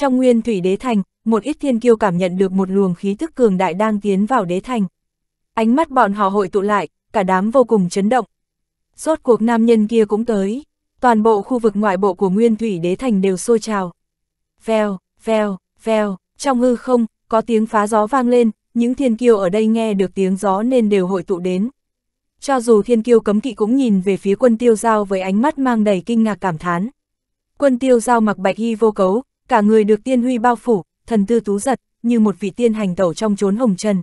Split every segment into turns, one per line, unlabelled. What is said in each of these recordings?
Trong nguyên thủy đế thành, một ít thiên kiêu cảm nhận được một luồng khí thức cường đại đang tiến vào đế thành. Ánh mắt bọn họ hội tụ lại, cả đám vô cùng chấn động. Rốt cuộc nam nhân kia cũng tới, toàn bộ khu vực ngoại bộ của nguyên thủy đế thành đều sôi trào. phèo phèo phèo trong hư không, có tiếng phá gió vang lên, những thiên kiêu ở đây nghe được tiếng gió nên đều hội tụ đến. Cho dù thiên kiêu cấm kỵ cũng nhìn về phía quân tiêu giao với ánh mắt mang đầy kinh ngạc cảm thán. Quân tiêu giao mặc bạch y vô cấu, cả người được tiên huy bao phủ, thần tư tú giật, như một vị tiên hành tẩu trong chốn hồng trần.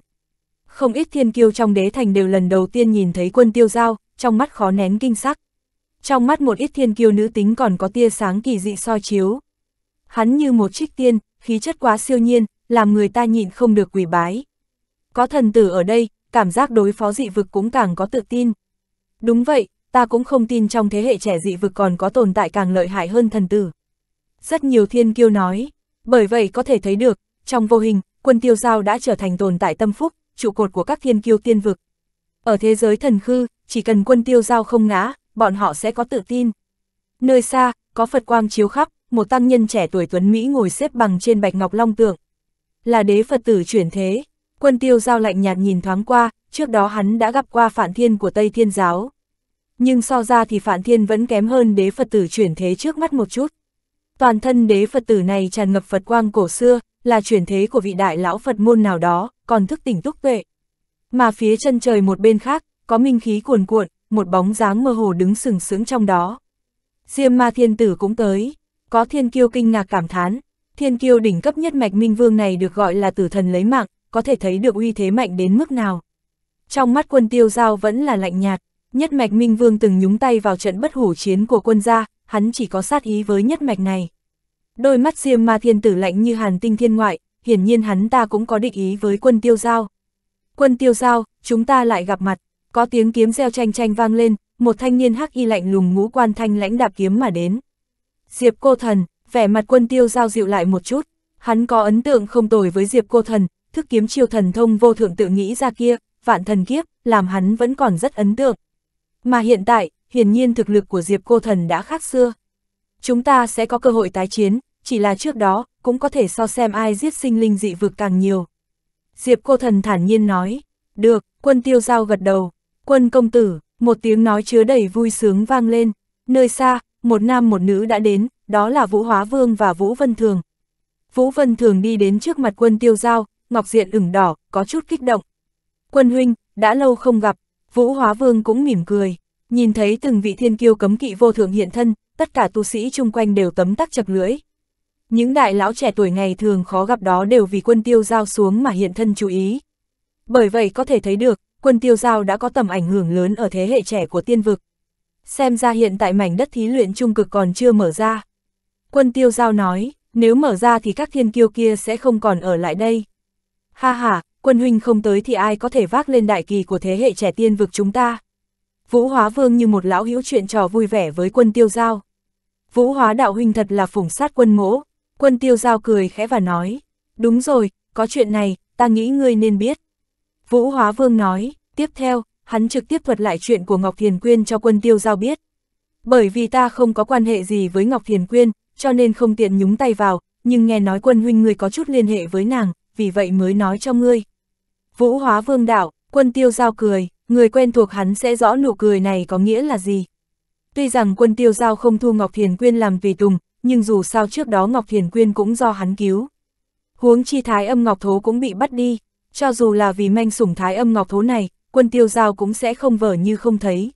Không ít thiên kiêu trong đế thành đều lần đầu tiên nhìn thấy quân tiêu giao, trong mắt khó nén kinh sắc. Trong mắt một ít thiên kiêu nữ tính còn có tia sáng kỳ dị soi chiếu. Hắn như một trích tiên, khí chất quá siêu nhiên, làm người ta nhịn không được quỳ bái. Có thần tử ở đây, cảm giác đối phó dị vực cũng càng có tự tin. Đúng vậy, ta cũng không tin trong thế hệ trẻ dị vực còn có tồn tại càng lợi hại hơn thần tử rất nhiều thiên kiêu nói. Bởi vậy có thể thấy được, trong vô hình, quân tiêu giao đã trở thành tồn tại tâm phúc, trụ cột của các thiên kiêu tiên vực. Ở thế giới thần khư, chỉ cần quân tiêu giao không ngã, bọn họ sẽ có tự tin. Nơi xa, có Phật quang chiếu khắp, một tăng nhân trẻ tuổi tuấn Mỹ ngồi xếp bằng trên bạch ngọc long tượng. Là đế Phật tử chuyển thế, quân tiêu giao lạnh nhạt nhìn thoáng qua, trước đó hắn đã gặp qua phản thiên của Tây Thiên Giáo. Nhưng so ra thì phản thiên vẫn kém hơn đế Phật tử chuyển thế trước mắt một chút. Toàn thân đế Phật tử này tràn ngập Phật quang cổ xưa, là chuyển thế của vị đại lão Phật môn nào đó, còn thức tỉnh túc tuệ. Mà phía chân trời một bên khác, có minh khí cuồn cuộn, một bóng dáng mơ hồ đứng sừng sững trong đó. Diêm ma thiên tử cũng tới, có thiên kiêu kinh ngạc cảm thán, thiên kiêu đỉnh cấp nhất mạch minh vương này được gọi là tử thần lấy mạng, có thể thấy được uy thế mạnh đến mức nào. Trong mắt quân tiêu giao vẫn là lạnh nhạt, nhất mạch minh vương từng nhúng tay vào trận bất hủ chiến của quân gia, hắn chỉ có sát ý với nhất mạch này. Đôi mắt diêm ma thiên tử lạnh như hàn tinh thiên ngoại, hiển nhiên hắn ta cũng có định ý với quân tiêu giao. Quân tiêu giao, chúng ta lại gặp mặt, có tiếng kiếm reo tranh tranh vang lên, một thanh niên hắc y lạnh lùng ngũ quan thanh lãnh đạp kiếm mà đến. Diệp cô thần, vẻ mặt quân tiêu giao dịu lại một chút, hắn có ấn tượng không tồi với diệp cô thần, thức kiếm chiêu thần thông vô thượng tự nghĩ ra kia, vạn thần kiếp, làm hắn vẫn còn rất ấn tượng. Mà hiện tại, hiển nhiên thực lực của Diệp Cô Thần đã khác xưa. Chúng ta sẽ có cơ hội tái chiến, chỉ là trước đó, cũng có thể so xem ai giết sinh linh dị vực càng nhiều. Diệp Cô Thần thản nhiên nói, được, quân tiêu giao gật đầu, quân công tử, một tiếng nói chứa đầy vui sướng vang lên, nơi xa, một nam một nữ đã đến, đó là Vũ Hóa Vương và Vũ Vân Thường. Vũ Vân Thường đi đến trước mặt quân tiêu giao, ngọc diện ửng đỏ, có chút kích động. Quân huynh, đã lâu không gặp, Vũ Hóa Vương cũng mỉm cười. Nhìn thấy từng vị thiên kiêu cấm kỵ vô thượng hiện thân, tất cả tu sĩ chung quanh đều tấm tắc chập lưỡi. Những đại lão trẻ tuổi ngày thường khó gặp đó đều vì quân tiêu giao xuống mà hiện thân chú ý. Bởi vậy có thể thấy được, quân tiêu giao đã có tầm ảnh hưởng lớn ở thế hệ trẻ của tiên vực. Xem ra hiện tại mảnh đất thí luyện trung cực còn chưa mở ra. Quân tiêu giao nói, nếu mở ra thì các thiên kiêu kia sẽ không còn ở lại đây. Ha ha, quân huynh không tới thì ai có thể vác lên đại kỳ của thế hệ trẻ tiên vực chúng ta. Vũ Hóa Vương như một lão hữu chuyện trò vui vẻ với quân tiêu giao. Vũ Hóa đạo huynh thật là phủng sát quân mỗ. Quân tiêu giao cười khẽ và nói, đúng rồi, có chuyện này, ta nghĩ ngươi nên biết. Vũ Hóa Vương nói, tiếp theo, hắn trực tiếp thuật lại chuyện của Ngọc Thiền Quyên cho quân tiêu giao biết. Bởi vì ta không có quan hệ gì với Ngọc Thiền Quyên, cho nên không tiện nhúng tay vào, nhưng nghe nói quân huynh ngươi có chút liên hệ với nàng, vì vậy mới nói cho ngươi. Vũ Hóa Vương đạo, quân tiêu giao cười, người quen thuộc hắn sẽ rõ nụ cười này có nghĩa là gì. Tuy rằng quân tiêu giao không thu Ngọc Thiền Quyên làm tùy tùng, nhưng dù sao trước đó Ngọc Thiền Quyên cũng do hắn cứu. Huống chi thái âm Ngọc Thố cũng bị bắt đi, cho dù là vì manh sủng thái âm Ngọc Thố này, quân tiêu giao cũng sẽ không vờ như không thấy.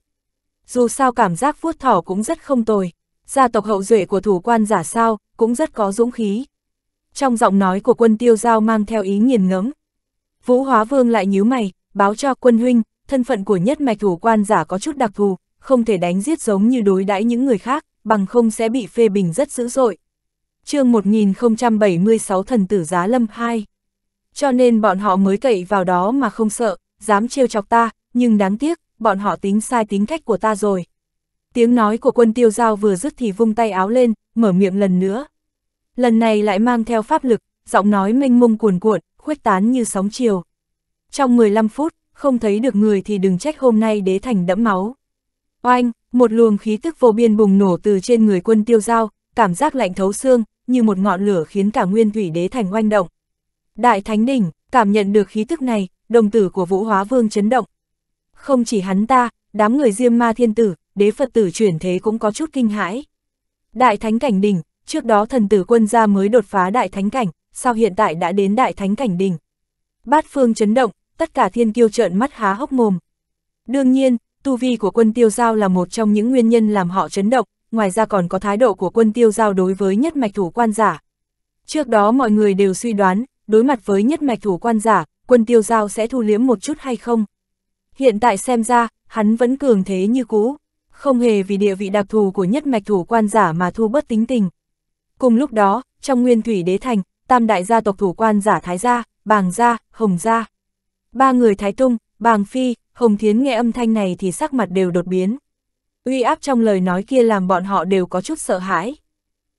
Dù sao cảm giác vuốt thỏ cũng rất không tồi, gia tộc hậu duệ của thủ quan giả sao, cũng rất có dũng khí. Trong giọng nói của quân tiêu giao mang theo ý nghiền ngẫm Vũ Hóa Vương lại nhíu mày, báo cho quân huynh, thân phận của nhất mạch thủ quan giả có chút đặc thù, không thể đánh giết giống như đối đãi những người khác, bằng không sẽ bị phê bình rất dữ dội. chương 1076 thần tử giá lâm 2 Cho nên bọn họ mới cậy vào đó mà không sợ, dám trêu chọc ta, nhưng đáng tiếc, bọn họ tính sai tính cách của ta rồi. Tiếng nói của quân tiêu giao vừa dứt thì vung tay áo lên, mở miệng lần nữa. Lần này lại mang theo pháp lực, giọng nói mênh mông cuồn cuộn, khuếch tán như sóng chiều. Trong 15 phút, không thấy được người thì đừng trách hôm nay đế thành đẫm máu. Oanh, một luồng khí tức vô biên bùng nổ từ trên người quân tiêu giao, cảm giác lạnh thấu xương, như một ngọn lửa khiến cả nguyên thủy đế thành oanh động. Đại Thánh Đỉnh, cảm nhận được khí tức này, đồng tử của Vũ Hóa Vương chấn động. Không chỉ hắn ta, đám người Diêm Ma Thiên Tử, đế Phật tử chuyển thế cũng có chút kinh hãi. Đại Thánh Cảnh Đỉnh, trước đó thần tử quân gia mới đột phá Đại Thánh Cảnh, sao hiện tại đã đến Đại Thánh Cảnh Đỉnh. Bát Phương chấn động, tất cả thiên kiêu trợn mắt há hốc mồm. Đương nhiên, tu vi của quân tiêu giao là một trong những nguyên nhân làm họ chấn động, ngoài ra còn có thái độ của quân tiêu giao đối với nhất mạch thủ quan giả. Trước đó mọi người đều suy đoán, đối mặt với nhất mạch thủ quan giả, quân tiêu giao sẽ thu liếm một chút hay không. Hiện tại xem ra, hắn vẫn cường thế như cũ, không hề vì địa vị đặc thù của nhất mạch thủ quan giả mà thu bất tính tình. Cùng lúc đó, trong nguyên thủy đế thành, tam đại gia tộc thủ quan giả Thái Gia, Bàng Gia, Hồng Gia, Ba người Thái Tung, Bàng Phi, Hồng Thiến nghe âm thanh này thì sắc mặt đều đột biến. Uy áp trong lời nói kia làm bọn họ đều có chút sợ hãi.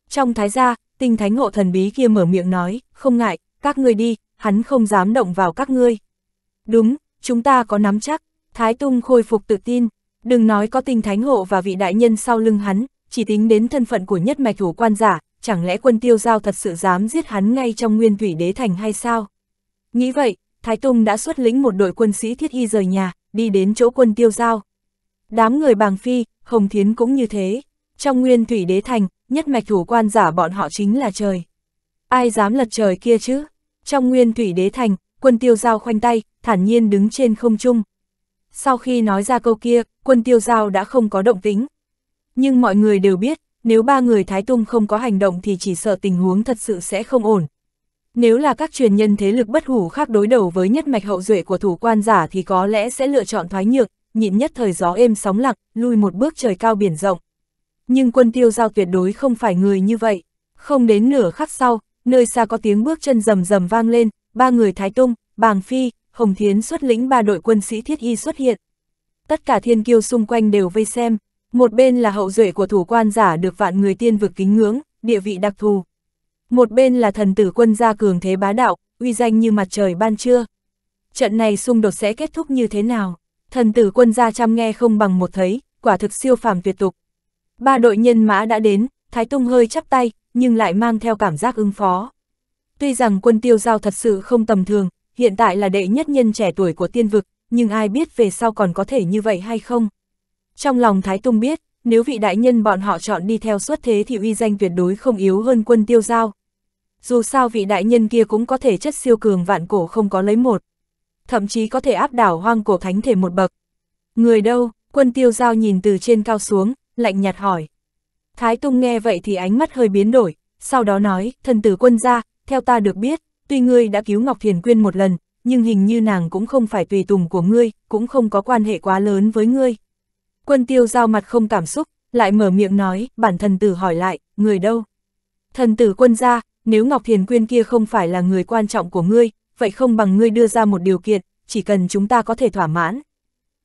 Trong thái gia, tinh thánh ngộ thần bí kia mở miệng nói, không ngại, các ngươi đi, hắn không dám động vào các ngươi. Đúng, chúng ta có nắm chắc, Thái Tung khôi phục tự tin, đừng nói có tinh thánh ngộ và vị đại nhân sau lưng hắn, chỉ tính đến thân phận của nhất mạch thủ quan giả, chẳng lẽ quân tiêu giao thật sự dám giết hắn ngay trong nguyên thủy đế thành hay sao? Nghĩ vậy, Thái Tung đã xuất lĩnh một đội quân sĩ thiết y rời nhà, đi đến chỗ quân tiêu giao. Đám người bàng phi, Hồng Thiến cũng như thế. Trong nguyên thủy đế thành, nhất mạch thủ quan giả bọn họ chính là trời. Ai dám lật trời kia chứ? Trong nguyên thủy đế thành, quân tiêu giao khoanh tay, thản nhiên đứng trên không trung. Sau khi nói ra câu kia, quân tiêu giao đã không có động tính. Nhưng mọi người đều biết, nếu ba người Thái Tung không có hành động thì chỉ sợ tình huống thật sự sẽ không ổn. Nếu là các truyền nhân thế lực bất hủ khác đối đầu với nhất mạch hậu duệ của thủ quan giả thì có lẽ sẽ lựa chọn thoái nhược, nhịn nhất thời gió êm sóng lặng, lui một bước trời cao biển rộng. Nhưng quân tiêu giao tuyệt đối không phải người như vậy. Không đến nửa khắc sau, nơi xa có tiếng bước chân rầm rầm vang lên, ba người Thái Tung, Bàng Phi, Hồng Thiến xuất lĩnh ba đội quân sĩ thiết y xuất hiện. Tất cả thiên kiêu xung quanh đều vây xem, một bên là hậu duệ của thủ quan giả được vạn người tiên vực kính ngưỡng, địa vị đặc thù, một bên là thần tử quân gia cường thế bá đạo, uy danh như mặt trời ban trưa. Trận này xung đột sẽ kết thúc như thế nào? Thần tử quân gia chăm nghe không bằng một thấy, quả thực siêu phàm tuyệt tục. Ba đội nhân mã đã đến, Thái Tung hơi chắp tay, nhưng lại mang theo cảm giác ứng phó. Tuy rằng quân tiêu giao thật sự không tầm thường, hiện tại là đệ nhất nhân trẻ tuổi của tiên vực, nhưng ai biết về sau còn có thể như vậy hay không? Trong lòng Thái Tung biết, nếu vị đại nhân bọn họ chọn đi theo suốt thế thì uy danh tuyệt đối không yếu hơn quân tiêu giao. Dù sao vị đại nhân kia cũng có thể chất siêu cường vạn cổ không có lấy một. Thậm chí có thể áp đảo hoang cổ thánh thể một bậc. Người đâu, quân tiêu giao nhìn từ trên cao xuống, lạnh nhạt hỏi. Thái Tung nghe vậy thì ánh mắt hơi biến đổi, sau đó nói, thần tử quân gia theo ta được biết, tuy ngươi đã cứu Ngọc Thiền Quyên một lần, nhưng hình như nàng cũng không phải tùy tùng của ngươi, cũng không có quan hệ quá lớn với ngươi. Quân tiêu giao mặt không cảm xúc, lại mở miệng nói, bản thần tử hỏi lại, người đâu? Thần tử quân gia nếu Ngọc Thiền Quyên kia không phải là người quan trọng của ngươi, vậy không bằng ngươi đưa ra một điều kiện, chỉ cần chúng ta có thể thỏa mãn.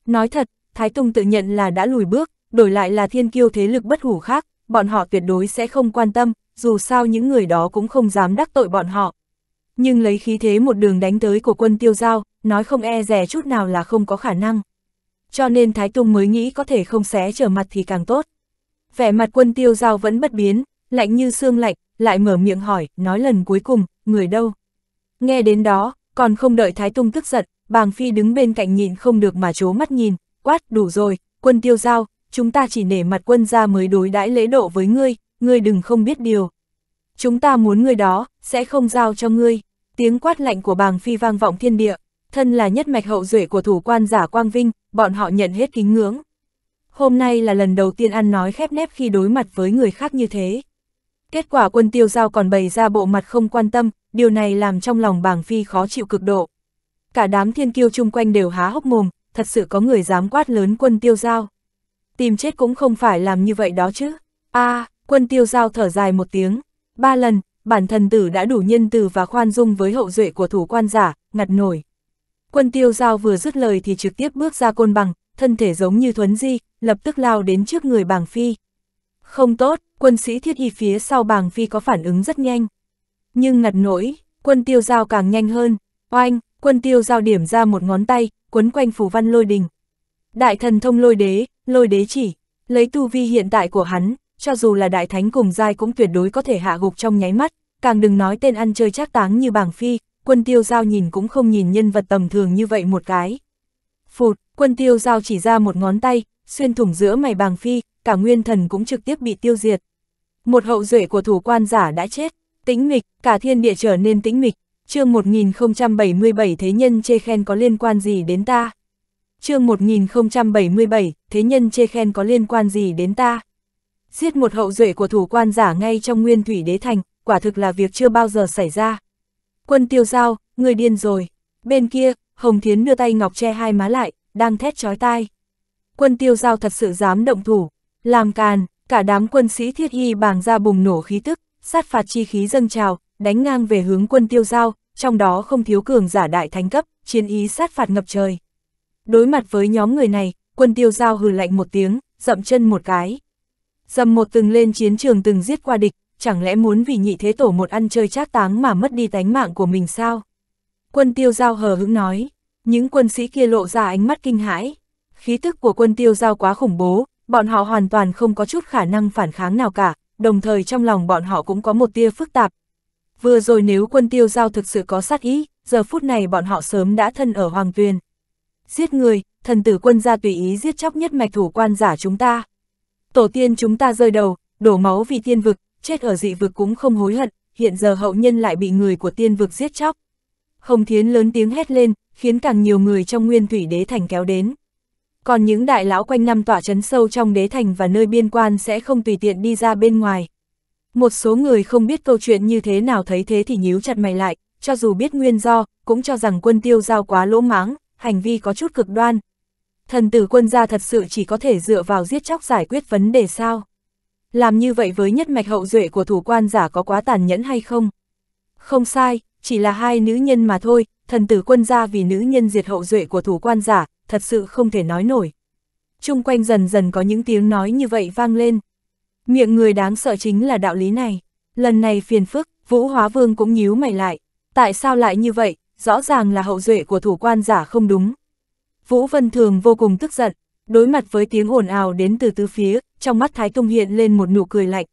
Nói thật, Thái Tùng tự nhận là đã lùi bước, đổi lại là thiên kiêu thế lực bất hủ khác, bọn họ tuyệt đối sẽ không quan tâm, dù sao những người đó cũng không dám đắc tội bọn họ. Nhưng lấy khí thế một đường đánh tới của quân tiêu giao, nói không e rẻ chút nào là không có khả năng. Cho nên Thái Tùng mới nghĩ có thể không xé trở mặt thì càng tốt. Vẻ mặt quân tiêu giao vẫn bất biến, lạnh như xương lạnh, lại mở miệng hỏi, nói lần cuối cùng, người đâu? Nghe đến đó, còn không đợi Thái Tung tức giận, bàng phi đứng bên cạnh nhìn không được mà chố mắt nhìn, quát, đủ rồi, quân tiêu giao, chúng ta chỉ nể mặt quân ra mới đối đãi lễ độ với ngươi, ngươi đừng không biết điều. Chúng ta muốn ngươi đó, sẽ không giao cho ngươi. Tiếng quát lạnh của bàng phi vang vọng thiên địa, thân là nhất mạch hậu duệ của thủ quan giả Quang Vinh, bọn họ nhận hết kính ngưỡng. Hôm nay là lần đầu tiên ăn nói khép nép khi đối mặt với người khác như thế. Kết quả quân tiêu giao còn bày ra bộ mặt không quan tâm, điều này làm trong lòng bàng phi khó chịu cực độ. Cả đám thiên kiêu chung quanh đều há hốc mồm, thật sự có người dám quát lớn quân tiêu giao. Tìm chết cũng không phải làm như vậy đó chứ. a à, quân tiêu giao thở dài một tiếng, ba lần, bản thần tử đã đủ nhân từ và khoan dung với hậu duệ của thủ quan giả, ngặt nổi. Quân tiêu giao vừa dứt lời thì trực tiếp bước ra côn bằng, thân thể giống như thuấn di, lập tức lao đến trước người bàng phi. Không tốt, quân sĩ thiết y phía sau bàng phi có phản ứng rất nhanh. Nhưng ngặt nỗi, quân tiêu giao càng nhanh hơn, oanh, quân tiêu giao điểm ra một ngón tay, quấn quanh phù văn lôi đình. Đại thần thông lôi đế, lôi đế chỉ, lấy tu vi hiện tại của hắn, cho dù là đại thánh cùng giai cũng tuyệt đối có thể hạ gục trong nháy mắt, càng đừng nói tên ăn chơi trác táng như Bàng phi, quân tiêu giao nhìn cũng không nhìn nhân vật tầm thường như vậy một cái. Phụt, quân tiêu giao chỉ ra một ngón tay, xuyên thủng giữa mày bàng phi, cả nguyên thần cũng trực tiếp bị tiêu diệt. Một hậu duệ của thủ quan giả đã chết, tĩnh mịch, cả thiên địa trở nên tĩnh mịch, chương 1077 thế nhân chê khen có liên quan gì đến ta? chương 1077, thế nhân chê khen có liên quan gì đến ta? Giết một hậu duệ của thủ quan giả ngay trong nguyên thủy đế thành, quả thực là việc chưa bao giờ xảy ra. Quân tiêu giao, người điên rồi. Bên kia, Hồng Thiến đưa tay ngọc che hai má lại, đang thét chói tai. Quân tiêu giao thật sự dám động thủ, làm càn, cả đám quân sĩ thiết y bàng ra bùng nổ khí tức, sát phạt chi khí dâng trào, đánh ngang về hướng quân tiêu giao, trong đó không thiếu cường giả đại thánh cấp, chiến ý sát phạt ngập trời. Đối mặt với nhóm người này, quân tiêu giao hừ lạnh một tiếng, dậm chân một cái. Dầm một từng lên chiến trường từng giết qua địch, chẳng lẽ muốn vì nhị thế tổ một ăn chơi trác táng mà mất đi tánh mạng của mình sao? Quân tiêu giao hờ hững nói, những quân sĩ kia lộ ra ánh mắt kinh hãi. Khí tức của quân tiêu giao quá khủng bố, bọn họ hoàn toàn không có chút khả năng phản kháng nào cả, đồng thời trong lòng bọn họ cũng có một tia phức tạp. Vừa rồi nếu quân tiêu giao thực sự có sát ý, giờ phút này bọn họ sớm đã thân ở Hoàng Tuyền. Giết người, thần tử quân gia tùy ý giết chóc nhất mạch thủ quan giả chúng ta. Tổ tiên chúng ta rơi đầu, đổ máu vì tiên vực, chết ở dị vực cũng không hối hận, hiện giờ hậu nhân lại bị người của tiên vực giết chóc. Hồng Thiến lớn tiếng hét lên, khiến càng nhiều người trong nguyên thủy đế thành kéo đến còn những đại lão quanh năm tỏa chấn sâu trong đế thành và nơi biên quan sẽ không tùy tiện đi ra bên ngoài. Một số người không biết câu chuyện như thế nào thấy thế thì nhíu chặt mày lại, cho dù biết nguyên do, cũng cho rằng quân tiêu giao quá lỗ mãng, hành vi có chút cực đoan. Thần tử quân gia thật sự chỉ có thể dựa vào giết chóc giải quyết vấn đề sao. Làm như vậy với nhất mạch hậu duệ của thủ quan giả có quá tàn nhẫn hay không? Không sai, chỉ là hai nữ nhân mà thôi, thần tử quân gia vì nữ nhân diệt hậu duệ của thủ quan giả, thật sự không thể nói nổi. Trung quanh dần dần có những tiếng nói như vậy vang lên. Miệng người đáng sợ chính là đạo lý này. Lần này phiền phức, Vũ Hóa Vương cũng nhíu mày lại. Tại sao lại như vậy, rõ ràng là hậu duệ của thủ quan giả không đúng. Vũ Vân Thường vô cùng tức giận, đối mặt với tiếng ồn ào đến từ tứ phía, trong mắt Thái Tông hiện lên một nụ cười lạnh.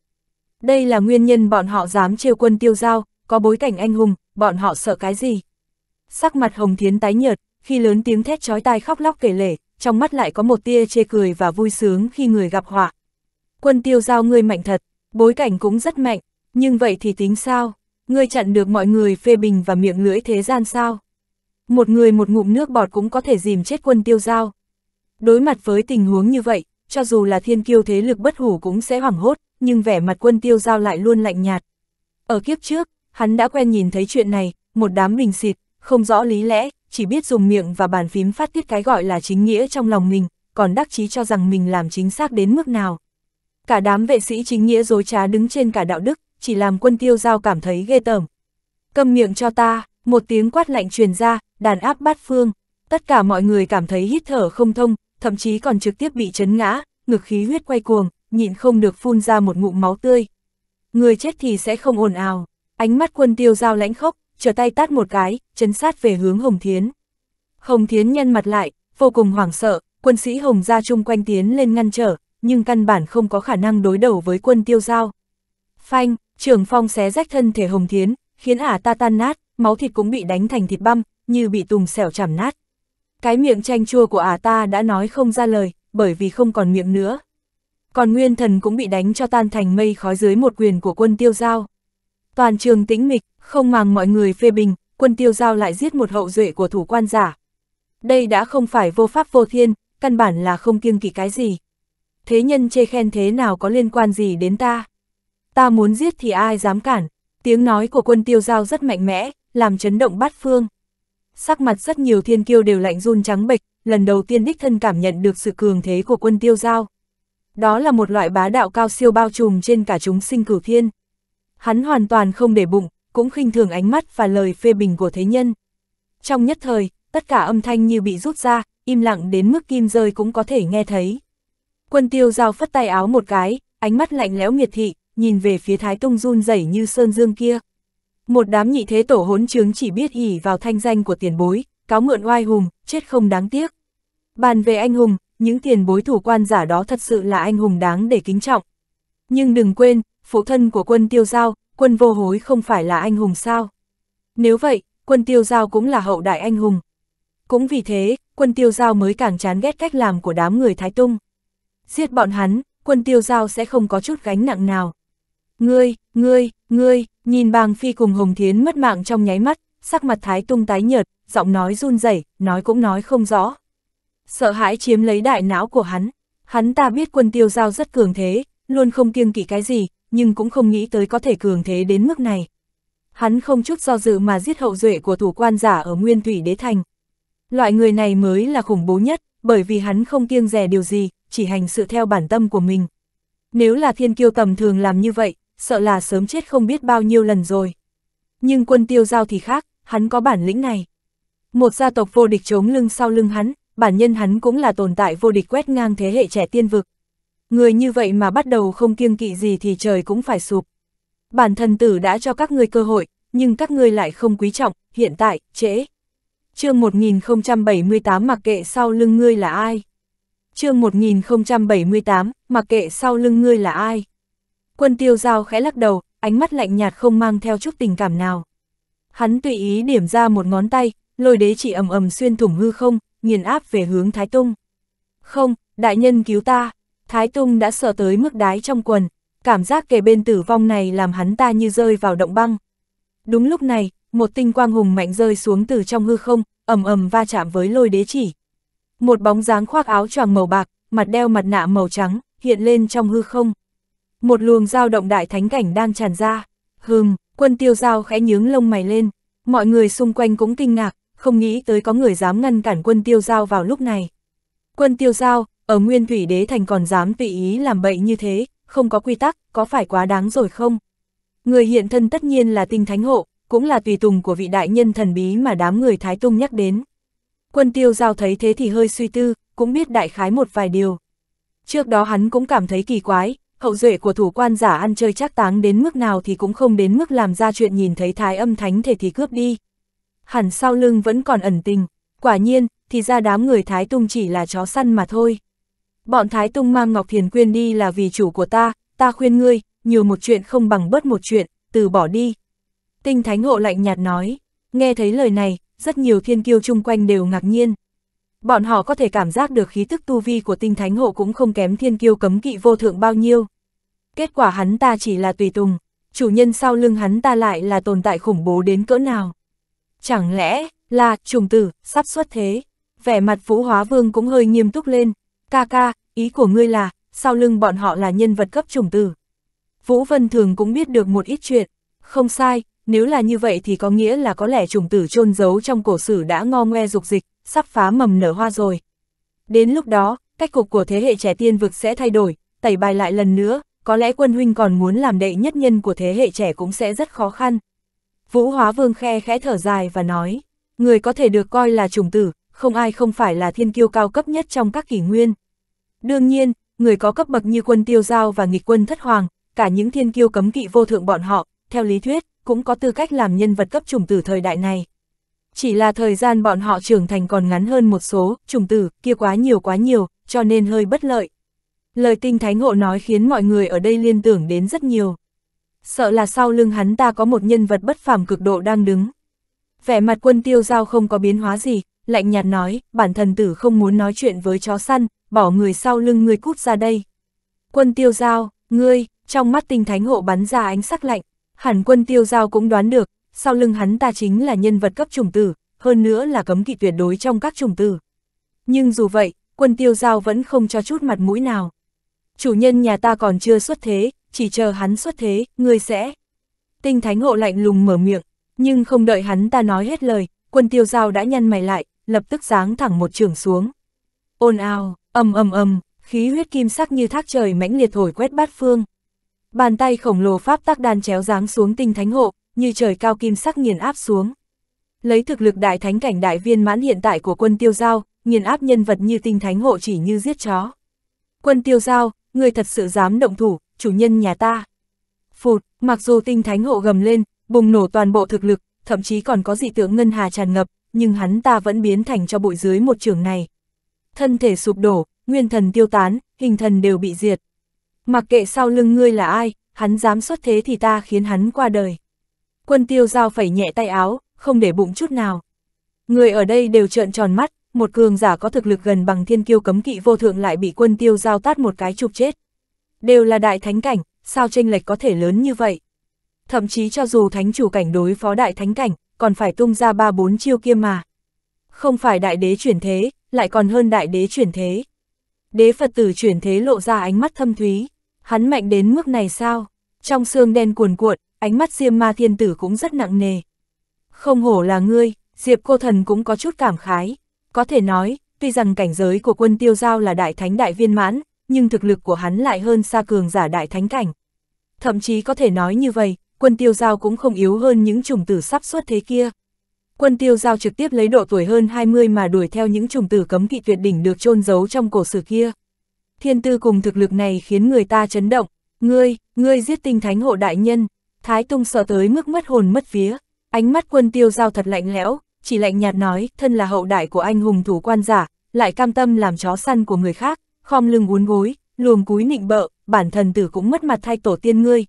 Đây là nguyên nhân bọn họ dám trêu quân tiêu giao, có bối cảnh anh hùng, bọn họ sợ cái gì? Sắc mặt Hồng Thiến tái nhợt, khi lớn tiếng thét chói tai khóc lóc kể lể, trong mắt lại có một tia chê cười và vui sướng khi người gặp họa. Quân tiêu giao ngươi mạnh thật, bối cảnh cũng rất mạnh, nhưng vậy thì tính sao? Ngươi chặn được mọi người phê bình và miệng lưỡi thế gian sao? Một người một ngụm nước bọt cũng có thể dìm chết quân tiêu giao. Đối mặt với tình huống như vậy, cho dù là thiên kiêu thế lực bất hủ cũng sẽ hoảng hốt, nhưng vẻ mặt quân tiêu giao lại luôn lạnh nhạt. Ở kiếp trước, hắn đã quen nhìn thấy chuyện này, một đám bình xịt, không rõ lý lẽ, chỉ biết dùng miệng và bàn phím phát tiết cái gọi là chính nghĩa trong lòng mình, còn đắc chí cho rằng mình làm chính xác đến mức nào. Cả đám vệ sĩ chính nghĩa dối trá đứng trên cả đạo đức, chỉ làm quân tiêu giao cảm thấy ghê tởm. Cầm miệng cho ta, một tiếng quát lạnh truyền ra, đàn áp bát phương. Tất cả mọi người cảm thấy hít thở không thông, thậm chí còn trực tiếp bị chấn ngã, ngực khí huyết quay cuồng, nhịn không được phun ra một ngụm máu tươi. Người chết thì sẽ không ồn ào, ánh mắt quân tiêu giao lãnh khốc, trở tay tát một cái, chấn sát về hướng Hồng Thiến. Hồng Thiến nhân mặt lại, vô cùng hoảng sợ, quân sĩ Hồng ra chung quanh tiến lên ngăn trở, nhưng căn bản không có khả năng đối đầu với quân tiêu giao. Phanh, trường phong xé rách thân thể Hồng Thiến, khiến ả ta tan nát, máu thịt cũng bị đánh thành thịt băm, như bị tùng xẻo chảm nát. Cái miệng chanh chua của ả ta đã nói không ra lời, bởi vì không còn miệng nữa. Còn nguyên thần cũng bị đánh cho tan thành mây khói dưới một quyền của quân tiêu giao. Toàn trường tĩnh mịch, không màng mọi người phê bình, quân tiêu giao lại giết một hậu duệ của thủ quan giả. Đây đã không phải vô pháp vô thiên, căn bản là không kiêng kỵ cái gì. Thế nhân chê khen thế nào có liên quan gì đến ta? Ta muốn giết thì ai dám cản? Tiếng nói của quân tiêu giao rất mạnh mẽ, làm chấn động bát phương. Sắc mặt rất nhiều thiên kiêu đều lạnh run trắng bệch, lần đầu tiên đích thân cảm nhận được sự cường thế của quân tiêu giao. Đó là một loại bá đạo cao siêu bao trùm trên cả chúng sinh cửu thiên. Hắn hoàn toàn không để bụng, cũng khinh thường ánh mắt và lời phê bình của thế nhân. Trong nhất thời, tất cả âm thanh như bị rút ra, im lặng đến mức kim rơi cũng có thể nghe thấy. Quân tiêu giao phất tay áo một cái, ánh mắt lạnh lẽo miệt thị, nhìn về phía thái tông run rẩy như sơn dương kia. Một đám nhị thế tổ hỗn trướng chỉ biết ỉ vào thanh danh của tiền bối, cáo mượn oai hùng, chết không đáng tiếc. Bàn về anh hùng, những tiền bối thủ quan giả đó thật sự là anh hùng đáng để kính trọng. Nhưng đừng quên, phụ thân của quân tiêu giao, quân vô hối không phải là anh hùng sao? Nếu vậy, quân tiêu giao cũng là hậu đại anh hùng. Cũng vì thế, quân tiêu giao mới càng chán ghét cách làm của đám người Thái Tung. Giết bọn hắn, quân tiêu giao sẽ không có chút gánh nặng nào. Ngươi, ngươi, ngươi, nhìn bàng phi cùng Hồng Thiến mất mạng trong nháy mắt, sắc mặt Thái Tung tái nhợt, giọng nói run rẩy, nói cũng nói không rõ. Sợ hãi chiếm lấy đại não của hắn, hắn ta biết quân tiêu giao rất cường thế, luôn không kiêng kỵ cái gì, nhưng cũng không nghĩ tới có thể cường thế đến mức này. Hắn không chút do dự mà giết hậu duệ của thủ quan giả ở Nguyên Thủy Đế Thành. Loại người này mới là khủng bố nhất, bởi vì hắn không kiêng rẻ điều gì, chỉ hành sự theo bản tâm của mình. Nếu là thiên kiêu tầm thường làm như vậy, sợ là sớm chết không biết bao nhiêu lần rồi. Nhưng quân tiêu giao thì khác, hắn có bản lĩnh này. Một gia tộc vô địch chống lưng sau lưng hắn, bản nhân hắn cũng là tồn tại vô địch quét ngang thế hệ trẻ tiên vực. Người như vậy mà bắt đầu không kiêng kỵ gì thì trời cũng phải sụp. Bản thân tử đã cho các ngươi cơ hội, nhưng các ngươi lại không quý trọng, hiện tại, trễ. chương 1078 mặc kệ sau lưng ngươi là ai? chương 1078, mặc kệ sau lưng ngươi là ai? Quân tiêu giao khẽ lắc đầu, ánh mắt lạnh nhạt không mang theo chút tình cảm nào. Hắn tùy ý điểm ra một ngón tay, lôi đế chỉ ầm ầm xuyên thủng hư không, nghiền áp về hướng Thái Tung. Không, đại nhân cứu ta, Thái Tung đã sợ tới mức đái trong quần, cảm giác kề bên tử vong này làm hắn ta như rơi vào động băng. Đúng lúc này, một tinh quang hùng mạnh rơi xuống từ trong hư không, ầm ầm va chạm với lôi đế chỉ. Một bóng dáng khoác áo choàng màu bạc, mặt đeo mặt nạ màu trắng, hiện lên trong hư không. Một luồng dao động đại thánh cảnh đang tràn ra. Hừm, quân tiêu dao khẽ nhướng lông mày lên. Mọi người xung quanh cũng kinh ngạc, không nghĩ tới có người dám ngăn cản quân tiêu dao vào lúc này. Quân tiêu dao, ở nguyên thủy đế thành còn dám tùy ý làm bậy như thế, không có quy tắc, có phải quá đáng rồi không? Người hiện thân tất nhiên là tinh thánh hộ, cũng là tùy tùng của vị đại nhân thần bí mà đám người Thái Tung nhắc đến. Quân tiêu giao thấy thế thì hơi suy tư, cũng biết đại khái một vài điều. Trước đó hắn cũng cảm thấy kỳ quái, hậu duệ của thủ quan giả ăn chơi chắc táng đến mức nào thì cũng không đến mức làm ra chuyện nhìn thấy thái âm thánh thể thì cướp đi. Hẳn sau lưng vẫn còn ẩn tình, quả nhiên, thì ra đám người thái tung chỉ là chó săn mà thôi bọn Thái Tung mang Ngọc Thiền Quyên đi là vì chủ của ta, ta khuyên ngươi, nhiều một chuyện không bằng bớt một chuyện, từ bỏ đi. Tinh Thánh Hộ lạnh nhạt nói, nghe thấy lời này, rất nhiều thiên kiêu chung quanh đều ngạc nhiên. Bọn họ có thể cảm giác được khí tức tu vi của tinh thánh hộ cũng không kém thiên kiêu cấm kỵ vô thượng bao nhiêu. Kết quả hắn ta chỉ là tùy tùng, chủ nhân sau lưng hắn ta lại là tồn tại khủng bố đến cỡ nào. Chẳng lẽ, là, trùng tử, sắp xuất thế. Vẻ mặt vũ hóa vương cũng hơi nghiêm túc lên, ca ca, ý của ngươi là, sau lưng bọn họ là nhân vật cấp trùng tử. Vũ Vân Thường cũng biết được một ít chuyện, không sai, nếu là như vậy thì có nghĩa là có lẽ trùng tử chôn giấu trong cổ sử đã ngo ngoe dục dịch, sắp phá mầm nở hoa rồi. Đến lúc đó, cách cục của thế hệ trẻ tiên vực sẽ thay đổi, tẩy bài lại lần nữa, có lẽ quân huynh còn muốn làm đệ nhất nhân của thế hệ trẻ cũng sẽ rất khó khăn. Vũ Hóa Vương khe khẽ thở dài và nói, người có thể được coi là trùng tử, không ai không phải là thiên kiêu cao cấp nhất trong các kỷ nguyên. Đương nhiên, người có cấp bậc như quân tiêu giao và nghịch quân thất hoàng, cả những thiên kiêu cấm kỵ vô thượng bọn họ, theo lý thuyết, cũng có tư cách làm nhân vật cấp trùng tử thời đại này. Chỉ là thời gian bọn họ trưởng thành còn ngắn hơn một số, trùng tử, kia quá nhiều quá nhiều, cho nên hơi bất lợi. Lời tinh thái ngộ nói khiến mọi người ở đây liên tưởng đến rất nhiều. Sợ là sau lưng hắn ta có một nhân vật bất phàm cực độ đang đứng. Vẻ mặt quân tiêu giao không có biến hóa gì, lạnh nhạt nói, bản thần tử không muốn nói chuyện với chó săn, bỏ người sau lưng ngươi cút ra đây. Quân tiêu giao, ngươi, trong mắt tinh thánh hộ bắn ra ánh sắc lạnh, hẳn quân tiêu giao cũng đoán được, sau lưng hắn ta chính là nhân vật cấp chủng tử, hơn nữa là cấm kỵ tuyệt đối trong các chủng tử. Nhưng dù vậy, quân tiêu giao vẫn không cho chút mặt mũi nào. Chủ nhân nhà ta còn chưa xuất thế, chỉ chờ hắn xuất thế, ngươi sẽ... Tinh thánh hộ lạnh lùng mở miệng, nhưng không đợi hắn ta nói hết lời, quân tiêu giao đã nhăn mày lại, lập tức giáng thẳng một trường xuống. Ôn ao, âm âm âm, khí huyết kim sắc như thác trời mãnh liệt thổi quét bát phương. Bàn tay khổng lồ pháp tác đan chéo giáng xuống tinh thánh hộ, như trời cao kim sắc nghiền áp xuống. Lấy thực lực đại thánh cảnh đại viên mãn hiện tại của quân tiêu giao, nghiền áp nhân vật như tinh thánh hộ chỉ như giết chó. Quân tiêu giao, người thật sự dám động thủ, chủ nhân nhà ta. Phụt, mặc dù tinh thánh hộ gầm lên, bùng nổ toàn bộ thực lực, thậm chí còn có dị tượng ngân hà tràn ngập, nhưng hắn ta vẫn biến thành cho bụi dưới một trường này. Thân thể sụp đổ, nguyên thần tiêu tán, hình thần đều bị diệt. Mặc kệ sau lưng ngươi là ai, hắn dám xuất thế thì ta khiến hắn qua đời. Quân tiêu giao phẩy nhẹ tay áo, không để bụng chút nào. Người ở đây đều trợn tròn mắt, một cường giả có thực lực gần bằng thiên kiêu cấm kỵ vô thượng lại bị quân tiêu giao tát một cái chụp chết. Đều là đại thánh cảnh, sao tranh lệch có thể lớn như vậy? Thậm chí cho dù thánh chủ cảnh đối phó đại thánh cảnh, còn phải tung ra ba bốn chiêu kia mà. Không phải đại đế chuyển thế, lại còn hơn đại đế chuyển thế. Đế Phật tử chuyển thế lộ ra ánh mắt thâm thúy, hắn mạnh đến mức này sao? Trong xương đen cuồn cuộn, ánh mắt Diêm Ma Thiên Tử cũng rất nặng nề. Không hổ là ngươi, Diệp Cô Thần cũng có chút cảm khái. Có thể nói, tuy rằng cảnh giới của quân tiêu giao là đại thánh đại viên mãn, nhưng thực lực của hắn lại hơn xa cường giả đại thánh cảnh. Thậm chí có thể nói như vậy, quân tiêu giao cũng không yếu hơn những trùng tử sắp xuất thế kia. Quân tiêu giao trực tiếp lấy độ tuổi hơn 20 mà đuổi theo những trùng tử cấm kỵ tuyệt đỉnh được chôn giấu trong cổ sử kia. Thiên tư cùng thực lực này khiến người ta chấn động, ngươi, ngươi giết tinh thánh hộ đại nhân, Thái Tung sợ tới mức mất hồn mất vía, ánh mắt quân tiêu giao thật lạnh lẽo, chỉ lạnh nhạt nói, thân là hậu đại của anh hùng thủ quan giả, lại cam tâm làm chó săn của người khác, khom lưng uốn gối, luồng cúi nịnh bợ, bản thân tử cũng mất mặt thay tổ tiên ngươi,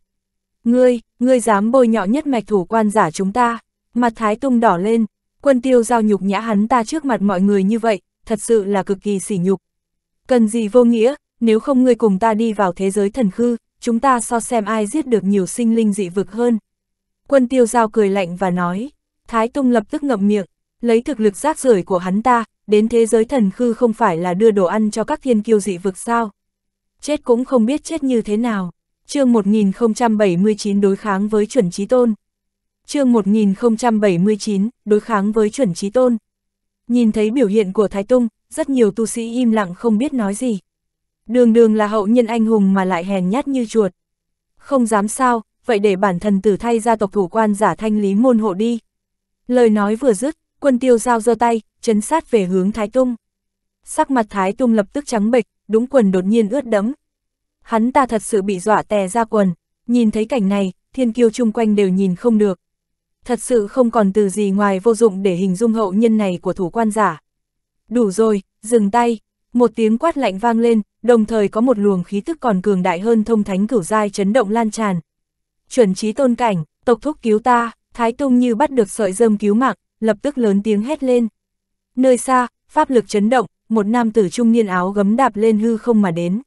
Ngươi, ngươi dám bôi nhọ nhất mạch thủ quan giả chúng ta. Mặt thái tung đỏ lên, quân tiêu giao nhục nhã hắn ta trước mặt mọi người như vậy, thật sự là cực kỳ sỉ nhục. Cần gì vô nghĩa, nếu không ngươi cùng ta đi vào thế giới thần khư, chúng ta so xem ai giết được nhiều sinh linh dị vực hơn. Quân tiêu giao cười lạnh và nói, Thái Tung lập tức ngậm miệng, lấy thực lực rác rưởi của hắn ta, đến thế giới thần khư không phải là đưa đồ ăn cho các thiên kiêu dị vực sao. Chết cũng không biết chết như thế nào chương 1079 đối kháng với chuẩn trí tôn. chương 1079, đối kháng với chuẩn trí tôn. Nhìn thấy biểu hiện của Thái Tung, rất nhiều tu sĩ im lặng không biết nói gì. Đường đường là hậu nhân anh hùng mà lại hèn nhát như chuột. Không dám sao, vậy để bản thân tử thay gia tộc thủ quan giả thanh lý môn hộ đi. Lời nói vừa dứt, quân tiêu giao giơ tay, chấn sát về hướng Thái Tung. Sắc mặt Thái Tung lập tức trắng bệch, đúng quần đột nhiên ướt đẫm, hắn ta thật sự bị dọa tè ra quần, nhìn thấy cảnh này, thiên kiêu chung quanh đều nhìn không được. Thật sự không còn từ gì ngoài vô dụng để hình dung hậu nhân này của thủ quan giả. Đủ rồi, dừng tay, một tiếng quát lạnh vang lên, đồng thời có một luồng khí tức còn cường đại hơn thông thánh cửu giai chấn động lan tràn. Chuẩn trí tôn cảnh, tộc thúc cứu ta, Thái Tung như bắt được sợi dơm cứu mạng, lập tức lớn tiếng hét lên. Nơi xa, pháp lực chấn động, một nam tử trung niên áo gấm đạp lên hư không mà đến.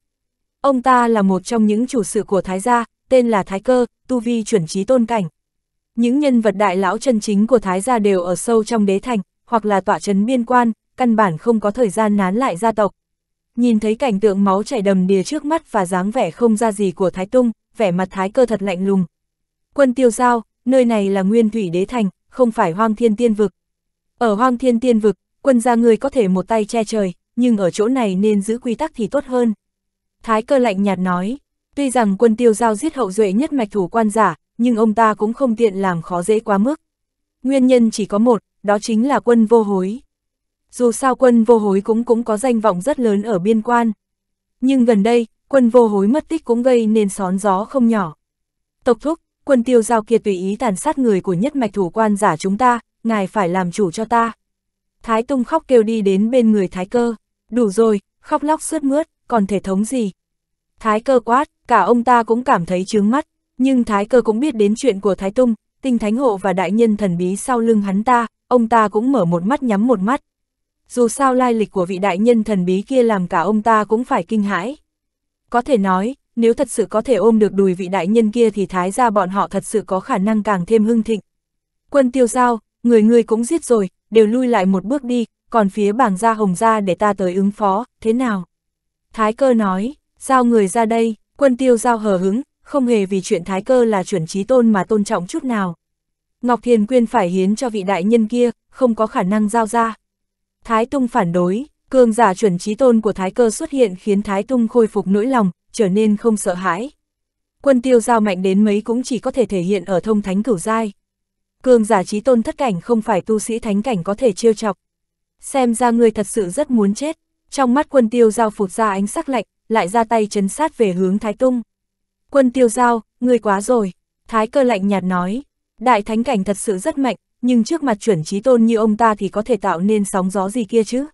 Ông ta là một trong những chủ sự của Thái gia, tên là Thái Cơ, tu vi chuẩn trí tôn cảnh. Những nhân vật đại lão chân chính của Thái gia đều ở sâu trong đế thành, hoặc là tọa trấn biên quan, căn bản không có thời gian nán lại gia tộc. Nhìn thấy cảnh tượng máu chảy đầm đìa trước mắt và dáng vẻ không ra gì của Thái Tung, vẻ mặt Thái Cơ thật lạnh lùng. Quân tiêu Giao, nơi này là nguyên thủy đế thành, không phải hoang thiên tiên vực. Ở hoang thiên tiên vực, quân gia người có thể một tay che trời, nhưng ở chỗ này nên giữ quy tắc thì tốt hơn. Thái cơ lạnh nhạt nói, tuy rằng quân tiêu giao giết hậu duệ nhất mạch thủ quan giả, nhưng ông ta cũng không tiện làm khó dễ quá mức. Nguyên nhân chỉ có một, đó chính là quân vô hối. Dù sao quân vô hối cũng cũng có danh vọng rất lớn ở biên quan. Nhưng gần đây, quân vô hối mất tích cũng gây nên xón gió không nhỏ. Tộc thúc, quân tiêu giao kia tùy ý tàn sát người của nhất mạch thủ quan giả chúng ta, ngài phải làm chủ cho ta. Thái Tung khóc kêu đi đến bên người Thái Cơ, đủ rồi, khóc lóc sướt mướt còn thể thống gì? Thái cơ quát, cả ông ta cũng cảm thấy chướng mắt, nhưng thái cơ cũng biết đến chuyện của Thái Tung, tinh thánh hộ và đại nhân thần bí sau lưng hắn ta, ông ta cũng mở một mắt nhắm một mắt. Dù sao lai lịch của vị đại nhân thần bí kia làm cả ông ta cũng phải kinh hãi. Có thể nói, nếu thật sự có thể ôm được đùi vị đại nhân kia thì thái ra bọn họ thật sự có khả năng càng thêm hưng thịnh. Quân tiêu giao, người ngươi cũng giết rồi, đều lui lại một bước đi, còn phía bảng gia hồng gia để ta tới ứng phó, thế nào? Thái cơ nói, giao người ra đây, quân tiêu giao hờ hứng, không hề vì chuyện thái cơ là chuẩn trí tôn mà tôn trọng chút nào. Ngọc Thiền Quyên phải hiến cho vị đại nhân kia, không có khả năng giao ra. Thái Tung phản đối, cường giả chuẩn trí tôn của thái cơ xuất hiện khiến Thái Tung khôi phục nỗi lòng, trở nên không sợ hãi. Quân tiêu giao mạnh đến mấy cũng chỉ có thể thể hiện ở thông thánh cửu giai. Cường giả trí tôn thất cảnh không phải tu sĩ thánh cảnh có thể trêu chọc. Xem ra người thật sự rất muốn chết, trong mắt quân tiêu giao phụt ra ánh sắc lạnh, lại ra tay chấn sát về hướng Thái Tung. Quân tiêu giao, ngươi quá rồi, Thái cơ lạnh nhạt nói, đại thánh cảnh thật sự rất mạnh, nhưng trước mặt chuẩn trí tôn như ông ta thì có thể tạo nên sóng gió gì kia chứ.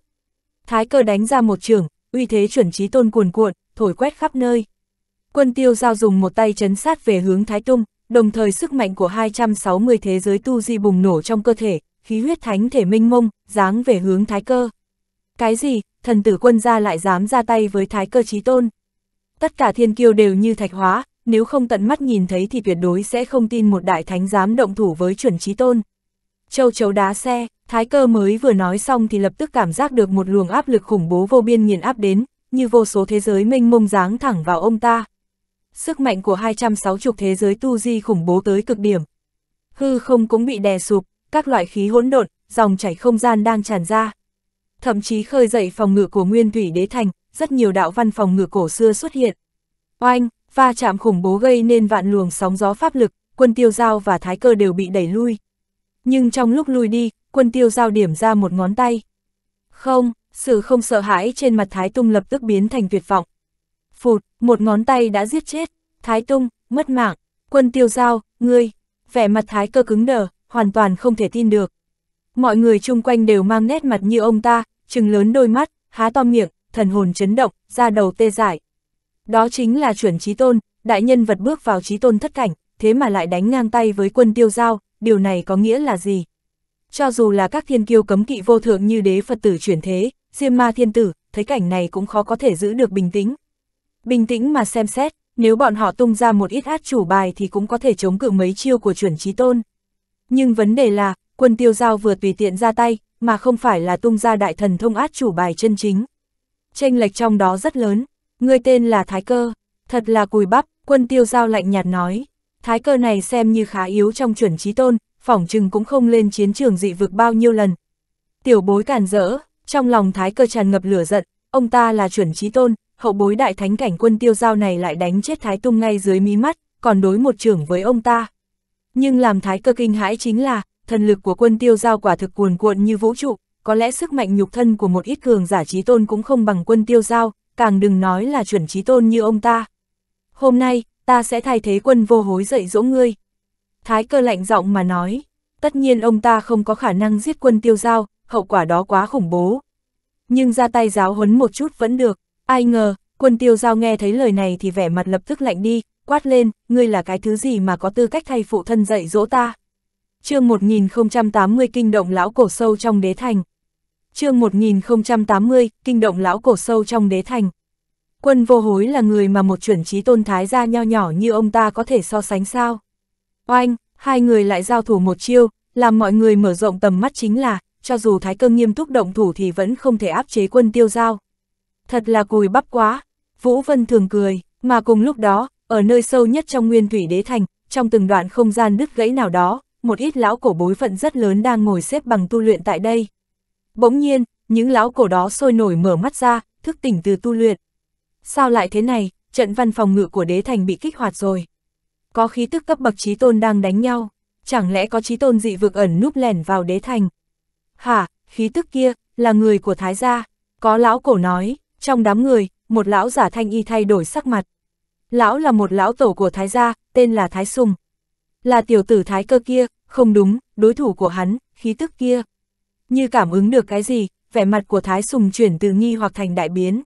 Thái cơ đánh ra một trường, uy thế chuẩn trí tôn cuồn cuộn, thổi quét khắp nơi. Quân tiêu giao dùng một tay chấn sát về hướng Thái Tung, đồng thời sức mạnh của 260 thế giới tu di bùng nổ trong cơ thể, khí huyết thánh thể minh mông, dáng về hướng Thái cơ. Cái gì, thần tử quân gia lại dám ra tay với thái cơ trí tôn? Tất cả thiên kiêu đều như thạch hóa, nếu không tận mắt nhìn thấy thì tuyệt đối sẽ không tin một đại thánh dám động thủ với chuẩn trí tôn. Châu chấu đá xe, thái cơ mới vừa nói xong thì lập tức cảm giác được một luồng áp lực khủng bố vô biên nghiền áp đến, như vô số thế giới mênh mông giáng thẳng vào ông ta. Sức mạnh của 260 thế giới tu di khủng bố tới cực điểm. Hư không cũng bị đè sụp, các loại khí hỗn độn, dòng chảy không gian đang tràn ra thậm chí khơi dậy phòng ngự của nguyên thủy đế thành, rất nhiều đạo văn phòng ngự cổ xưa xuất hiện. Oanh, va chạm khủng bố gây nên vạn luồng sóng gió pháp lực, quân tiêu giao và thái cơ đều bị đẩy lui. Nhưng trong lúc lui đi, quân tiêu giao điểm ra một ngón tay. Không, sự không sợ hãi trên mặt Thái Tung lập tức biến thành tuyệt vọng. Phụt, một ngón tay đã giết chết, Thái Tung, mất mạng, quân tiêu giao, ngươi, vẻ mặt Thái cơ cứng đờ, hoàn toàn không thể tin được. Mọi người chung quanh đều mang nét mặt như ông ta, trừng lớn đôi mắt, há to miệng, thần hồn chấn động, ra đầu tê dại. Đó chính là chuẩn trí tôn, đại nhân vật bước vào trí tôn thất cảnh, thế mà lại đánh ngang tay với quân tiêu giao, điều này có nghĩa là gì? Cho dù là các thiên kiêu cấm kỵ vô thượng như đế Phật tử chuyển thế, Diêm Ma Thiên Tử, thấy cảnh này cũng khó có thể giữ được bình tĩnh. Bình tĩnh mà xem xét, nếu bọn họ tung ra một ít át chủ bài thì cũng có thể chống cự mấy chiêu của chuẩn trí tôn. Nhưng vấn đề là, quân tiêu giao vừa tùy tiện ra tay, mà không phải là tung ra đại thần thông át chủ bài chân chính. Tranh lệch trong đó rất lớn, người tên là Thái Cơ, thật là cùi bắp, quân tiêu giao lạnh nhạt nói. Thái cơ này xem như khá yếu trong chuẩn trí tôn, phỏng chừng cũng không lên chiến trường dị vực bao nhiêu lần. Tiểu bối càn rỡ, trong lòng thái cơ tràn ngập lửa giận, ông ta là chuẩn trí tôn, hậu bối đại thánh cảnh quân tiêu giao này lại đánh chết thái tung ngay dưới mí mắt, còn đối một trưởng với ông ta. Nhưng làm thái cơ kinh hãi chính là, thần lực của quân tiêu giao quả thực cuồn cuộn như vũ trụ, có lẽ sức mạnh nhục thân của một ít cường giả trí tôn cũng không bằng quân tiêu giao, càng đừng nói là chuẩn trí tôn như ông ta. Hôm nay, ta sẽ thay thế quân vô hối dạy dỗ ngươi. Thái cơ lạnh giọng mà nói, tất nhiên ông ta không có khả năng giết quân tiêu giao, hậu quả đó quá khủng bố. Nhưng ra tay giáo huấn một chút vẫn được, ai ngờ, quân tiêu giao nghe thấy lời này thì vẻ mặt lập tức lạnh đi, quát lên, ngươi là cái thứ gì mà có tư cách thay phụ thân dạy dỗ ta chương 1080 kinh động lão cổ sâu trong đế thành. chương 1080, kinh động lão cổ sâu trong đế thành. Quân vô hối là người mà một chuẩn trí tôn thái gia nho nhỏ như ông ta có thể so sánh sao. Oanh, hai người lại giao thủ một chiêu, làm mọi người mở rộng tầm mắt chính là, cho dù thái cương nghiêm túc động thủ thì vẫn không thể áp chế quân tiêu giao. Thật là cùi bắp quá, Vũ Vân thường cười, mà cùng lúc đó, ở nơi sâu nhất trong nguyên thủy đế thành, trong từng đoạn không gian đứt gãy nào đó, một ít lão cổ bối phận rất lớn đang ngồi xếp bằng tu luyện tại đây. Bỗng nhiên, những lão cổ đó sôi nổi mở mắt ra, thức tỉnh từ tu luyện. Sao lại thế này, trận văn phòng ngự của đế thành bị kích hoạt rồi. Có khí tức cấp bậc trí tôn đang đánh nhau, chẳng lẽ có trí tôn dị vực ẩn núp lẻn vào đế thành. Hả, khí tức kia, là người của thái gia, có lão cổ nói, trong đám người, một lão giả thanh y thay đổi sắc mặt. Lão là một lão tổ của thái gia, tên là Thái Sùng. Là tiểu tử thái cơ kia, không đúng, đối thủ của hắn, khí tức kia. Như cảm ứng được cái gì, vẻ mặt của Thái Sùng chuyển từ nghi hoặc thành đại biến.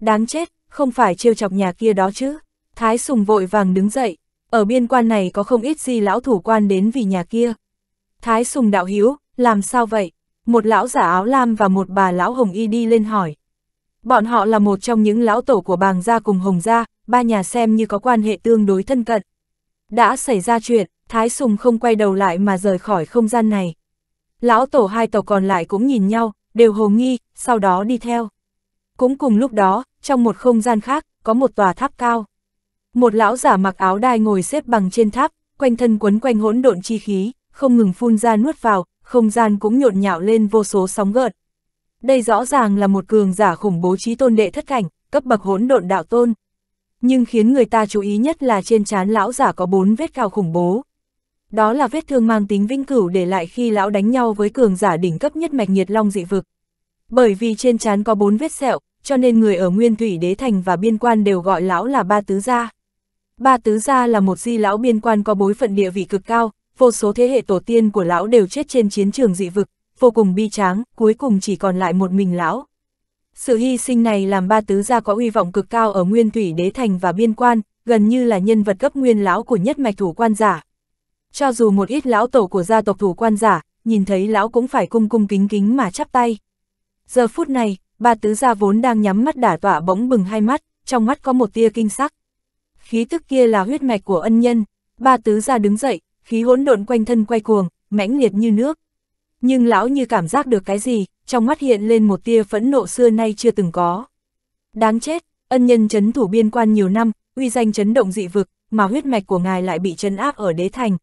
Đáng chết, không phải trêu chọc nhà kia đó chứ. Thái Sùng vội vàng đứng dậy, ở biên quan này có không ít gì lão thủ quan đến vì nhà kia. Thái Sùng đạo hiếu, làm sao vậy? Một lão giả áo lam và một bà lão hồng y đi lên hỏi. Bọn họ là một trong những lão tổ của bàng gia cùng hồng gia, ba nhà xem như có quan hệ tương đối thân cận. Đã xảy ra chuyện, Thái Sùng không quay đầu lại mà rời khỏi không gian này. Lão tổ hai tộc còn lại cũng nhìn nhau, đều hồ nghi, sau đó đi theo. Cũng cùng lúc đó, trong một không gian khác, có một tòa tháp cao. Một lão giả mặc áo đai ngồi xếp bằng trên tháp, quanh thân quấn quanh hỗn độn chi khí, không ngừng phun ra nuốt vào, không gian cũng nhộn nhạo lên vô số sóng gợn. Đây rõ ràng là một cường giả khủng bố trí tôn đệ thất cảnh, cấp bậc hỗn độn đạo tôn. Nhưng khiến người ta chú ý nhất là trên trán lão giả có bốn vết cao khủng bố, đó là vết thương mang tính vinh cửu để lại khi lão đánh nhau với cường giả đỉnh cấp nhất mạch nhiệt long dị vực. Bởi vì trên trán có bốn vết sẹo, cho nên người ở Nguyên Thủy Đế Thành và Biên Quan đều gọi lão là Ba Tứ Gia. Ba Tứ Gia là một di lão biên quan có bối phận địa vị cực cao, vô số thế hệ tổ tiên của lão đều chết trên chiến trường dị vực, vô cùng bi tráng, cuối cùng chỉ còn lại một mình lão. Sự hy sinh này làm Ba Tứ Gia có uy vọng cực cao ở Nguyên Thủy Đế Thành và Biên Quan, gần như là nhân vật cấp nguyên lão của nhất mạch thủ quan giả, cho dù một ít lão tổ của gia tộc thủ quan giả, nhìn thấy lão cũng phải cung cung kính kính mà chắp tay. Giờ phút này, ba tứ gia vốn đang nhắm mắt đả tỏa bỗng bừng hai mắt, trong mắt có một tia kinh sắc. Khí tức kia là huyết mạch của ân nhân, ba tứ gia đứng dậy, khí hỗn độn quanh thân quay cuồng, mãnh liệt như nước. Nhưng lão như cảm giác được cái gì, trong mắt hiện lên một tia phẫn nộ xưa nay chưa từng có. Đáng chết, ân nhân chấn thủ biên quan nhiều năm, uy danh chấn động dị vực, mà huyết mạch của ngài lại bị chấn áp ở đế thành,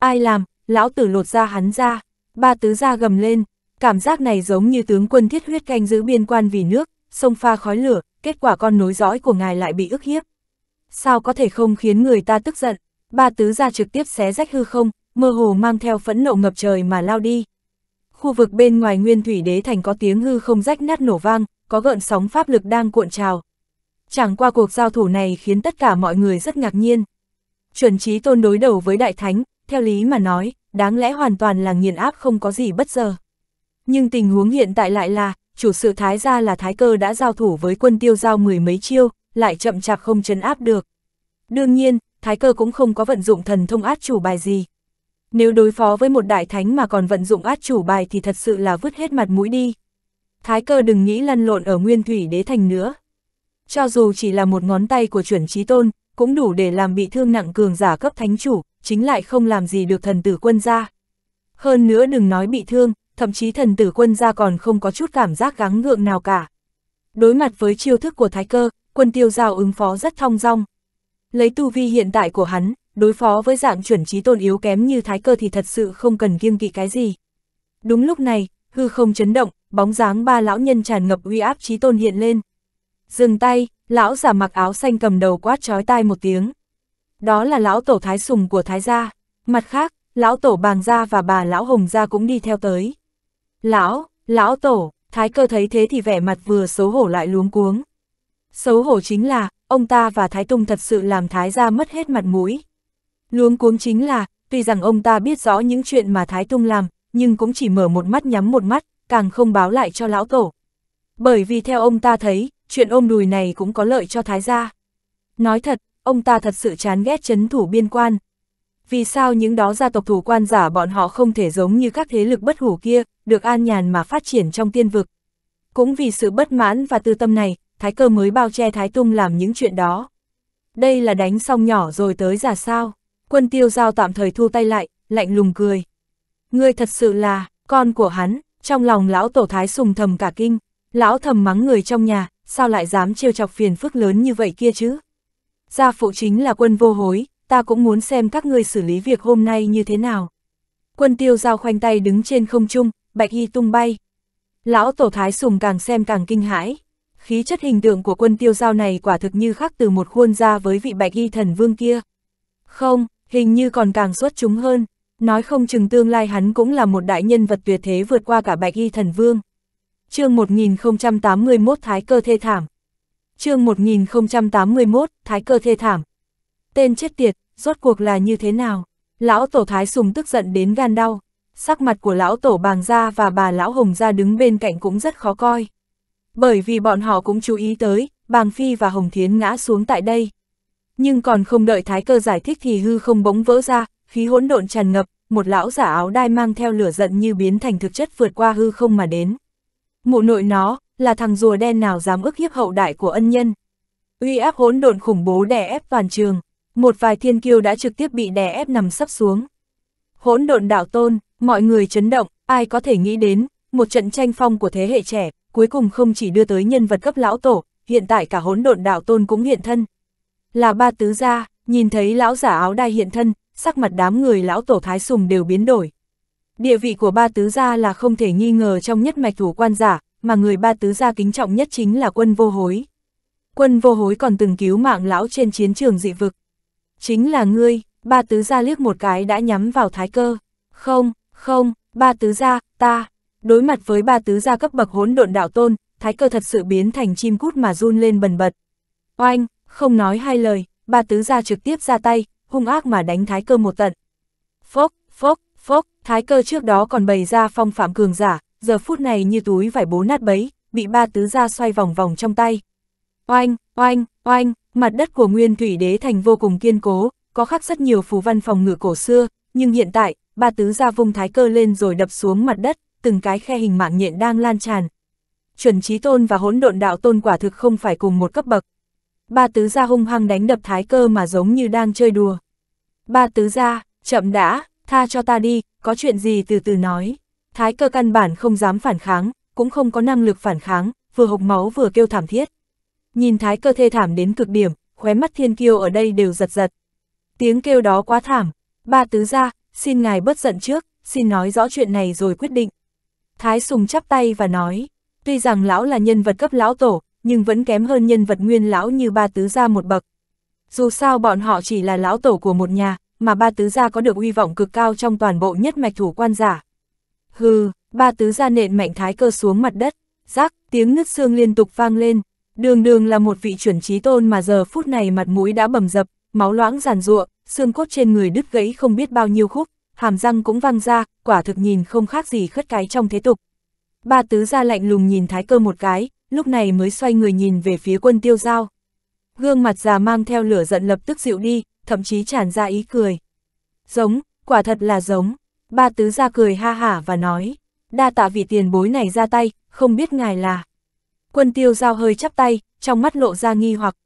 Ai làm, lão tử lột ra hắn ra, ba tứ ra gầm lên, cảm giác này giống như tướng quân thiết huyết canh giữ biên quan vì nước, sông pha khói lửa, kết quả con nối dõi của ngài lại bị ức hiếp. Sao có thể không khiến người ta tức giận, ba tứ ra trực tiếp xé rách hư không, mơ hồ mang theo phẫn nộ ngập trời mà lao đi. Khu vực bên ngoài nguyên thủy đế thành có tiếng hư không rách nát nổ vang, có gợn sóng pháp lực đang cuộn trào. Chẳng qua cuộc giao thủ này khiến tất cả mọi người rất ngạc nhiên. Chuẩn trí tôn đối đầu với đại thánh, theo lý mà nói, đáng lẽ hoàn toàn là nghiền áp không có gì bất giờ. Nhưng tình huống hiện tại lại là, chủ sự thái gia là thái cơ đã giao thủ với quân tiêu giao mười mấy chiêu, lại chậm chạp không chấn áp được. Đương nhiên, thái cơ cũng không có vận dụng thần thông át chủ bài gì. Nếu đối phó với một đại thánh mà còn vận dụng át chủ bài thì thật sự là vứt hết mặt mũi đi. Thái cơ đừng nghĩ lăn lộn ở nguyên thủy đế thành nữa. Cho dù chỉ là một ngón tay của chuẩn trí tôn, cũng đủ để làm bị thương nặng cường giả cấp thánh chủ, chính lại không làm gì được thần tử quân gia. Hơn nữa đừng nói bị thương, thậm chí thần tử quân gia còn không có chút cảm giác gắng ngượng nào cả. Đối mặt với chiêu thức của thái cơ, quân tiêu giao ứng phó rất thong dong. Lấy tu vi hiện tại của hắn, đối phó với dạng chuẩn trí tôn yếu kém như thái cơ thì thật sự không cần kiêng kỵ cái gì. Đúng lúc này, hư không chấn động, bóng dáng ba lão nhân tràn ngập uy áp trí tôn hiện lên. Dừng tay, lão giả mặc áo xanh cầm đầu quát trói tai một tiếng đó là lão tổ thái sùng của thái gia. Mặt khác, lão tổ bàng gia và bà lão hồng gia cũng đi theo tới. Lão, lão tổ, thái cơ thấy thế thì vẻ mặt vừa xấu hổ lại luống cuống. Xấu hổ chính là, ông ta và thái tung thật sự làm thái gia mất hết mặt mũi. Luống cuống chính là, tuy rằng ông ta biết rõ những chuyện mà thái tung làm, nhưng cũng chỉ mở một mắt nhắm một mắt, càng không báo lại cho lão tổ. Bởi vì theo ông ta thấy, chuyện ôm đùi này cũng có lợi cho thái gia. Nói thật, ông ta thật sự chán ghét chấn thủ biên quan. Vì sao những đó gia tộc thủ quan giả bọn họ không thể giống như các thế lực bất hủ kia, được an nhàn mà phát triển trong tiên vực. Cũng vì sự bất mãn và tư tâm này, Thái Cơ mới bao che Thái Tung làm những chuyện đó. Đây là đánh xong nhỏ rồi tới giả sao. Quân tiêu giao tạm thời thu tay lại, lạnh lùng cười. Ngươi thật sự là, con của hắn, trong lòng lão tổ thái sùng thầm cả kinh. Lão thầm mắng người trong nhà, sao lại dám trêu chọc phiền phức lớn như vậy kia chứ? gia phụ chính là quân vô hối, ta cũng muốn xem các ngươi xử lý việc hôm nay như thế nào. Quân tiêu giao khoanh tay đứng trên không trung, bạch y tung bay. Lão tổ thái sùng càng xem càng kinh hãi. Khí chất hình tượng của quân tiêu giao này quả thực như khác từ một khuôn ra với vị bạch y thần vương kia. Không, hình như còn càng xuất chúng hơn. Nói không chừng tương lai hắn cũng là một đại nhân vật tuyệt thế vượt qua cả bạch y thần vương. chương 1081 Thái cơ thê thảm chương 1081, Thái cơ thê thảm. Tên chết tiệt, rốt cuộc là như thế nào? Lão tổ thái sùng tức giận đến gan đau. Sắc mặt của lão tổ bàng gia và bà lão hồng gia đứng bên cạnh cũng rất khó coi. Bởi vì bọn họ cũng chú ý tới, bàng phi và hồng thiến ngã xuống tại đây. Nhưng còn không đợi thái cơ giải thích thì hư không bỗng vỡ ra, khí hỗn độn tràn ngập, một lão giả áo đai mang theo lửa giận như biến thành thực chất vượt qua hư không mà đến. Mụ nội nó, là thằng rùa đen nào dám ức hiếp hậu đại của ân nhân. Uy áp hỗn độn khủng bố đè ép toàn trường, một vài thiên kiêu đã trực tiếp bị đè ép nằm sắp xuống. Hỗn độn đạo tôn, mọi người chấn động, ai có thể nghĩ đến, một trận tranh phong của thế hệ trẻ, cuối cùng không chỉ đưa tới nhân vật cấp lão tổ, hiện tại cả hỗn độn đạo tôn cũng hiện thân. Là ba tứ gia, nhìn thấy lão giả áo đai hiện thân, sắc mặt đám người lão tổ thái sùng đều biến đổi. Địa vị của ba tứ gia là không thể nghi ngờ trong nhất mạch thủ quan giả, mà người ba tứ gia kính trọng nhất chính là quân vô hối. Quân vô hối còn từng cứu mạng lão trên chiến trường dị vực. Chính là ngươi, ba tứ gia liếc một cái đã nhắm vào thái cơ. Không, không, ba tứ gia, ta. Đối mặt với ba tứ gia cấp bậc hỗn độn đạo tôn, thái cơ thật sự biến thành chim cút mà run lên bần bật. Oanh, không nói hai lời, ba tứ gia trực tiếp ra tay, hung ác mà đánh thái cơ một tận. Phốc, phốc, phốc, thái cơ trước đó còn bày ra phong phạm cường giả, giờ phút này như túi vải bố nát bấy, bị ba tứ gia xoay vòng vòng trong tay. Oanh, oanh, oanh, mặt đất của Nguyên Thủy Đế Thành vô cùng kiên cố, có khắc rất nhiều phù văn phòng ngự cổ xưa, nhưng hiện tại, ba tứ gia vung thái cơ lên rồi đập xuống mặt đất, từng cái khe hình mạng nhện đang lan tràn. Chuẩn trí tôn và hỗn độn đạo tôn quả thực không phải cùng một cấp bậc. Ba tứ gia hung hăng đánh đập thái cơ mà giống như đang chơi đùa. Ba tứ gia, chậm đã, tha cho ta đi, có chuyện gì từ từ nói. Thái cơ căn bản không dám phản kháng, cũng không có năng lực phản kháng, vừa hộc máu vừa kêu thảm thiết. Nhìn thái cơ thê thảm đến cực điểm, khóe mắt thiên kiêu ở đây đều giật giật. Tiếng kêu đó quá thảm, ba tứ ra, xin ngài bớt giận trước, xin nói rõ chuyện này rồi quyết định. Thái sùng chắp tay và nói, tuy rằng lão là nhân vật cấp lão tổ, nhưng vẫn kém hơn nhân vật nguyên lão như ba tứ gia một bậc. Dù sao bọn họ chỉ là lão tổ của một nhà, mà ba tứ gia có được uy vọng cực cao trong toàn bộ nhất mạch thủ quan giả, Hừ, ba tứ gia nện mạnh thái cơ xuống mặt đất, rác, tiếng nứt xương liên tục vang lên. Đường đường là một vị chuẩn trí tôn mà giờ phút này mặt mũi đã bầm dập, máu loãng giàn ruộng, xương cốt trên người đứt gãy không biết bao nhiêu khúc, hàm răng cũng văng ra, quả thực nhìn không khác gì khất cái trong thế tục. Ba tứ gia lạnh lùng nhìn thái cơ một cái, lúc này mới xoay người nhìn về phía quân tiêu giao. Gương mặt già mang theo lửa giận lập tức dịu đi, thậm chí tràn ra ý cười. Giống, quả thật là giống ba tứ ra cười ha hả và nói, đa tạ vì tiền bối này ra tay, không biết ngài là. Quân tiêu giao hơi chắp tay, trong mắt lộ ra nghi hoặc.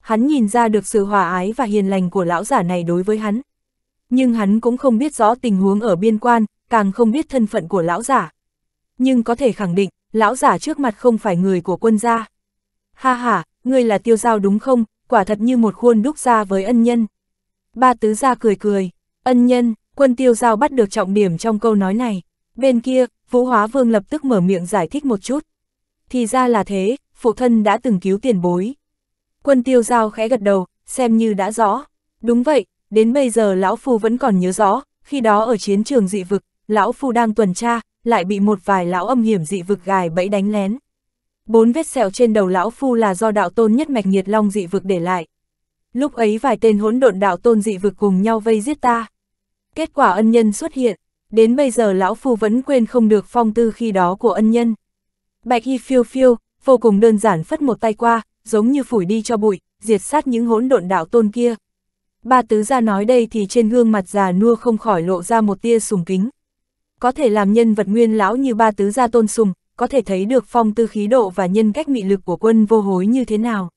Hắn nhìn ra được sự hòa ái và hiền lành của lão giả này đối với hắn. Nhưng hắn cũng không biết rõ tình huống ở biên quan, càng không biết thân phận của lão giả. Nhưng có thể khẳng định, lão giả trước mặt không phải người của quân gia. Ha ha, ngươi là tiêu giao đúng không, quả thật như một khuôn đúc ra với ân nhân. Ba tứ gia cười cười, ân nhân, Quân tiêu giao bắt được trọng điểm trong câu nói này. Bên kia, Vũ Hóa Vương lập tức mở miệng giải thích một chút. Thì ra là thế, phụ thân đã từng cứu tiền bối. Quân tiêu giao khẽ gật đầu, xem như đã rõ. Đúng vậy, đến bây giờ Lão Phu vẫn còn nhớ rõ, khi đó ở chiến trường dị vực, Lão Phu đang tuần tra, lại bị một vài lão âm hiểm dị vực gài bẫy đánh lén. Bốn vết sẹo trên đầu Lão Phu là do đạo tôn nhất mạch nhiệt long dị vực để lại. Lúc ấy vài tên hỗn độn đạo tôn dị vực cùng nhau vây giết ta. Kết quả ân nhân xuất hiện, đến bây giờ lão phu vẫn quên không được phong tư khi đó của ân nhân. Bạch y phiêu phiêu, vô cùng đơn giản phất một tay qua, giống như phủi đi cho bụi, diệt sát những hỗn độn đạo tôn kia. Ba tứ gia nói đây thì trên gương mặt già nua không khỏi lộ ra một tia sùng kính. Có thể làm nhân vật nguyên lão như ba tứ gia tôn sùng, có thể thấy được phong tư khí độ và nhân cách mị lực của quân vô hối như thế nào.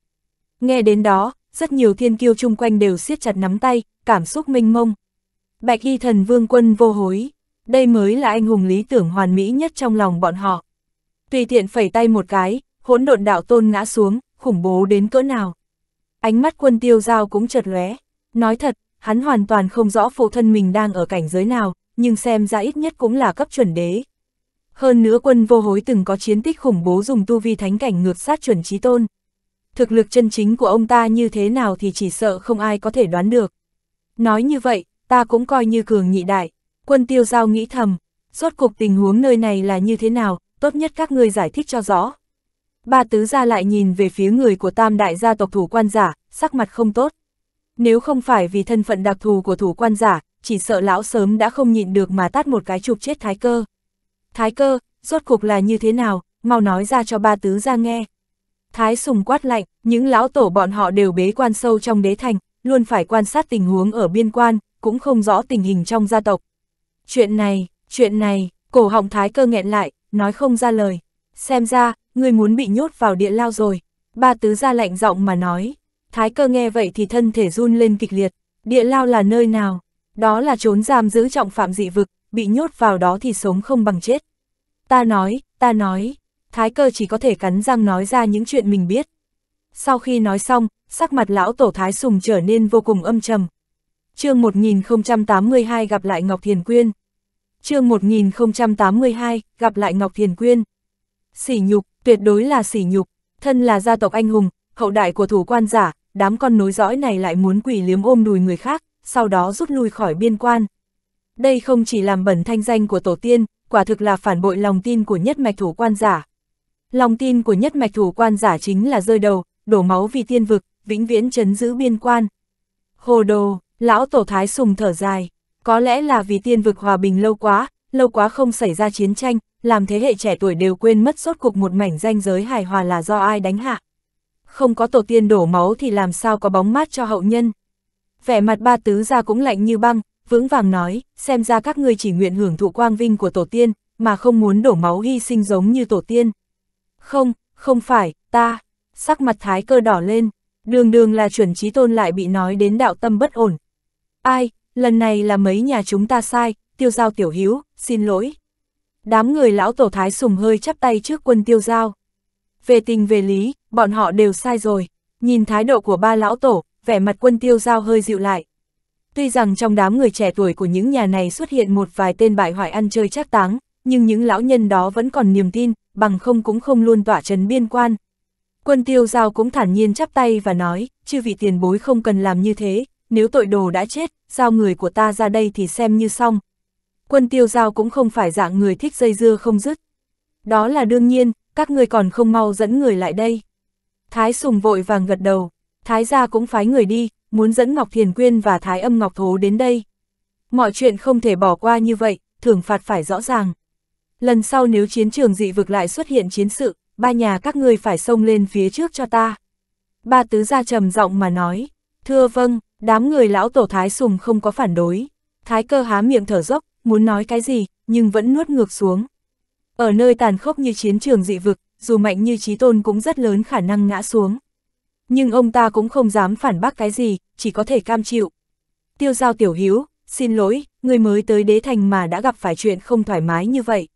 Nghe đến đó, rất nhiều thiên kiêu chung quanh đều siết chặt nắm tay, cảm xúc mênh mông. Bạch y thần vương quân vô hối, đây mới là anh hùng lý tưởng hoàn mỹ nhất trong lòng bọn họ. Tùy tiện phẩy tay một cái, hỗn độn đạo tôn ngã xuống, khủng bố đến cỡ nào. Ánh mắt quân tiêu giao cũng chợt lóe. Nói thật, hắn hoàn toàn không rõ phụ thân mình đang ở cảnh giới nào, nhưng xem ra ít nhất cũng là cấp chuẩn đế. Hơn nữa quân vô hối từng có chiến tích khủng bố dùng tu vi thánh cảnh ngược sát chuẩn trí tôn. Thực lực chân chính của ông ta như thế nào thì chỉ sợ không ai có thể đoán được. Nói như vậy, ta cũng coi như cường nhị đại, quân tiêu giao nghĩ thầm, rốt cuộc tình huống nơi này là như thế nào, tốt nhất các ngươi giải thích cho rõ. Ba tứ gia lại nhìn về phía người của tam đại gia tộc thủ quan giả, sắc mặt không tốt. Nếu không phải vì thân phận đặc thù của thủ quan giả, chỉ sợ lão sớm đã không nhịn được mà tát một cái chụp chết thái cơ. Thái cơ, rốt cuộc là như thế nào, mau nói ra cho ba tứ gia nghe. Thái sùng quát lạnh, những lão tổ bọn họ đều bế quan sâu trong đế thành, luôn phải quan sát tình huống ở biên quan, cũng không rõ tình hình trong gia tộc. Chuyện này, chuyện này, cổ họng thái cơ nghẹn lại, nói không ra lời. Xem ra, ngươi muốn bị nhốt vào địa lao rồi. Ba tứ ra lạnh giọng mà nói. Thái cơ nghe vậy thì thân thể run lên kịch liệt. Địa lao là nơi nào? Đó là trốn giam giữ trọng phạm dị vực, bị nhốt vào đó thì sống không bằng chết. Ta nói, ta nói. Thái cơ chỉ có thể cắn răng nói ra những chuyện mình biết. Sau khi nói xong, sắc mặt lão tổ thái sùng trở nên vô cùng âm trầm, chương 1082 gặp lại Ngọc Thiền Quyên. chương 1082, gặp lại Ngọc Thiền Quyên. Sỉ nhục, tuyệt đối là sỉ nhục, thân là gia tộc anh hùng, hậu đại của thủ quan giả, đám con nối dõi này lại muốn quỷ liếm ôm đùi người khác, sau đó rút lui khỏi biên quan. Đây không chỉ làm bẩn thanh danh của tổ tiên, quả thực là phản bội lòng tin của nhất mạch thủ quan giả. Lòng tin của nhất mạch thủ quan giả chính là rơi đầu, đổ máu vì tiên vực, vĩnh viễn chấn giữ biên quan. Hồ đồ, Lão Tổ Thái Sùng thở dài, có lẽ là vì tiên vực hòa bình lâu quá, lâu quá không xảy ra chiến tranh, làm thế hệ trẻ tuổi đều quên mất sốt cuộc một mảnh danh giới hài hòa là do ai đánh hạ. Không có tổ tiên đổ máu thì làm sao có bóng mát cho hậu nhân. Vẻ mặt ba tứ gia cũng lạnh như băng, vững vàng nói, xem ra các ngươi chỉ nguyện hưởng thụ quang vinh của tổ tiên, mà không muốn đổ máu hy sinh giống như tổ tiên. Không, không phải, ta, sắc mặt thái cơ đỏ lên, đường đường là chuẩn trí tôn lại bị nói đến đạo tâm bất ổn, Ai, lần này là mấy nhà chúng ta sai, tiêu giao tiểu hiếu xin lỗi. Đám người lão tổ thái sùng hơi chắp tay trước quân tiêu giao. Về tình về lý, bọn họ đều sai rồi. Nhìn thái độ của ba lão tổ, vẻ mặt quân tiêu giao hơi dịu lại. Tuy rằng trong đám người trẻ tuổi của những nhà này xuất hiện một vài tên bại hoại ăn chơi chắc táng, nhưng những lão nhân đó vẫn còn niềm tin, bằng không cũng không luôn tỏa trần biên quan. Quân tiêu giao cũng thản nhiên chắp tay và nói, chư vị tiền bối không cần làm như thế, nếu tội đồ đã chết, giao người của ta ra đây thì xem như xong. Quân tiêu giao cũng không phải dạng người thích dây dưa không dứt. Đó là đương nhiên, các ngươi còn không mau dẫn người lại đây. Thái Sùng vội vàng gật đầu, Thái gia cũng phái người đi, muốn dẫn Ngọc Thiền Quyên và Thái âm Ngọc Thố đến đây. Mọi chuyện không thể bỏ qua như vậy, thưởng phạt phải rõ ràng. Lần sau nếu chiến trường dị vực lại xuất hiện chiến sự, ba nhà các ngươi phải xông lên phía trước cho ta. Ba tứ gia trầm giọng mà nói, thưa vâng, Đám người lão tổ thái sùng không có phản đối. Thái cơ há miệng thở dốc, muốn nói cái gì, nhưng vẫn nuốt ngược xuống. Ở nơi tàn khốc như chiến trường dị vực, dù mạnh như trí tôn cũng rất lớn khả năng ngã xuống. Nhưng ông ta cũng không dám phản bác cái gì, chỉ có thể cam chịu. Tiêu giao tiểu hiếu, xin lỗi, người mới tới đế thành mà đã gặp phải chuyện không thoải mái như vậy.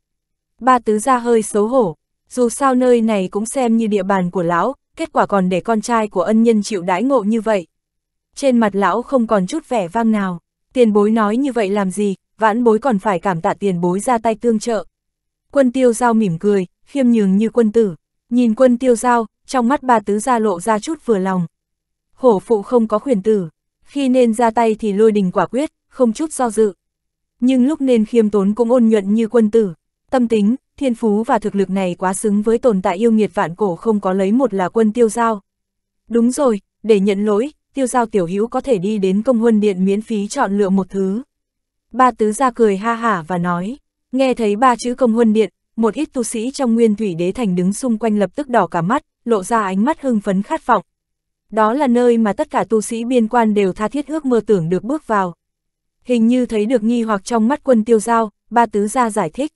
Ba tứ gia hơi xấu hổ, dù sao nơi này cũng xem như địa bàn của lão, kết quả còn để con trai của ân nhân chịu đãi ngộ như vậy trên mặt lão không còn chút vẻ vang nào, tiền bối nói như vậy làm gì, vãn bối còn phải cảm tạ tiền bối ra tay tương trợ. Quân tiêu giao mỉm cười, khiêm nhường như quân tử, nhìn quân tiêu giao, trong mắt ba tứ gia lộ ra chút vừa lòng. Hổ phụ không có khuyển tử, khi nên ra tay thì lôi đình quả quyết, không chút do dự. Nhưng lúc nên khiêm tốn cũng ôn nhuận như quân tử, tâm tính, thiên phú và thực lực này quá xứng với tồn tại yêu nghiệt vạn cổ không có lấy một là quân tiêu giao. Đúng rồi, để nhận lỗi, tiêu giao tiểu hữu có thể đi đến công huân điện miễn phí chọn lựa một thứ. Ba tứ ra cười ha hả và nói, nghe thấy ba chữ công huân điện, một ít tu sĩ trong nguyên thủy đế thành đứng xung quanh lập tức đỏ cả mắt, lộ ra ánh mắt hưng phấn khát vọng. Đó là nơi mà tất cả tu sĩ biên quan đều tha thiết ước mơ tưởng được bước vào. Hình như thấy được nghi hoặc trong mắt quân tiêu giao, ba tứ gia giải thích.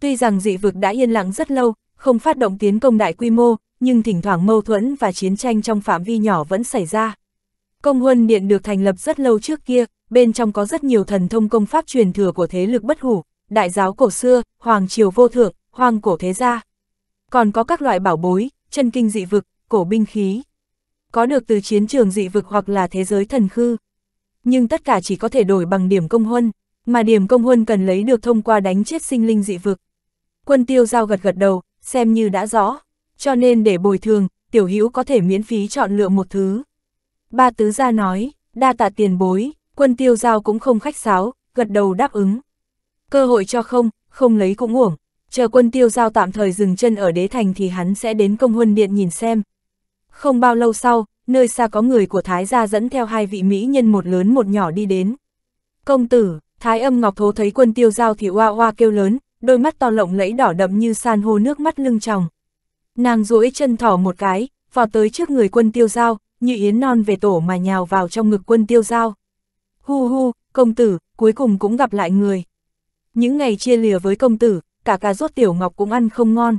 Tuy rằng dị vực đã yên lặng rất lâu, không phát động tiến công đại quy mô, nhưng thỉnh thoảng mâu thuẫn và chiến tranh trong phạm vi nhỏ vẫn xảy ra. Công huân điện được thành lập rất lâu trước kia, bên trong có rất nhiều thần thông công pháp truyền thừa của thế lực bất hủ, đại giáo cổ xưa, hoàng triều vô thượng, hoàng cổ thế gia. Còn có các loại bảo bối, chân kinh dị vực, cổ binh khí. Có được từ chiến trường dị vực hoặc là thế giới thần khư. Nhưng tất cả chỉ có thể đổi bằng điểm công huân, mà điểm công huân cần lấy được thông qua đánh chết sinh linh dị vực. Quân tiêu giao gật gật đầu, xem như đã rõ. Cho nên để bồi thường, tiểu hữu có thể miễn phí chọn lựa một thứ. Ba tứ gia nói, đa tạ tiền bối, quân tiêu giao cũng không khách sáo, gật đầu đáp ứng. Cơ hội cho không, không lấy cũng uổng, chờ quân tiêu giao tạm thời dừng chân ở đế thành thì hắn sẽ đến công huân điện nhìn xem. Không bao lâu sau, nơi xa có người của Thái gia dẫn theo hai vị mỹ nhân một lớn một nhỏ đi đến. Công tử, Thái âm ngọc thố thấy quân tiêu giao thì oa oa kêu lớn, đôi mắt to lộng lẫy đỏ đậm như san hô nước mắt lưng tròng. Nàng duỗi chân thỏ một cái, vào tới trước người quân tiêu giao, như yến non về tổ mà nhào vào trong ngực quân tiêu giao. Hu hu, công tử, cuối cùng cũng gặp lại người. Những ngày chia lìa với công tử, cả cà rốt tiểu ngọc cũng ăn không ngon.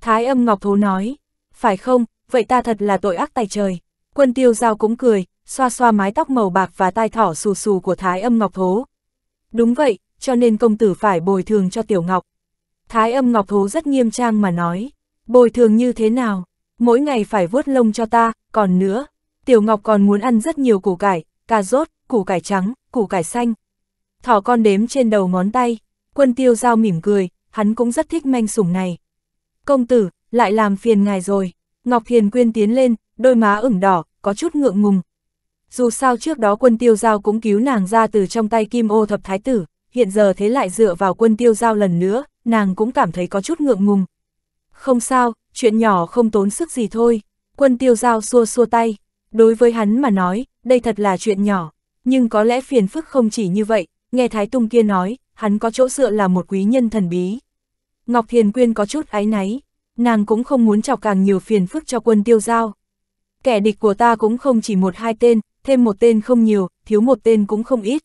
Thái âm ngọc thố nói, phải không, vậy ta thật là tội ác tài trời. Quân tiêu giao cũng cười, xoa xoa mái tóc màu bạc và tai thỏ xù xù của thái âm ngọc thố. Đúng vậy, cho nên công tử phải bồi thường cho tiểu ngọc. Thái âm ngọc thố rất nghiêm trang mà nói, bồi thường như thế nào? mỗi ngày phải vuốt lông cho ta, còn nữa, Tiểu Ngọc còn muốn ăn rất nhiều củ cải, cà rốt, củ cải trắng, củ cải xanh. Thỏ con đếm trên đầu ngón tay, quân tiêu giao mỉm cười, hắn cũng rất thích manh sủng này. Công tử, lại làm phiền ngài rồi, Ngọc Hiền Quyên tiến lên, đôi má ửng đỏ, có chút ngượng ngùng. Dù sao trước đó quân tiêu giao cũng cứu nàng ra từ trong tay kim ô thập thái tử, hiện giờ thế lại dựa vào quân tiêu giao lần nữa, nàng cũng cảm thấy có chút ngượng ngùng. Không sao, chuyện nhỏ không tốn sức gì thôi. Quân tiêu giao xua xua tay, đối với hắn mà nói, đây thật là chuyện nhỏ, nhưng có lẽ phiền phức không chỉ như vậy, nghe Thái Tung kia nói, hắn có chỗ dựa là một quý nhân thần bí. Ngọc Thiền Quyên có chút áy náy, nàng cũng không muốn chọc càng nhiều phiền phức cho quân tiêu giao. Kẻ địch của ta cũng không chỉ một hai tên, thêm một tên không nhiều, thiếu một tên cũng không ít.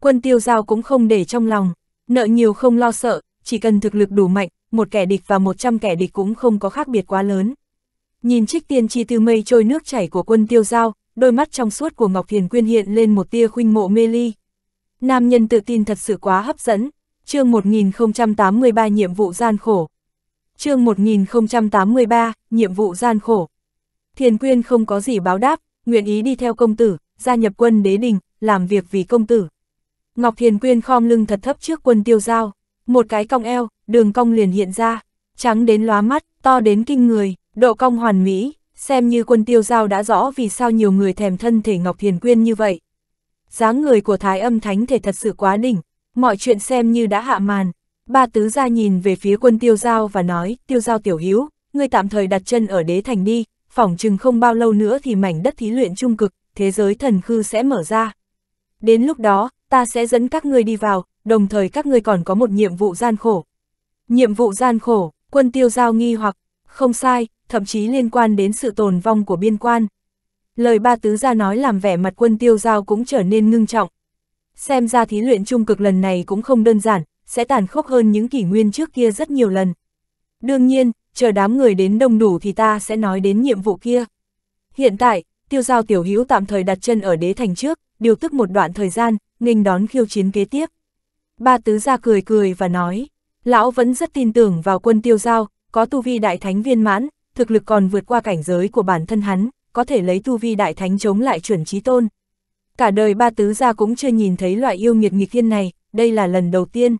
Quân tiêu giao cũng không để trong lòng, nợ nhiều không lo sợ, chỉ cần thực lực đủ mạnh, một kẻ địch và một trăm kẻ địch cũng không có khác biệt quá lớn. Nhìn trích tiên chi từ mây trôi nước chảy của quân tiêu giao, đôi mắt trong suốt của Ngọc Thiền Quyên hiện lên một tia khuynh mộ mê ly. Nam nhân tự tin thật sự quá hấp dẫn, chương 1083 nhiệm vụ gian khổ. chương 1083, nhiệm vụ gian khổ. Thiền Quyên không có gì báo đáp, nguyện ý đi theo công tử, gia nhập quân đế đình, làm việc vì công tử. Ngọc Thiền Quyên khom lưng thật thấp trước quân tiêu giao một cái cong eo, đường cong liền hiện ra, trắng đến lóa mắt, to đến kinh người, độ cong hoàn mỹ, xem như quân tiêu giao đã rõ vì sao nhiều người thèm thân thể Ngọc Thiền Quyên như vậy. dáng người của thái âm thánh thể thật sự quá đỉnh, mọi chuyện xem như đã hạ màn. Ba tứ gia nhìn về phía quân tiêu giao và nói, tiêu giao tiểu hiếu, ngươi tạm thời đặt chân ở đế thành đi, phỏng chừng không bao lâu nữa thì mảnh đất thí luyện trung cực, thế giới thần khư sẽ mở ra. Đến lúc đó, ta sẽ dẫn các ngươi đi vào, đồng thời các ngươi còn có một nhiệm vụ gian khổ. Nhiệm vụ gian khổ, quân tiêu giao nghi hoặc, không sai, thậm chí liên quan đến sự tồn vong của biên quan. Lời ba tứ gia nói làm vẻ mặt quân tiêu giao cũng trở nên ngưng trọng. Xem ra thí luyện trung cực lần này cũng không đơn giản, sẽ tàn khốc hơn những kỷ nguyên trước kia rất nhiều lần. Đương nhiên, chờ đám người đến đông đủ thì ta sẽ nói đến nhiệm vụ kia. Hiện tại, tiêu giao tiểu hữu tạm thời đặt chân ở đế thành trước, điều tức một đoạn thời gian, nghênh đón khiêu chiến kế tiếp. Ba tứ gia cười cười và nói, lão vẫn rất tin tưởng vào quân tiêu giao, có tu vi đại thánh viên mãn, thực lực còn vượt qua cảnh giới của bản thân hắn, có thể lấy tu vi đại thánh chống lại chuẩn trí tôn. Cả đời ba tứ gia cũng chưa nhìn thấy loại yêu nghiệt nghịch thiên này, đây là lần đầu tiên.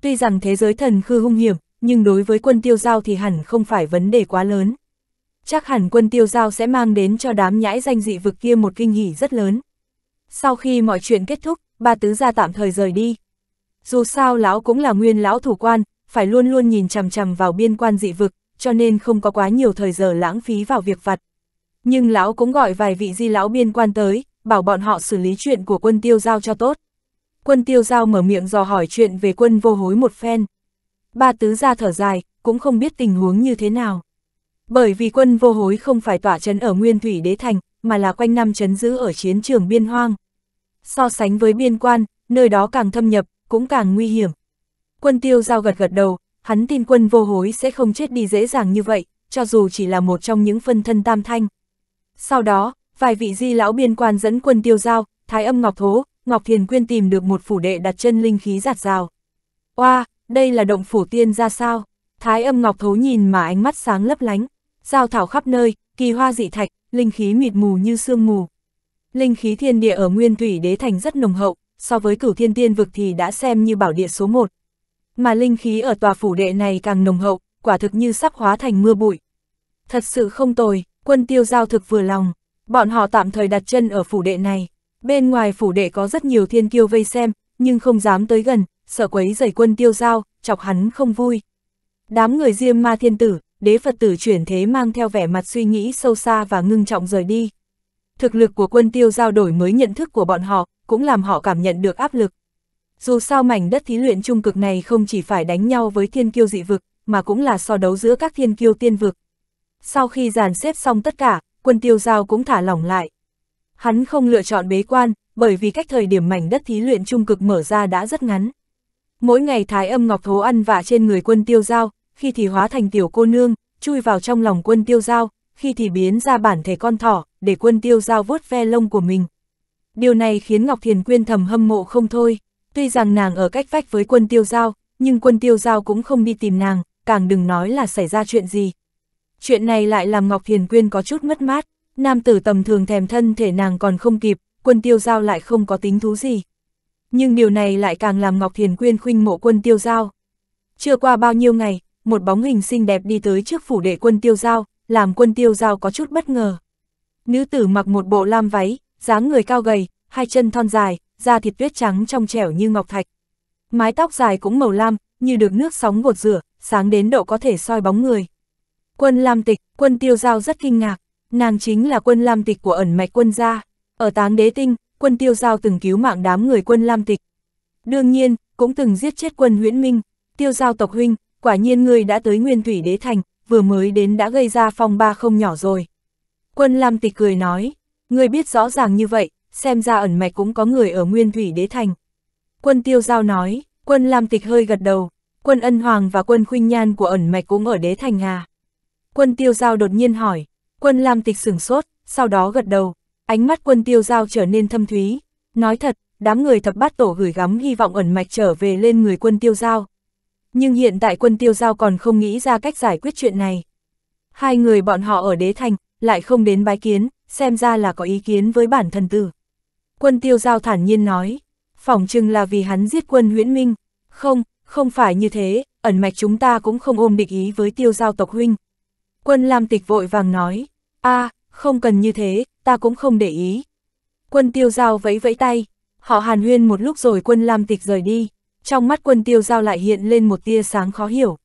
Tuy rằng thế giới thần khư hung hiểm, nhưng đối với quân tiêu giao thì hẳn không phải vấn đề quá lớn. Chắc hẳn quân tiêu giao sẽ mang đến cho đám nhãi danh dị vực kia một kinh hỉ rất lớn. Sau khi mọi chuyện kết thúc, ba tứ gia tạm thời rời đi dù sao lão cũng là nguyên lão thủ quan, phải luôn luôn nhìn chằm chằm vào biên quan dị vực, cho nên không có quá nhiều thời giờ lãng phí vào việc vặt. Nhưng lão cũng gọi vài vị di lão biên quan tới, bảo bọn họ xử lý chuyện của quân tiêu giao cho tốt. Quân tiêu giao mở miệng dò hỏi chuyện về quân vô hối một phen. Ba tứ ra thở dài, cũng không biết tình huống như thế nào. Bởi vì quân vô hối không phải tỏa chấn ở nguyên thủy đế thành, mà là quanh năm chấn giữ ở chiến trường biên hoang. So sánh với biên quan, nơi đó càng thâm nhập, cũng càng nguy hiểm. Quân tiêu giao gật gật đầu, hắn tin quân vô hối sẽ không chết đi dễ dàng như vậy, cho dù chỉ là một trong những phân thân tam thanh. Sau đó, vài vị di lão biên quan dẫn quân tiêu giao, thái âm ngọc thố, ngọc thiền quyên tìm được một phủ đệ đặt chân linh khí giạt rào. Oa, đây là động phủ tiên ra sao? Thái âm ngọc thố nhìn mà ánh mắt sáng lấp lánh, giao thảo khắp nơi, kỳ hoa dị thạch, linh khí mịt mù như sương mù. Linh khí thiên địa ở nguyên thủy đế thành rất nồng hậu, so với cửu thiên tiên vực thì đã xem như bảo địa số một. Mà linh khí ở tòa phủ đệ này càng nồng hậu, quả thực như sắp hóa thành mưa bụi. Thật sự không tồi, quân tiêu giao thực vừa lòng, bọn họ tạm thời đặt chân ở phủ đệ này. Bên ngoài phủ đệ có rất nhiều thiên kiêu vây xem, nhưng không dám tới gần, sợ quấy rầy quân tiêu giao, chọc hắn không vui. Đám người diêm ma thiên tử, đế Phật tử chuyển thế mang theo vẻ mặt suy nghĩ sâu xa và ngưng trọng rời đi. Thực lực của quân tiêu giao đổi mới nhận thức của bọn họ, cũng làm họ cảm nhận được áp lực. Dù sao mảnh đất thí luyện trung cực này không chỉ phải đánh nhau với thiên kiêu dị vực, mà cũng là so đấu giữa các thiên kiêu tiên vực. Sau khi dàn xếp xong tất cả, quân tiêu giao cũng thả lỏng lại. Hắn không lựa chọn bế quan, bởi vì cách thời điểm mảnh đất thí luyện trung cực mở ra đã rất ngắn. Mỗi ngày thái âm ngọc thố ăn vạ trên người quân tiêu giao, khi thì hóa thành tiểu cô nương, chui vào trong lòng quân tiêu giao, khi thì biến ra bản thể con thỏ, để quân tiêu giao vuốt ve lông của mình điều này khiến Ngọc Thiền Quyên thầm hâm mộ không thôi. Tuy rằng nàng ở cách vách với quân tiêu giao, nhưng quân tiêu giao cũng không đi tìm nàng, càng đừng nói là xảy ra chuyện gì. Chuyện này lại làm Ngọc Thiền Quyên có chút mất mát, nam tử tầm thường thèm thân thể nàng còn không kịp, quân tiêu giao lại không có tính thú gì. Nhưng điều này lại càng làm Ngọc Thiền Quyên khuynh mộ quân tiêu giao. Chưa qua bao nhiêu ngày, một bóng hình xinh đẹp đi tới trước phủ đệ quân tiêu giao, làm quân tiêu giao có chút bất ngờ. Nữ tử mặc một bộ lam váy, dáng người cao gầy, hai chân thon dài, da thịt tuyết trắng trong trẻo như ngọc thạch. Mái tóc dài cũng màu lam, như được nước sóng gột rửa, sáng đến độ có thể soi bóng người. Quân Lam Tịch, quân tiêu giao rất kinh ngạc, nàng chính là quân Lam Tịch của ẩn mạch quân gia. Ở táng đế tinh, quân tiêu giao từng cứu mạng đám người quân Lam Tịch. Đương nhiên, cũng từng giết chết quân huyễn minh, tiêu giao tộc huynh, quả nhiên ngươi đã tới nguyên thủy đế thành, vừa mới đến đã gây ra phong ba không nhỏ rồi. Quân Lam Tịch cười nói, Ngươi biết rõ ràng như vậy, xem ra ẩn mạch cũng có người ở nguyên thủy đế thành. Quân tiêu giao nói, quân Lam Tịch hơi gật đầu, quân ân hoàng và quân khuynh nhan của ẩn mạch cũng ở đế thành à? Quân tiêu giao đột nhiên hỏi, quân Lam Tịch sửng sốt, sau đó gật đầu, ánh mắt quân tiêu giao trở nên thâm thúy. Nói thật, đám người thập bát tổ gửi gắm hy vọng ẩn mạch trở về lên người quân tiêu giao. Nhưng hiện tại quân tiêu giao còn không nghĩ ra cách giải quyết chuyện này. Hai người bọn họ ở đế thành, lại không đến bái kiến, xem ra là có ý kiến với bản thân tử. Quân tiêu giao thản nhiên nói, phỏng chừng là vì hắn giết quân huyễn minh. Không, không phải như thế, ẩn mạch chúng ta cũng không ôm địch ý với tiêu giao tộc huynh. Quân Lam Tịch vội vàng nói, a không cần như thế, ta cũng không để ý. Quân tiêu giao vẫy vẫy tay, họ hàn huyên một lúc rồi quân Lam Tịch rời đi, trong mắt quân tiêu giao lại hiện lên một tia sáng khó hiểu.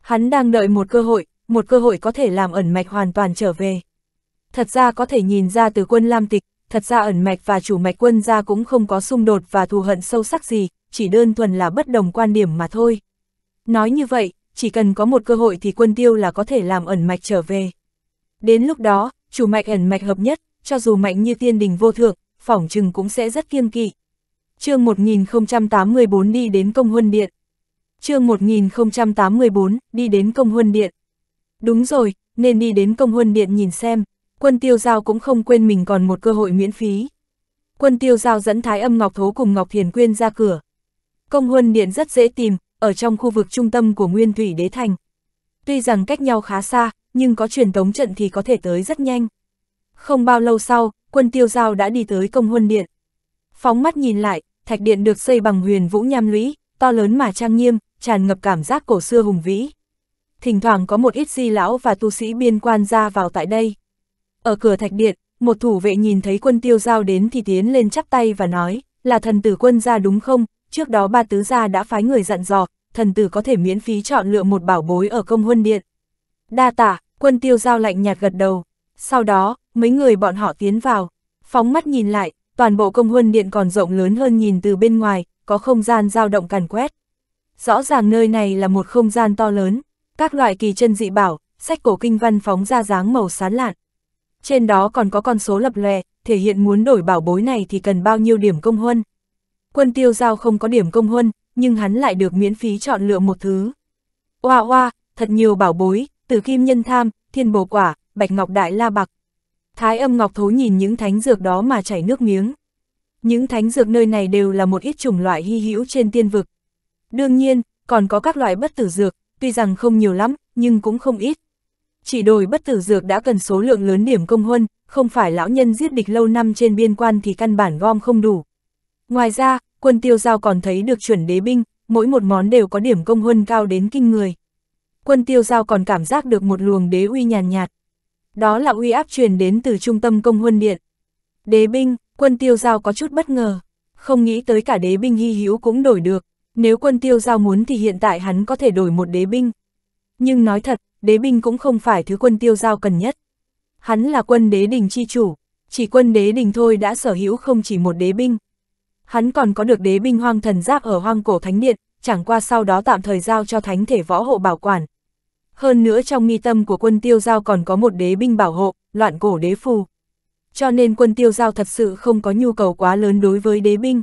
Hắn đang đợi một cơ hội, một cơ hội có thể làm ẩn mạch hoàn toàn trở về thật ra có thể nhìn ra từ quân Lam Tịch, thật ra ẩn mạch và chủ mạch quân gia cũng không có xung đột và thù hận sâu sắc gì, chỉ đơn thuần là bất đồng quan điểm mà thôi. Nói như vậy, chỉ cần có một cơ hội thì quân tiêu là có thể làm ẩn mạch trở về. Đến lúc đó, chủ mạch ẩn mạch hợp nhất, cho dù mạnh như tiên đình vô thượng, phỏng chừng cũng sẽ rất kiêng kỵ. chương 1084 đi đến công huân điện. chương 1084 đi đến công huân điện. Đúng rồi, nên đi đến công huân điện nhìn xem, quân tiêu giao cũng không quên mình còn một cơ hội miễn phí. Quân tiêu giao dẫn Thái âm Ngọc Thố cùng Ngọc Thiền Quyên ra cửa. Công huân điện rất dễ tìm, ở trong khu vực trung tâm của Nguyên Thủy Đế Thành. Tuy rằng cách nhau khá xa, nhưng có truyền tống trận thì có thể tới rất nhanh. Không bao lâu sau, quân tiêu giao đã đi tới công huân điện. Phóng mắt nhìn lại, thạch điện được xây bằng huyền vũ nham lũy, to lớn mà trang nghiêm, tràn ngập cảm giác cổ xưa hùng vĩ. Thỉnh thoảng có một ít di lão và tu sĩ biên quan ra vào tại đây. Ở cửa thạch điện, một thủ vệ nhìn thấy quân tiêu giao đến thì tiến lên chắp tay và nói, là thần tử quân gia đúng không? Trước đó ba tứ gia đã phái người dặn dò, thần tử có thể miễn phí chọn lựa một bảo bối ở công huân điện. Đa tả, quân tiêu giao lạnh nhạt gật đầu. Sau đó, mấy người bọn họ tiến vào. Phóng mắt nhìn lại, toàn bộ công huân điện còn rộng lớn hơn nhìn từ bên ngoài, có không gian dao động càn quét. Rõ ràng nơi này là một không gian to lớn, các loại kỳ chân dị bảo, sách cổ kinh văn phóng ra dáng màu sán lạn trên đó còn có con số lập lòe, thể hiện muốn đổi bảo bối này thì cần bao nhiêu điểm công huân. Quân tiêu giao không có điểm công huân, nhưng hắn lại được miễn phí chọn lựa một thứ. Oa oa, thật nhiều bảo bối, từ kim nhân tham, thiên bồ quả, bạch ngọc đại la bạc. Thái âm ngọc thố nhìn những thánh dược đó mà chảy nước miếng. Những thánh dược nơi này đều là một ít chủng loại hy hữu trên tiên vực. Đương nhiên, còn có các loại bất tử dược, tuy rằng không nhiều lắm, nhưng cũng không ít chỉ đổi bất tử dược đã cần số lượng lớn điểm công huân, không phải lão nhân giết địch lâu năm trên biên quan thì căn bản gom không đủ. Ngoài ra, quân tiêu giao còn thấy được chuẩn đế binh, mỗi một món đều có điểm công huân cao đến kinh người. Quân tiêu giao còn cảm giác được một luồng đế uy nhàn nhạt, nhạt. Đó là uy áp truyền đến từ trung tâm công huân điện. Đế binh, quân tiêu giao có chút bất ngờ, không nghĩ tới cả đế binh hy hữu cũng đổi được, nếu quân tiêu giao muốn thì hiện tại hắn có thể đổi một đế binh. Nhưng nói thật, đế binh cũng không phải thứ quân tiêu giao cần nhất. Hắn là quân đế đình chi chủ, chỉ quân đế đình thôi đã sở hữu không chỉ một đế binh. Hắn còn có được đế binh hoang thần giáp ở hoang cổ thánh điện, chẳng qua sau đó tạm thời giao cho thánh thể võ hộ bảo quản. Hơn nữa trong mi tâm của quân tiêu giao còn có một đế binh bảo hộ, loạn cổ đế phù. Cho nên quân tiêu giao thật sự không có nhu cầu quá lớn đối với đế binh.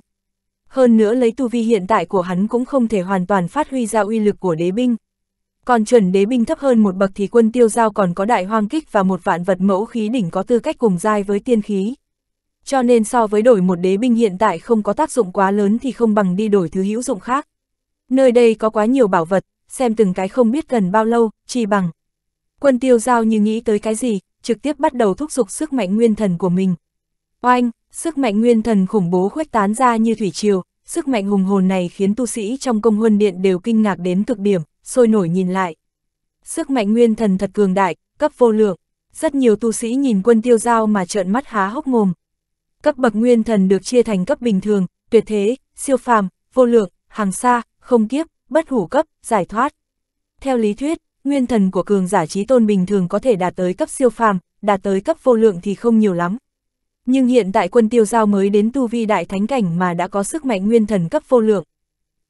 Hơn nữa lấy tu vi hiện tại của hắn cũng không thể hoàn toàn phát huy ra uy lực của đế binh còn chuẩn đế binh thấp hơn một bậc thì quân tiêu giao còn có đại hoang kích và một vạn vật mẫu khí đỉnh có tư cách cùng giai với tiên khí. Cho nên so với đổi một đế binh hiện tại không có tác dụng quá lớn thì không bằng đi đổi thứ hữu dụng khác. Nơi đây có quá nhiều bảo vật, xem từng cái không biết cần bao lâu, chỉ bằng. Quân tiêu giao như nghĩ tới cái gì, trực tiếp bắt đầu thúc giục sức mạnh nguyên thần của mình. Oanh, sức mạnh nguyên thần khủng bố khuếch tán ra như thủy triều, sức mạnh hùng hồn này khiến tu sĩ trong công huân điện đều kinh ngạc đến cực điểm, sôi nổi nhìn lại. Sức mạnh nguyên thần thật cường đại, cấp vô lượng, rất nhiều tu sĩ nhìn quân tiêu giao mà trợn mắt há hốc mồm. Cấp bậc nguyên thần được chia thành cấp bình thường, tuyệt thế, siêu phàm, vô lượng, hàng xa, không kiếp, bất hủ cấp, giải thoát. Theo lý thuyết, nguyên thần của cường giả trí tôn bình thường có thể đạt tới cấp siêu phàm, đạt tới cấp vô lượng thì không nhiều lắm. Nhưng hiện tại quân tiêu giao mới đến tu vi đại thánh cảnh mà đã có sức mạnh nguyên thần cấp vô lượng.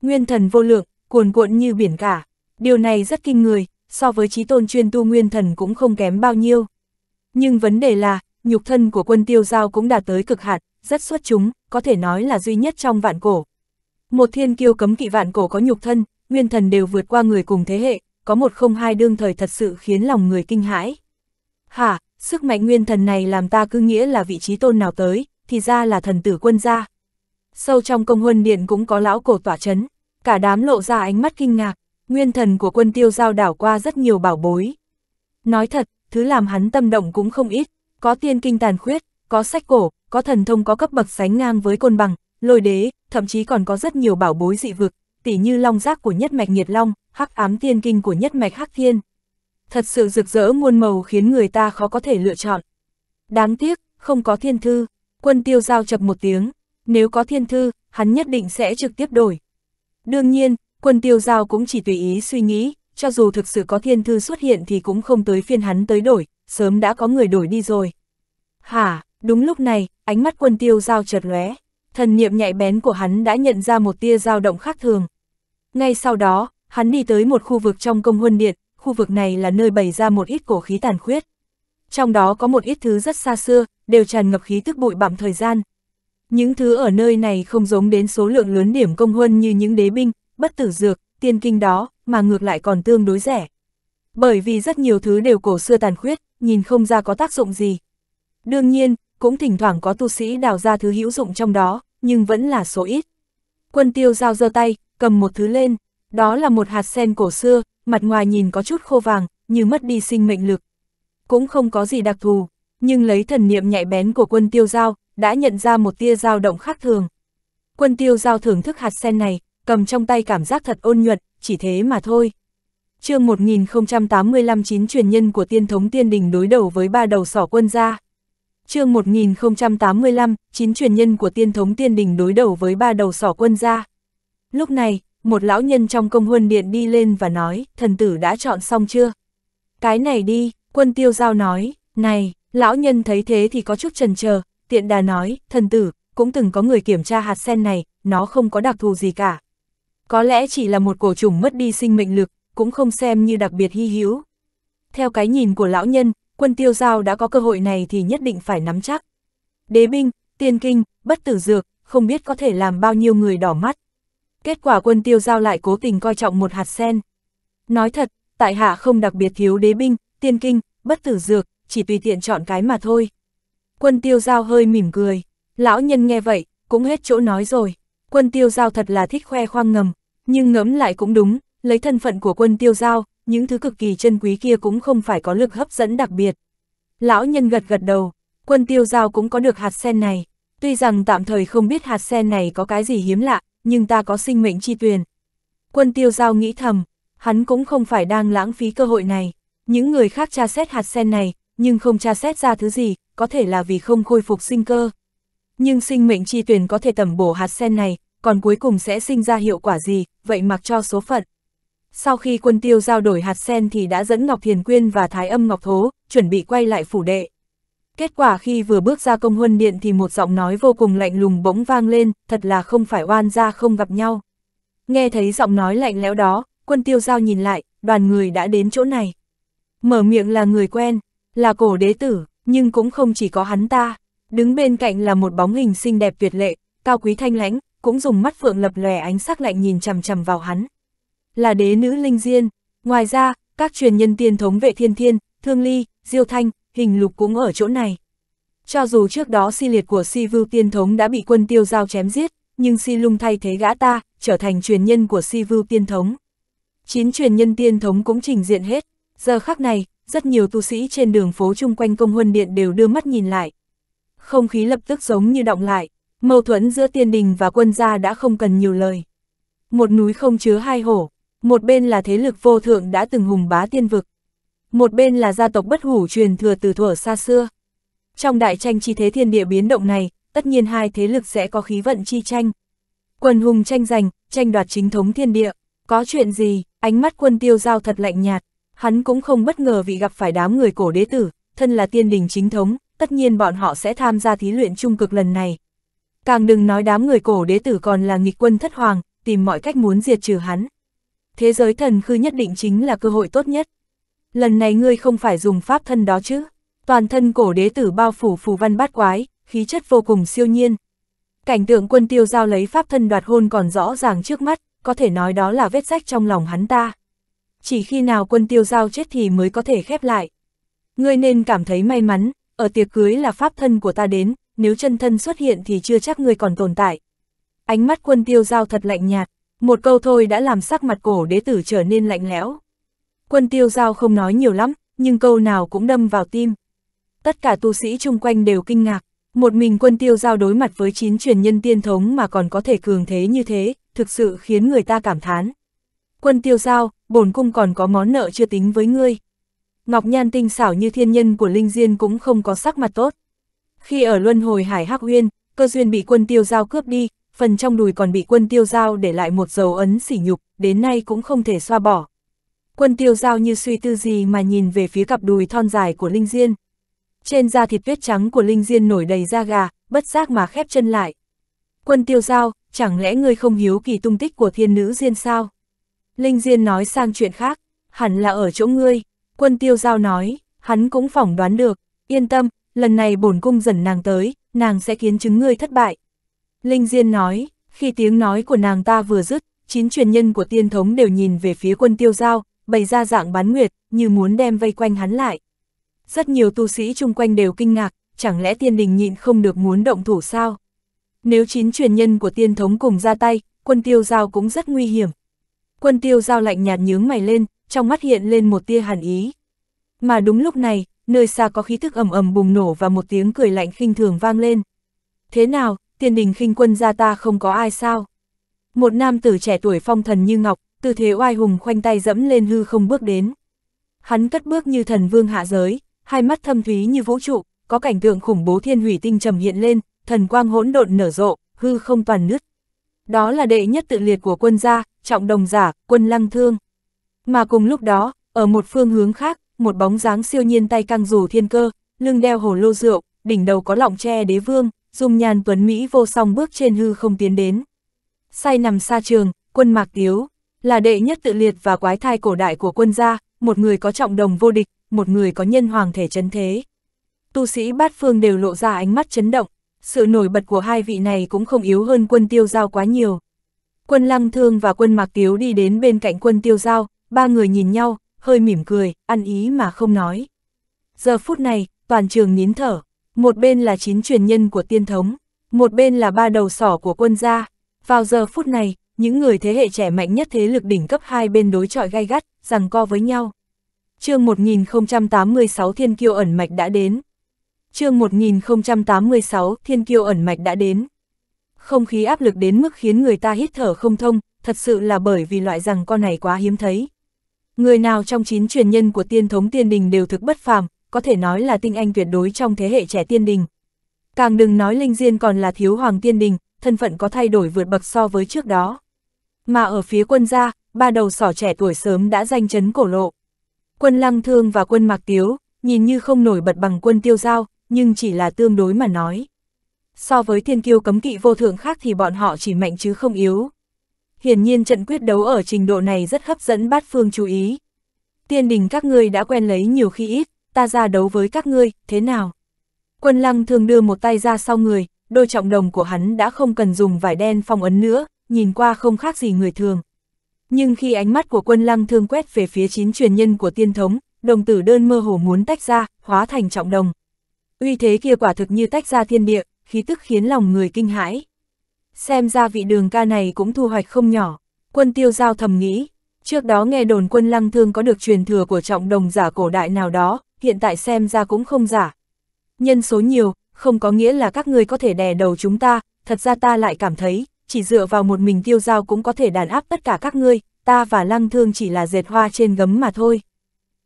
Nguyên thần vô lượng, cuồn cuộn như biển cả. Điều này rất kinh người, so với trí tôn chuyên tu nguyên thần cũng không kém bao nhiêu. Nhưng vấn đề là, nhục thân của quân tiêu giao cũng đạt tới cực hạn, rất xuất chúng, có thể nói là duy nhất trong vạn cổ. Một thiên kiêu cấm kỵ vạn cổ có nhục thân, nguyên thần đều vượt qua người cùng thế hệ, có một không hai đương thời thật sự khiến lòng người kinh hãi. Hả, sức mạnh nguyên thần này làm ta cứ nghĩa là vị trí tôn nào tới, thì ra là thần tử quân gia. Sâu trong công huân điện cũng có lão cổ tỏa chấn, cả đám lộ ra ánh mắt kinh ngạc nguyên thần của quân tiêu giao đảo qua rất nhiều bảo bối. Nói thật, thứ làm hắn tâm động cũng không ít, có tiên kinh tàn khuyết, có sách cổ, có thần thông có cấp bậc sánh ngang với côn bằng, lôi đế, thậm chí còn có rất nhiều bảo bối dị vực, tỉ như long giác của nhất mạch nhiệt long, hắc ám tiên kinh của nhất mạch hắc thiên. Thật sự rực rỡ muôn màu khiến người ta khó có thể lựa chọn. Đáng tiếc, không có thiên thư, quân tiêu giao chập một tiếng, nếu có thiên thư, hắn nhất định sẽ trực tiếp đổi. Đương nhiên, quân tiêu giao cũng chỉ tùy ý suy nghĩ, cho dù thực sự có thiên thư xuất hiện thì cũng không tới phiên hắn tới đổi, sớm đã có người đổi đi rồi. Hả, đúng lúc này, ánh mắt quân tiêu giao chợt lóe, thần niệm nhạy bén của hắn đã nhận ra một tia dao động khác thường. Ngay sau đó, hắn đi tới một khu vực trong công huân điện, khu vực này là nơi bày ra một ít cổ khí tàn khuyết. Trong đó có một ít thứ rất xa xưa, đều tràn ngập khí tức bụi bặm thời gian. Những thứ ở nơi này không giống đến số lượng lớn điểm công huân như những đế binh, bất tử dược, tiên kinh đó, mà ngược lại còn tương đối rẻ. Bởi vì rất nhiều thứ đều cổ xưa tàn khuyết, nhìn không ra có tác dụng gì. Đương nhiên, cũng thỉnh thoảng có tu sĩ đào ra thứ hữu dụng trong đó, nhưng vẫn là số ít. Quân tiêu giao giơ tay, cầm một thứ lên, đó là một hạt sen cổ xưa, mặt ngoài nhìn có chút khô vàng, như mất đi sinh mệnh lực. Cũng không có gì đặc thù, nhưng lấy thần niệm nhạy bén của quân tiêu giao, đã nhận ra một tia dao động khác thường. Quân tiêu giao thưởng thức hạt sen này, cầm trong tay cảm giác thật ôn nhuận, chỉ thế mà thôi. chương 1085 chín truyền nhân của tiên thống tiên đình đối đầu với ba đầu sỏ quân gia. chương 1085, chín truyền nhân của tiên thống tiên đình đối đầu với ba đầu sỏ quân gia. Lúc này, một lão nhân trong công huân điện đi lên và nói, thần tử đã chọn xong chưa? Cái này đi, quân tiêu giao nói, này, lão nhân thấy thế thì có chút trần chờ tiện đà nói, thần tử, cũng từng có người kiểm tra hạt sen này, nó không có đặc thù gì cả, có lẽ chỉ là một cổ trùng mất đi sinh mệnh lực, cũng không xem như đặc biệt hy hữu. Theo cái nhìn của lão nhân, quân tiêu giao đã có cơ hội này thì nhất định phải nắm chắc. Đế binh, tiên kinh, bất tử dược, không biết có thể làm bao nhiêu người đỏ mắt. Kết quả quân tiêu giao lại cố tình coi trọng một hạt sen. Nói thật, tại hạ không đặc biệt thiếu đế binh, tiên kinh, bất tử dược, chỉ tùy tiện chọn cái mà thôi. Quân tiêu giao hơi mỉm cười, lão nhân nghe vậy, cũng hết chỗ nói rồi quân tiêu giao thật là thích khoe khoang ngầm, nhưng ngẫm lại cũng đúng, lấy thân phận của quân tiêu giao, những thứ cực kỳ chân quý kia cũng không phải có lực hấp dẫn đặc biệt. Lão nhân gật gật đầu, quân tiêu giao cũng có được hạt sen này, tuy rằng tạm thời không biết hạt sen này có cái gì hiếm lạ, nhưng ta có sinh mệnh chi tuyền. Quân tiêu giao nghĩ thầm, hắn cũng không phải đang lãng phí cơ hội này, những người khác tra xét hạt sen này, nhưng không tra xét ra thứ gì, có thể là vì không khôi phục sinh cơ. Nhưng sinh mệnh chi tuyển có thể tẩm bổ hạt sen này, còn cuối cùng sẽ sinh ra hiệu quả gì, vậy mặc cho số phận. Sau khi quân tiêu giao đổi hạt sen thì đã dẫn Ngọc Thiền Quyên và Thái âm Ngọc Thố, chuẩn bị quay lại phủ đệ. Kết quả khi vừa bước ra công huân điện thì một giọng nói vô cùng lạnh lùng bỗng vang lên, thật là không phải oan ra không gặp nhau. Nghe thấy giọng nói lạnh lẽo đó, quân tiêu giao nhìn lại, đoàn người đã đến chỗ này. Mở miệng là người quen, là cổ đế tử, nhưng cũng không chỉ có hắn ta. Đứng bên cạnh là một bóng hình xinh đẹp tuyệt lệ, cao quý thanh lãnh, cũng dùng mắt phượng lập lòe ánh sắc lạnh nhìn chằm chằm vào hắn. Là đế nữ Linh Diên, ngoài ra, các truyền nhân tiên thống vệ thiên thiên, thương ly, diêu thanh, hình lục cũng ở chỗ này. Cho dù trước đó si liệt của si vưu tiên thống đã bị quân tiêu giao chém giết, nhưng si lung thay thế gã ta, trở thành truyền nhân của si vưu tiên thống. Chín truyền nhân tiên thống cũng trình diện hết, giờ khắc này, rất nhiều tu sĩ trên đường phố chung quanh công huân điện đều đưa mắt nhìn lại, không khí lập tức giống như động lại, mâu thuẫn giữa tiên đình và quân gia đã không cần nhiều lời. Một núi không chứa hai hổ, một bên là thế lực vô thượng đã từng hùng bá tiên vực, một bên là gia tộc bất hủ truyền thừa từ thuở xa xưa. Trong đại tranh chi thế thiên địa biến động này, tất nhiên hai thế lực sẽ có khí vận chi tranh. Quần hùng tranh giành, tranh đoạt chính thống thiên địa, có chuyện gì, ánh mắt quân tiêu giao thật lạnh nhạt, hắn cũng không bất ngờ vì gặp phải đám người cổ đế tử, thân là tiên đình chính thống, tất nhiên bọn họ sẽ tham gia thí luyện trung cực lần này. Càng đừng nói đám người cổ đế tử còn là nghịch quân thất hoàng, tìm mọi cách muốn diệt trừ hắn. Thế giới thần khư nhất định chính là cơ hội tốt nhất. Lần này ngươi không phải dùng pháp thân đó chứ. Toàn thân cổ đế tử bao phủ phù văn bát quái, khí chất vô cùng siêu nhiên. Cảnh tượng quân tiêu giao lấy pháp thân đoạt hôn còn rõ ràng trước mắt, có thể nói đó là vết rách trong lòng hắn ta. Chỉ khi nào quân tiêu giao chết thì mới có thể khép lại. Ngươi nên cảm thấy may mắn, ở tiệc cưới là pháp thân của ta đến, nếu chân thân xuất hiện thì chưa chắc ngươi còn tồn tại. Ánh mắt quân tiêu giao thật lạnh nhạt, một câu thôi đã làm sắc mặt cổ đế tử trở nên lạnh lẽo. Quân tiêu giao không nói nhiều lắm, nhưng câu nào cũng đâm vào tim. Tất cả tu sĩ chung quanh đều kinh ngạc, một mình quân tiêu giao đối mặt với chín truyền nhân tiên thống mà còn có thể cường thế như thế, thực sự khiến người ta cảm thán. Quân tiêu giao, bổn cung còn có món nợ chưa tính với ngươi. Ngọc Nhan tinh xảo như thiên nhân của Linh Diên cũng không có sắc mặt tốt. Khi ở luân hồi Hải Hắc Uyên, cơ duyên bị quân tiêu giao cướp đi, phần trong đùi còn bị quân tiêu giao để lại một dấu ấn sỉ nhục, đến nay cũng không thể xoa bỏ. Quân tiêu giao như suy tư gì mà nhìn về phía cặp đùi thon dài của Linh Diên. Trên da thịt tuyết trắng của Linh Diên nổi đầy da gà, bất giác mà khép chân lại. Quân tiêu giao, chẳng lẽ ngươi không hiếu kỳ tung tích của thiên nữ Diên sao? Linh Diên nói sang chuyện khác, hẳn là ở chỗ ngươi quân tiêu giao nói, hắn cũng phỏng đoán được, yên tâm, lần này bổn cung dẫn nàng tới, nàng sẽ kiến chứng ngươi thất bại. Linh Diên nói, khi tiếng nói của nàng ta vừa dứt, chín truyền nhân của tiên thống đều nhìn về phía quân tiêu giao, bày ra dạng bán nguyệt, như muốn đem vây quanh hắn lại. Rất nhiều tu sĩ chung quanh đều kinh ngạc, chẳng lẽ tiên đình nhịn không được muốn động thủ sao? Nếu chín truyền nhân của tiên thống cùng ra tay, quân tiêu giao cũng rất nguy hiểm. Quân tiêu giao lạnh nhạt nhướng mày lên, trong mắt hiện lên một tia hàn ý. Mà đúng lúc này, nơi xa có khí thức ầm ầm bùng nổ và một tiếng cười lạnh khinh thường vang lên. Thế nào, tiền đình khinh quân gia ta không có ai sao? Một nam tử trẻ tuổi phong thần như ngọc, tư thế oai hùng khoanh tay dẫm lên hư không bước đến. Hắn cất bước như thần vương hạ giới, hai mắt thâm thúy như vũ trụ, có cảnh tượng khủng bố thiên hủy tinh trầm hiện lên, thần quang hỗn độn nở rộ, hư không toàn nứt. Đó là đệ nhất tự liệt của quân gia, trọng đồng giả, quân lăng thương. Mà cùng lúc đó, ở một phương hướng khác, một bóng dáng siêu nhiên tay căng rủ thiên cơ, lưng đeo hồ lô rượu, đỉnh đầu có lọng tre đế vương, dùng nhàn tuấn Mỹ vô song bước trên hư không tiến đến. Say nằm xa trường, quân mạc tiếu, là đệ nhất tự liệt và quái thai cổ đại của quân gia, một người có trọng đồng vô địch, một người có nhân hoàng thể chấn thế. Tu sĩ bát phương đều lộ ra ánh mắt chấn động, sự nổi bật của hai vị này cũng không yếu hơn quân tiêu giao quá nhiều. Quân lăng thương và quân mạc tiếu đi đến bên cạnh quân tiêu giao, ba người nhìn nhau, hơi mỉm cười, ăn ý mà không nói. Giờ phút này, toàn trường nín thở, một bên là chín truyền nhân của tiên thống, một bên là ba đầu sỏ của quân gia. Vào giờ phút này, những người thế hệ trẻ mạnh nhất thế lực đỉnh cấp hai bên đối chọi gai gắt, rằng co với nhau. chương 1086 Thiên Kiêu ẩn mạch đã đến. chương 1086 Thiên Kiêu ẩn mạch đã đến. Không khí áp lực đến mức khiến người ta hít thở không thông, thật sự là bởi vì loại rằng con này quá hiếm thấy. Người nào trong chín truyền nhân của tiên thống tiên đình đều thực bất phàm, có thể nói là tinh anh tuyệt đối trong thế hệ trẻ tiên đình. Càng đừng nói Linh Diên còn là thiếu hoàng tiên đình, thân phận có thay đổi vượt bậc so với trước đó. Mà ở phía quân gia, ba đầu sỏ trẻ tuổi sớm đã danh chấn cổ lộ. Quân Lăng Thương và quân Mạc Tiếu, nhìn như không nổi bật bằng quân Tiêu Giao, nhưng chỉ là tương đối mà nói. So với thiên kiêu cấm kỵ vô thượng khác thì bọn họ chỉ mạnh chứ không yếu hiển nhiên trận quyết đấu ở trình độ này rất hấp dẫn bát phương chú ý. Tiên đình các ngươi đã quen lấy nhiều khi ít, ta ra đấu với các ngươi, thế nào? Quân lăng thường đưa một tay ra sau người, đôi trọng đồng của hắn đã không cần dùng vải đen phong ấn nữa, nhìn qua không khác gì người thường. Nhưng khi ánh mắt của quân lăng thương quét về phía chín truyền nhân của tiên thống, đồng tử đơn mơ hồ muốn tách ra, hóa thành trọng đồng. Uy thế kia quả thực như tách ra thiên địa, khí tức khiến lòng người kinh hãi xem ra vị đường ca này cũng thu hoạch không nhỏ, quân tiêu giao thầm nghĩ, trước đó nghe đồn quân lăng thương có được truyền thừa của trọng đồng giả cổ đại nào đó, hiện tại xem ra cũng không giả. Nhân số nhiều, không có nghĩa là các ngươi có thể đè đầu chúng ta, thật ra ta lại cảm thấy, chỉ dựa vào một mình tiêu giao cũng có thể đàn áp tất cả các ngươi, ta và lăng thương chỉ là dệt hoa trên gấm mà thôi.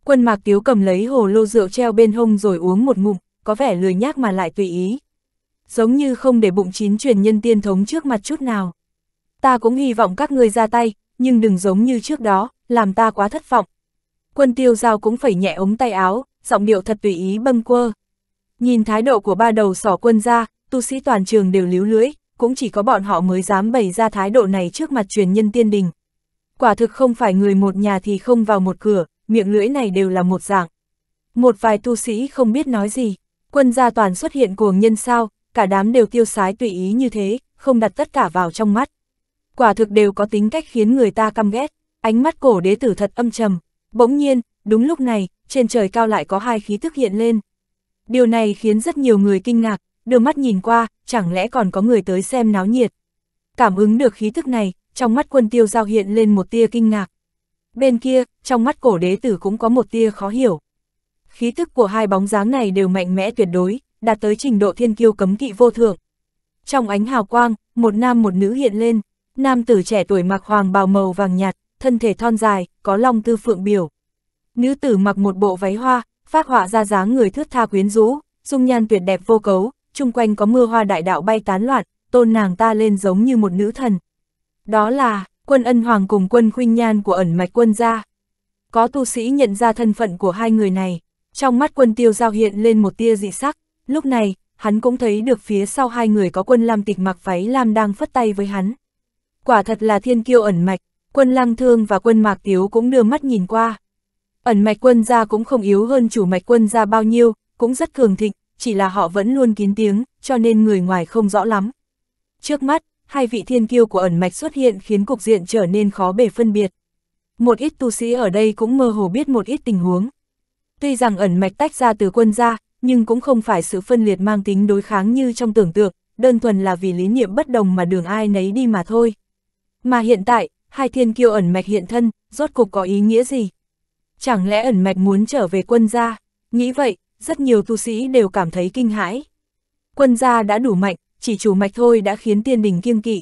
Quân mạc tiếu cầm lấy hồ lô rượu treo bên hông rồi uống một ngụm, có vẻ lười nhác mà lại tùy ý giống như không để bụng chín truyền nhân tiên thống trước mặt chút nào. Ta cũng hy vọng các ngươi ra tay, nhưng đừng giống như trước đó, làm ta quá thất vọng. Quân tiêu giao cũng phải nhẹ ống tay áo, giọng điệu thật tùy ý bâng quơ. Nhìn thái độ của ba đầu sỏ quân ra, tu sĩ toàn trường đều líu lưỡi, cũng chỉ có bọn họ mới dám bày ra thái độ này trước mặt truyền nhân tiên đình. Quả thực không phải người một nhà thì không vào một cửa, miệng lưỡi này đều là một dạng. Một vài tu sĩ không biết nói gì, quân gia toàn xuất hiện cuồng nhân sao, cả đám đều tiêu sái tùy ý như thế, không đặt tất cả vào trong mắt. Quả thực đều có tính cách khiến người ta căm ghét, ánh mắt cổ đế tử thật âm trầm. Bỗng nhiên, đúng lúc này, trên trời cao lại có hai khí thức hiện lên. Điều này khiến rất nhiều người kinh ngạc, đưa mắt nhìn qua, chẳng lẽ còn có người tới xem náo nhiệt. Cảm ứng được khí thức này, trong mắt quân tiêu giao hiện lên một tia kinh ngạc. Bên kia, trong mắt cổ đế tử cũng có một tia khó hiểu. Khí thức của hai bóng dáng này đều mạnh mẽ tuyệt đối, đạt tới trình độ thiên kiêu cấm kỵ vô thượng. Trong ánh hào quang, một nam một nữ hiện lên, nam tử trẻ tuổi mặc hoàng bào màu vàng nhạt, thân thể thon dài, có long tư phượng biểu. Nữ tử mặc một bộ váy hoa, phát họa ra dáng người thướt tha quyến rũ, dung nhan tuyệt đẹp vô cấu, chung quanh có mưa hoa đại đạo bay tán loạn, tôn nàng ta lên giống như một nữ thần. Đó là, quân ân hoàng cùng quân khuynh nhan của ẩn mạch quân gia. Có tu sĩ nhận ra thân phận của hai người này, trong mắt quân tiêu giao hiện lên một tia dị sắc, Lúc này, hắn cũng thấy được phía sau hai người có quân lam tịch mặc váy lam đang phất tay với hắn. Quả thật là thiên kiêu ẩn mạch, quân lăng thương và quân mạc tiếu cũng đưa mắt nhìn qua. Ẩn mạch quân gia cũng không yếu hơn chủ mạch quân gia bao nhiêu, cũng rất cường thịnh, chỉ là họ vẫn luôn kín tiếng, cho nên người ngoài không rõ lắm. Trước mắt, hai vị thiên kiêu của ẩn mạch xuất hiện khiến cục diện trở nên khó bề phân biệt. Một ít tu sĩ ở đây cũng mơ hồ biết một ít tình huống. Tuy rằng ẩn mạch tách ra từ quân gia, nhưng cũng không phải sự phân liệt mang tính đối kháng như trong tưởng tượng, đơn thuần là vì lý niệm bất đồng mà đường ai nấy đi mà thôi. Mà hiện tại, hai thiên kiêu ẩn mạch hiện thân, rốt cục có ý nghĩa gì? Chẳng lẽ ẩn mạch muốn trở về quân gia? Nghĩ vậy, rất nhiều tu sĩ đều cảm thấy kinh hãi. Quân gia đã đủ mạnh, chỉ chủ mạch thôi đã khiến tiên đình kiêng kỵ.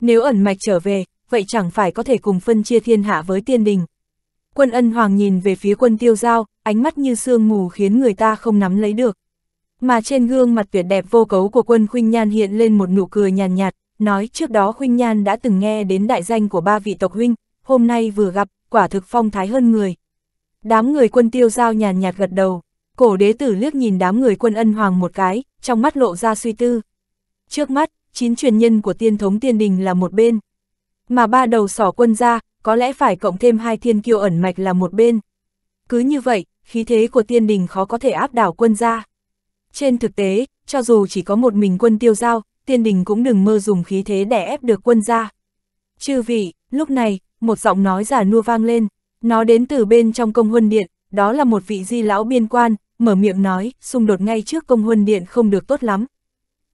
Nếu ẩn mạch trở về, vậy chẳng phải có thể cùng phân chia thiên hạ với tiên đình. Quân ân hoàng nhìn về phía quân tiêu giao, ánh mắt như sương mù khiến người ta không nắm lấy được. Mà trên gương mặt tuyệt đẹp vô cấu của quân Khuynh Nhan hiện lên một nụ cười nhàn nhạt, nhạt, nói trước đó Khuynh Nhan đã từng nghe đến đại danh của ba vị tộc huynh, hôm nay vừa gặp, quả thực phong thái hơn người. Đám người quân tiêu giao nhàn nhạt, gật đầu, cổ đế tử liếc nhìn đám người quân ân hoàng một cái, trong mắt lộ ra suy tư. Trước mắt, chín truyền nhân của tiên thống tiên đình là một bên, mà ba đầu sỏ quân ra, có lẽ phải cộng thêm hai thiên kiêu ẩn mạch là một bên. Cứ như vậy, khí thế của tiên đình khó có thể áp đảo quân gia. Trên thực tế, cho dù chỉ có một mình quân tiêu giao, tiên đình cũng đừng mơ dùng khí thế để ép được quân gia. Chư vị, lúc này, một giọng nói giả nua vang lên, nó đến từ bên trong công huân điện, đó là một vị di lão biên quan, mở miệng nói, xung đột ngay trước công huân điện không được tốt lắm.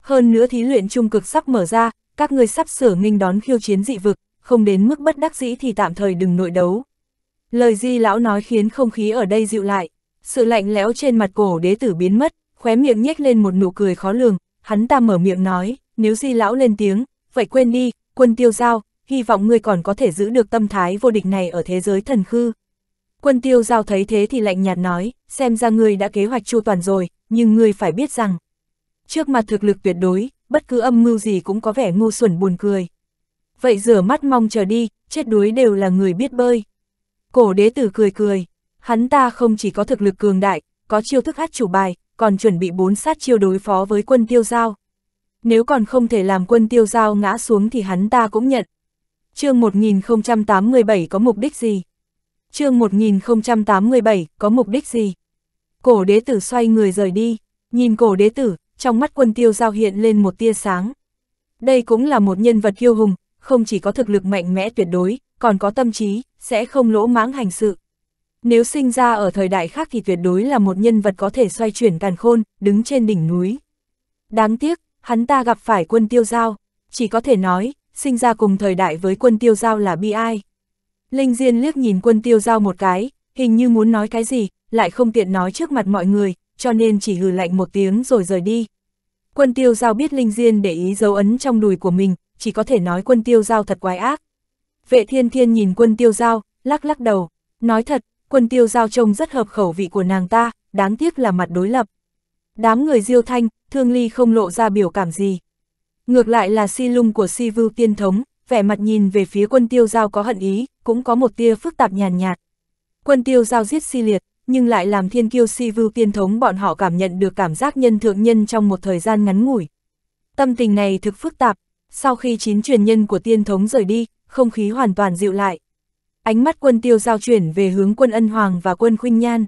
Hơn nữa thí luyện trung cực sắp mở ra, các ngươi sắp sửa nghênh đón khiêu chiến dị vực, không đến mức bất đắc dĩ thì tạm thời đừng nội đấu. Lời di lão nói khiến không khí ở đây dịu lại, sự lạnh lẽo trên mặt cổ đế tử biến mất, khóe miệng nhếch lên một nụ cười khó lường, hắn ta mở miệng nói, nếu di lão lên tiếng, vậy quên đi, quân tiêu giao, hy vọng ngươi còn có thể giữ được tâm thái vô địch này ở thế giới thần khư. Quân tiêu giao thấy thế thì lạnh nhạt nói, xem ra ngươi đã kế hoạch chu toàn rồi, nhưng ngươi phải biết rằng, trước mặt thực lực tuyệt đối, bất cứ âm mưu gì cũng có vẻ ngu xuẩn buồn cười vậy rửa mắt mong chờ đi, chết đuối đều là người biết bơi. Cổ đế tử cười cười, hắn ta không chỉ có thực lực cường đại, có chiêu thức hát chủ bài, còn chuẩn bị bốn sát chiêu đối phó với quân tiêu giao. Nếu còn không thể làm quân tiêu giao ngã xuống thì hắn ta cũng nhận. chương 1087 có mục đích gì? chương 1087 có mục đích gì? Cổ đế tử xoay người rời đi, nhìn cổ đế tử, trong mắt quân tiêu giao hiện lên một tia sáng. Đây cũng là một nhân vật kiêu hùng, không chỉ có thực lực mạnh mẽ tuyệt đối, còn có tâm trí, sẽ không lỗ mãng hành sự. Nếu sinh ra ở thời đại khác thì tuyệt đối là một nhân vật có thể xoay chuyển càn khôn, đứng trên đỉnh núi. Đáng tiếc, hắn ta gặp phải quân tiêu giao, chỉ có thể nói, sinh ra cùng thời đại với quân tiêu giao là bi ai. Linh Diên liếc nhìn quân tiêu giao một cái, hình như muốn nói cái gì, lại không tiện nói trước mặt mọi người, cho nên chỉ hừ lạnh một tiếng rồi rời đi. Quân tiêu giao biết Linh Diên để ý dấu ấn trong đùi của mình, chỉ có thể nói quân tiêu giao thật quái ác. Vệ thiên thiên nhìn quân tiêu giao, lắc lắc đầu, nói thật, quân tiêu giao trông rất hợp khẩu vị của nàng ta, đáng tiếc là mặt đối lập. Đám người diêu thanh, thương ly không lộ ra biểu cảm gì. Ngược lại là si lung của si vưu tiên thống, vẻ mặt nhìn về phía quân tiêu giao có hận ý, cũng có một tia phức tạp nhàn nhạt, nhạt. Quân tiêu giao giết si liệt, nhưng lại làm thiên kiêu si vưu tiên thống bọn họ cảm nhận được cảm giác nhân thượng nhân trong một thời gian ngắn ngủi. Tâm tình này thực phức tạp, sau khi chín truyền nhân của tiên thống rời đi, không khí hoàn toàn dịu lại. Ánh mắt quân tiêu giao chuyển về hướng quân ân hoàng và quân khuynh nhan.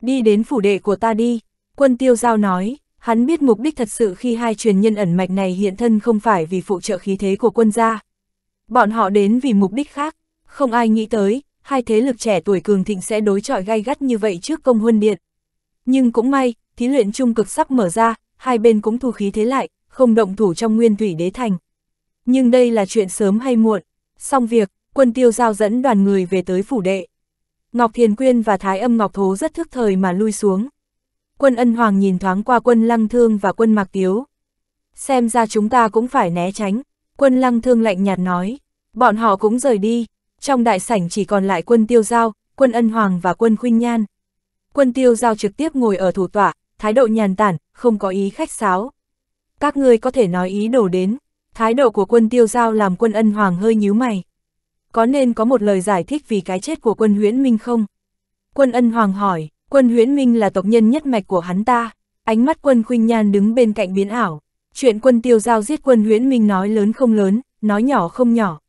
Đi đến phủ đệ của ta đi, quân tiêu giao nói, hắn biết mục đích thật sự khi hai truyền nhân ẩn mạch này hiện thân không phải vì phụ trợ khí thế của quân gia. Bọn họ đến vì mục đích khác, không ai nghĩ tới, hai thế lực trẻ tuổi cường thịnh sẽ đối chọi gay gắt như vậy trước công huân điện. Nhưng cũng may, thí luyện trung cực sắp mở ra, hai bên cũng thu khí thế lại, không động thủ trong nguyên thủy đế thành. Nhưng đây là chuyện sớm hay muộn. Xong việc, quân tiêu giao dẫn đoàn người về tới phủ đệ. Ngọc Thiền Quyên và Thái âm Ngọc Thố rất thức thời mà lui xuống. Quân ân hoàng nhìn thoáng qua quân lăng thương và quân mạc tiếu. Xem ra chúng ta cũng phải né tránh. Quân lăng thương lạnh nhạt nói. Bọn họ cũng rời đi. Trong đại sảnh chỉ còn lại quân tiêu giao, quân ân hoàng và quân khuynh nhan. Quân tiêu giao trực tiếp ngồi ở thủ tọa, thái độ nhàn tản, không có ý khách sáo. Các ngươi có thể nói ý đồ đến, Thái độ của quân tiêu giao làm quân ân hoàng hơi nhíu mày. Có nên có một lời giải thích vì cái chết của quân huyễn minh không? Quân ân hoàng hỏi, quân huyễn minh là tộc nhân nhất mạch của hắn ta. Ánh mắt quân khuynh nhan đứng bên cạnh biến ảo. Chuyện quân tiêu giao giết quân huyễn minh nói lớn không lớn, nói nhỏ không nhỏ.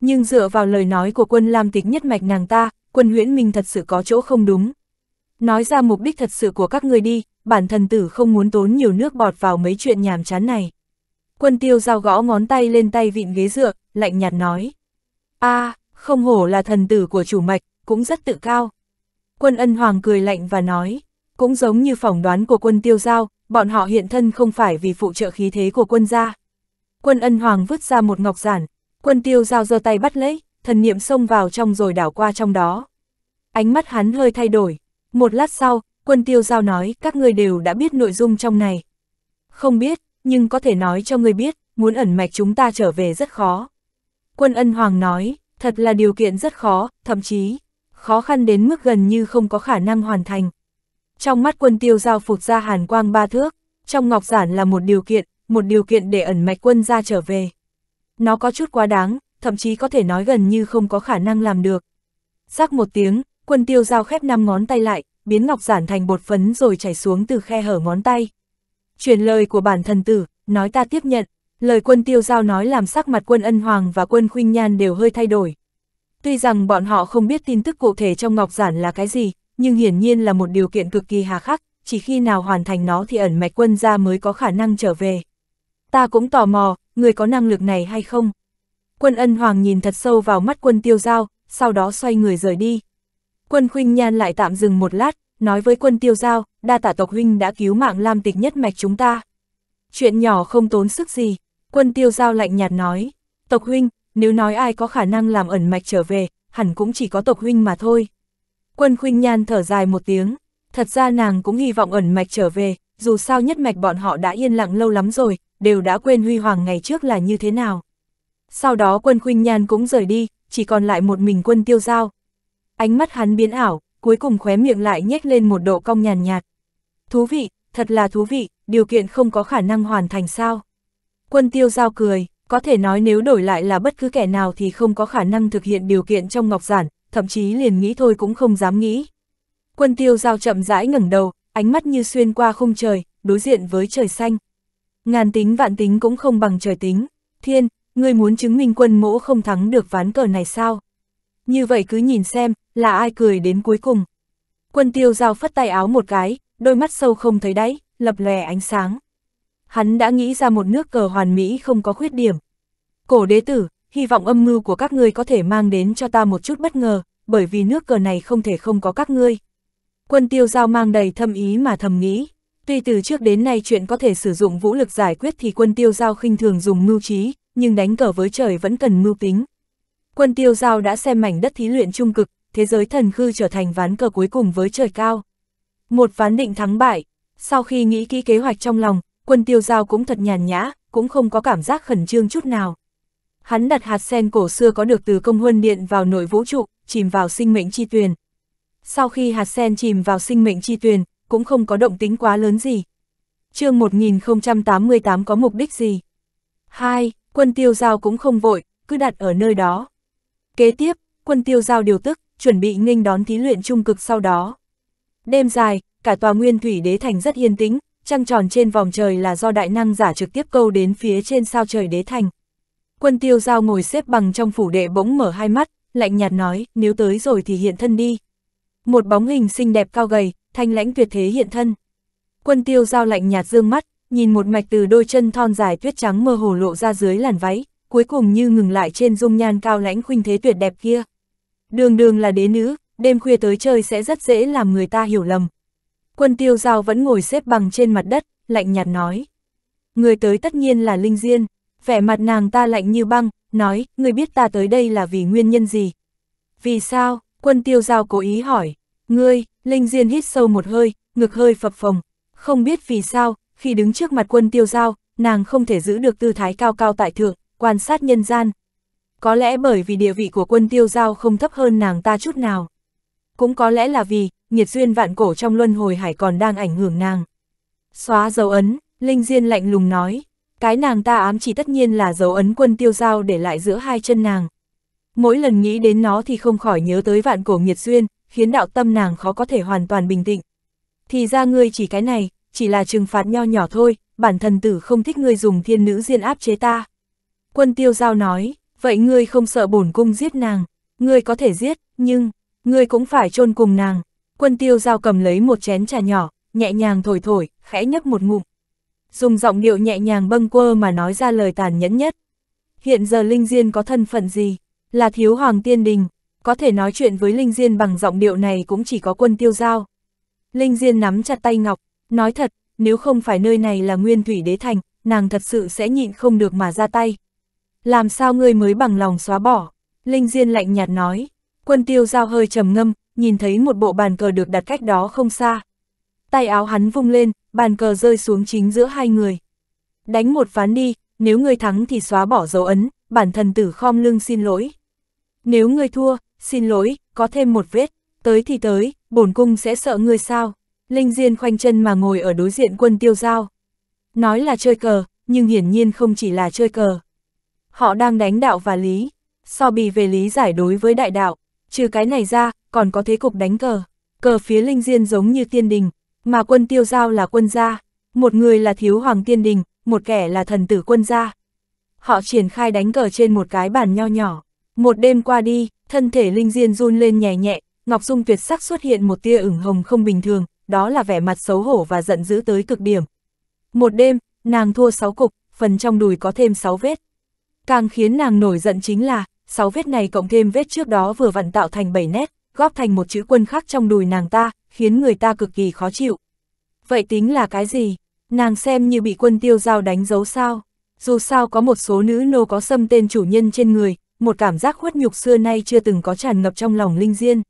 Nhưng dựa vào lời nói của quân Lam Tịch nhất mạch nàng ta, quân huyễn minh thật sự có chỗ không đúng. Nói ra mục đích thật sự của các người đi, bản thần tử không muốn tốn nhiều nước bọt vào mấy chuyện nhàm chán này. Quân tiêu Giao gõ ngón tay lên tay vịn ghế dựa, lạnh nhạt nói. a à, không hổ là thần tử của chủ mạch, cũng rất tự cao. Quân ân hoàng cười lạnh và nói, cũng giống như phỏng đoán của quân tiêu giao, bọn họ hiện thân không phải vì phụ trợ khí thế của quân gia. Quân ân hoàng vứt ra một ngọc giản, quân tiêu giao giơ tay bắt lấy, thần niệm xông vào trong rồi đảo qua trong đó. Ánh mắt hắn hơi thay đổi, một lát sau, quân tiêu giao nói các người đều đã biết nội dung trong này. Không biết, nhưng có thể nói cho người biết, muốn ẩn mạch chúng ta trở về rất khó. Quân ân hoàng nói, thật là điều kiện rất khó, thậm chí, khó khăn đến mức gần như không có khả năng hoàn thành. Trong mắt quân tiêu giao phục ra hàn quang ba thước, trong ngọc giản là một điều kiện, một điều kiện để ẩn mạch quân ra trở về. Nó có chút quá đáng, thậm chí có thể nói gần như không có khả năng làm được. Rắc một tiếng, quân tiêu giao khép năm ngón tay lại, biến ngọc giản thành bột phấn rồi chảy xuống từ khe hở ngón tay truyền lời của bản thần tử, nói ta tiếp nhận, lời quân tiêu giao nói làm sắc mặt quân ân hoàng và quân khuynh nhan đều hơi thay đổi. Tuy rằng bọn họ không biết tin tức cụ thể trong ngọc giản là cái gì, nhưng hiển nhiên là một điều kiện cực kỳ hà khắc, chỉ khi nào hoàn thành nó thì ẩn mạch quân ra mới có khả năng trở về. Ta cũng tò mò, người có năng lực này hay không? Quân ân hoàng nhìn thật sâu vào mắt quân tiêu giao, sau đó xoay người rời đi. Quân khuynh nhan lại tạm dừng một lát, nói với quân tiêu giao, đa tả tộc huynh đã cứu mạng Lam Tịch nhất mạch chúng ta. Chuyện nhỏ không tốn sức gì, quân tiêu giao lạnh nhạt nói, tộc huynh, nếu nói ai có khả năng làm ẩn mạch trở về, hẳn cũng chỉ có tộc huynh mà thôi. Quân huynh nhan thở dài một tiếng, thật ra nàng cũng hy vọng ẩn mạch trở về, dù sao nhất mạch bọn họ đã yên lặng lâu lắm rồi, đều đã quên huy hoàng ngày trước là như thế nào. Sau đó quân huynh nhan cũng rời đi, chỉ còn lại một mình quân tiêu giao. Ánh mắt hắn biến ảo, cuối cùng khóe miệng lại nhếch lên một độ cong nhàn nhạt, Thú vị, thật là thú vị, điều kiện không có khả năng hoàn thành sao. Quân tiêu giao cười, có thể nói nếu đổi lại là bất cứ kẻ nào thì không có khả năng thực hiện điều kiện trong ngọc giản, thậm chí liền nghĩ thôi cũng không dám nghĩ. Quân tiêu giao chậm rãi ngẩng đầu, ánh mắt như xuyên qua khung trời, đối diện với trời xanh. Ngàn tính vạn tính cũng không bằng trời tính. Thiên, ngươi muốn chứng minh quân mỗ không thắng được ván cờ này sao? như vậy cứ nhìn xem, là ai cười đến cuối cùng. Quân tiêu giao phất tay áo một cái, đôi mắt sâu không thấy đáy, lập lè ánh sáng. Hắn đã nghĩ ra một nước cờ hoàn mỹ không có khuyết điểm. Cổ đế tử, hy vọng âm mưu của các ngươi có thể mang đến cho ta một chút bất ngờ, bởi vì nước cờ này không thể không có các ngươi. Quân tiêu giao mang đầy thâm ý mà thầm nghĩ. Tuy từ trước đến nay chuyện có thể sử dụng vũ lực giải quyết thì quân tiêu giao khinh thường dùng mưu trí, nhưng đánh cờ với trời vẫn cần mưu tính quân tiêu giao đã xem mảnh đất thí luyện trung cực, thế giới thần khư trở thành ván cờ cuối cùng với trời cao. Một ván định thắng bại, sau khi nghĩ kỹ kế hoạch trong lòng, quân tiêu giao cũng thật nhàn nhã, cũng không có cảm giác khẩn trương chút nào. Hắn đặt hạt sen cổ xưa có được từ công huân điện vào nội vũ trụ, chìm vào sinh mệnh chi tuyền. Sau khi hạt sen chìm vào sinh mệnh chi tuyền, cũng không có động tính quá lớn gì. chương 1088 có mục đích gì? 2. Quân tiêu giao cũng không vội, cứ đặt ở nơi đó. Kế tiếp, quân tiêu giao điều tức, chuẩn bị nghênh đón thí luyện trung cực sau đó. Đêm dài, cả tòa nguyên thủy đế thành rất yên tĩnh, trăng tròn trên vòng trời là do đại năng giả trực tiếp câu đến phía trên sao trời đế thành. Quân tiêu giao ngồi xếp bằng trong phủ đệ bỗng mở hai mắt, lạnh nhạt nói, nếu tới rồi thì hiện thân đi. Một bóng hình xinh đẹp cao gầy, thanh lãnh tuyệt thế hiện thân. Quân tiêu giao lạnh nhạt dương mắt, nhìn một mạch từ đôi chân thon dài tuyết trắng mơ hồ lộ ra dưới làn váy, cuối cùng như ngừng lại trên dung nhan cao lãnh khuynh thế tuyệt đẹp kia. Đường đường là đế nữ, đêm khuya tới chơi sẽ rất dễ làm người ta hiểu lầm. Quân tiêu giao vẫn ngồi xếp bằng trên mặt đất, lạnh nhạt nói. Người tới tất nhiên là Linh Diên, vẻ mặt nàng ta lạnh như băng, nói, người biết ta tới đây là vì nguyên nhân gì. Vì sao, quân tiêu giao cố ý hỏi, ngươi, Linh Diên hít sâu một hơi, ngực hơi phập phồng, không biết vì sao, khi đứng trước mặt quân tiêu giao, nàng không thể giữ được tư thái cao cao tại thượng, quan sát nhân gian. Có lẽ bởi vì địa vị của quân tiêu giao không thấp hơn nàng ta chút nào. Cũng có lẽ là vì, nhiệt duyên vạn cổ trong luân hồi hải còn đang ảnh hưởng nàng. Xóa dấu ấn, Linh Diên lạnh lùng nói, cái nàng ta ám chỉ tất nhiên là dấu ấn quân tiêu giao để lại giữa hai chân nàng. Mỗi lần nghĩ đến nó thì không khỏi nhớ tới vạn cổ nhiệt duyên, khiến đạo tâm nàng khó có thể hoàn toàn bình tĩnh. Thì ra ngươi chỉ cái này, chỉ là trừng phạt nho nhỏ thôi, bản thần tử không thích ngươi dùng thiên nữ diên áp chế ta. Quân tiêu giao nói, vậy ngươi không sợ bổn cung giết nàng, ngươi có thể giết, nhưng, ngươi cũng phải chôn cùng nàng. Quân tiêu giao cầm lấy một chén trà nhỏ, nhẹ nhàng thổi thổi, khẽ nhấp một ngụm. Dùng giọng điệu nhẹ nhàng bâng quơ mà nói ra lời tàn nhẫn nhất. Hiện giờ Linh Diên có thân phận gì? Là thiếu hoàng tiên đình, có thể nói chuyện với Linh Diên bằng giọng điệu này cũng chỉ có quân tiêu giao. Linh Diên nắm chặt tay Ngọc, nói thật, nếu không phải nơi này là nguyên thủy đế thành, nàng thật sự sẽ nhịn không được mà ra tay, làm sao ngươi mới bằng lòng xóa bỏ? Linh Diên lạnh nhạt nói. Quân tiêu giao hơi trầm ngâm, nhìn thấy một bộ bàn cờ được đặt cách đó không xa. Tay áo hắn vung lên, bàn cờ rơi xuống chính giữa hai người. Đánh một ván đi, nếu ngươi thắng thì xóa bỏ dấu ấn, bản thần tử khom lưng xin lỗi. Nếu ngươi thua, xin lỗi, có thêm một vết, tới thì tới, bổn cung sẽ sợ ngươi sao. Linh Diên khoanh chân mà ngồi ở đối diện quân tiêu giao. Nói là chơi cờ, nhưng hiển nhiên không chỉ là chơi cờ. Họ đang đánh đạo và lý, so bì về lý giải đối với đại đạo, trừ cái này ra, còn có thế cục đánh cờ. Cờ phía linh diên giống như tiên đình, mà quân tiêu giao là quân gia, một người là thiếu hoàng tiên đình, một kẻ là thần tử quân gia. Họ triển khai đánh cờ trên một cái bàn nho nhỏ. Một đêm qua đi, thân thể linh diên run lên nhẹ nhẹ, Ngọc Dung tuyệt sắc xuất hiện một tia ửng hồng không bình thường, đó là vẻ mặt xấu hổ và giận dữ tới cực điểm. Một đêm, nàng thua sáu cục, phần trong đùi có thêm sáu vết. Càng khiến nàng nổi giận chính là, sáu vết này cộng thêm vết trước đó vừa vặn tạo thành bảy nét, góp thành một chữ quân khắc trong đùi nàng ta, khiến người ta cực kỳ khó chịu. Vậy tính là cái gì? Nàng xem như bị quân tiêu giao đánh dấu sao? Dù sao có một số nữ nô có xâm tên chủ nhân trên người, một cảm giác khuất nhục xưa nay chưa từng có tràn ngập trong lòng Linh Diên.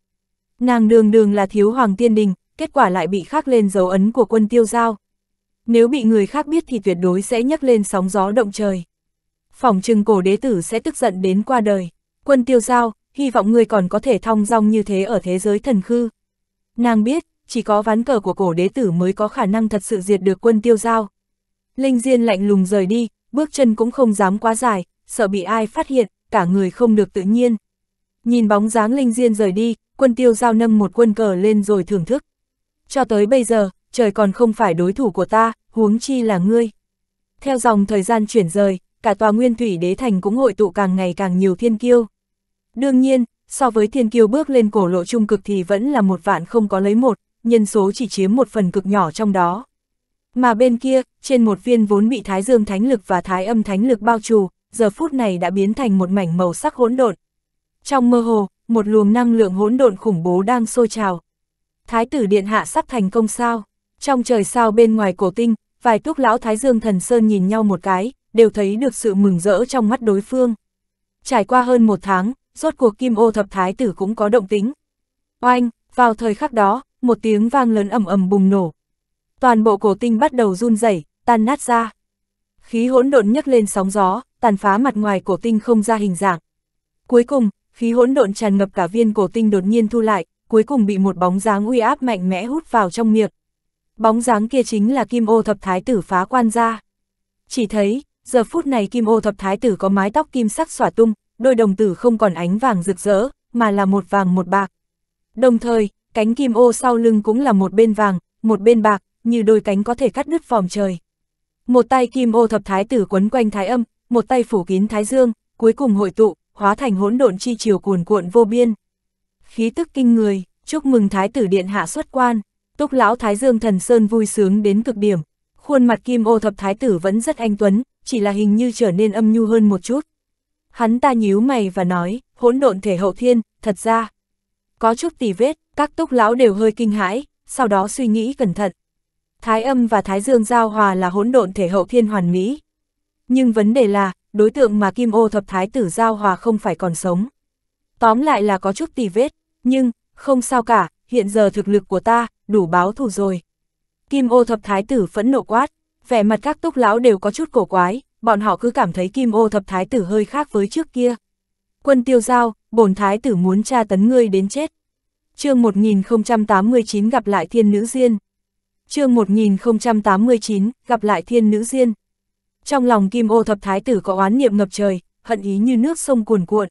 Nàng đường đường là thiếu hoàng tiên đình, kết quả lại bị khắc lên dấu ấn của quân tiêu giao. Nếu bị người khác biết thì tuyệt đối sẽ nhấc lên sóng gió động trời phỏng chừng cổ đế tử sẽ tức giận đến qua đời. Quân tiêu giao, hy vọng người còn có thể thong dong như thế ở thế giới thần khư. Nàng biết, chỉ có ván cờ của cổ đế tử mới có khả năng thật sự diệt được quân tiêu giao. Linh Diên lạnh lùng rời đi, bước chân cũng không dám quá dài, sợ bị ai phát hiện, cả người không được tự nhiên. Nhìn bóng dáng Linh Diên rời đi, quân tiêu giao nâng một quân cờ lên rồi thưởng thức. Cho tới bây giờ, trời còn không phải đối thủ của ta, huống chi là ngươi. Theo dòng thời gian chuyển rời, cả tòa nguyên thủy đế thành cũng hội tụ càng ngày càng nhiều thiên kiêu. Đương nhiên, so với thiên kiêu bước lên cổ lộ trung cực thì vẫn là một vạn không có lấy một, nhân số chỉ chiếm một phần cực nhỏ trong đó. Mà bên kia, trên một viên vốn bị thái dương thánh lực và thái âm thánh lực bao trù, giờ phút này đã biến thành một mảnh màu sắc hỗn độn. Trong mơ hồ, một luồng năng lượng hỗn độn khủng bố đang sôi trào. Thái tử điện hạ sắp thành công sao? Trong trời sao bên ngoài cổ tinh, vài túc lão thái dương thần sơn nhìn nhau một cái, đều thấy được sự mừng rỡ trong mắt đối phương. Trải qua hơn một tháng, rốt cuộc kim ô thập thái tử cũng có động tính. Oanh, vào thời khắc đó, một tiếng vang lớn ầm ầm bùng nổ. Toàn bộ cổ tinh bắt đầu run rẩy, tan nát ra. Khí hỗn độn nhấc lên sóng gió, tàn phá mặt ngoài cổ tinh không ra hình dạng. Cuối cùng, khí hỗn độn tràn ngập cả viên cổ tinh đột nhiên thu lại, cuối cùng bị một bóng dáng uy áp mạnh mẽ hút vào trong miệng. Bóng dáng kia chính là Kim Ô thập thái tử phá quan ra. Chỉ thấy, Giờ phút này kim ô thập thái tử có mái tóc kim sắc xỏa tung, đôi đồng tử không còn ánh vàng rực rỡ, mà là một vàng một bạc. Đồng thời, cánh kim ô sau lưng cũng là một bên vàng, một bên bạc, như đôi cánh có thể cắt đứt vòm trời. Một tay kim ô thập thái tử quấn quanh thái âm, một tay phủ kín thái dương, cuối cùng hội tụ, hóa thành hỗn độn chi chiều cuồn cuộn vô biên. Khí tức kinh người, chúc mừng thái tử điện hạ xuất quan, túc lão thái dương thần sơn vui sướng đến cực điểm. Khuôn mặt kim ô thập thái tử vẫn rất anh tuấn, chỉ là hình như trở nên âm nhu hơn một chút. Hắn ta nhíu mày và nói, hỗn độn thể hậu thiên, thật ra. Có chút tì vết, các túc lão đều hơi kinh hãi, sau đó suy nghĩ cẩn thận. Thái âm và thái dương giao hòa là hỗn độn thể hậu thiên hoàn mỹ. Nhưng vấn đề là, đối tượng mà kim ô thập thái tử giao hòa không phải còn sống. Tóm lại là có chút tì vết, nhưng, không sao cả, hiện giờ thực lực của ta, đủ báo thù rồi. Kim ô thập thái tử phẫn nộ quát vẻ mặt các túc lão đều có chút cổ quái, bọn họ cứ cảm thấy kim ô thập thái tử hơi khác với trước kia. Quân tiêu giao, bổn thái tử muốn tra tấn ngươi đến chết. chương 1089 gặp lại thiên nữ diên. chương 1089 gặp lại thiên nữ diên. Trong lòng kim ô thập thái tử có oán niệm ngập trời, hận ý như nước sông cuồn cuộn.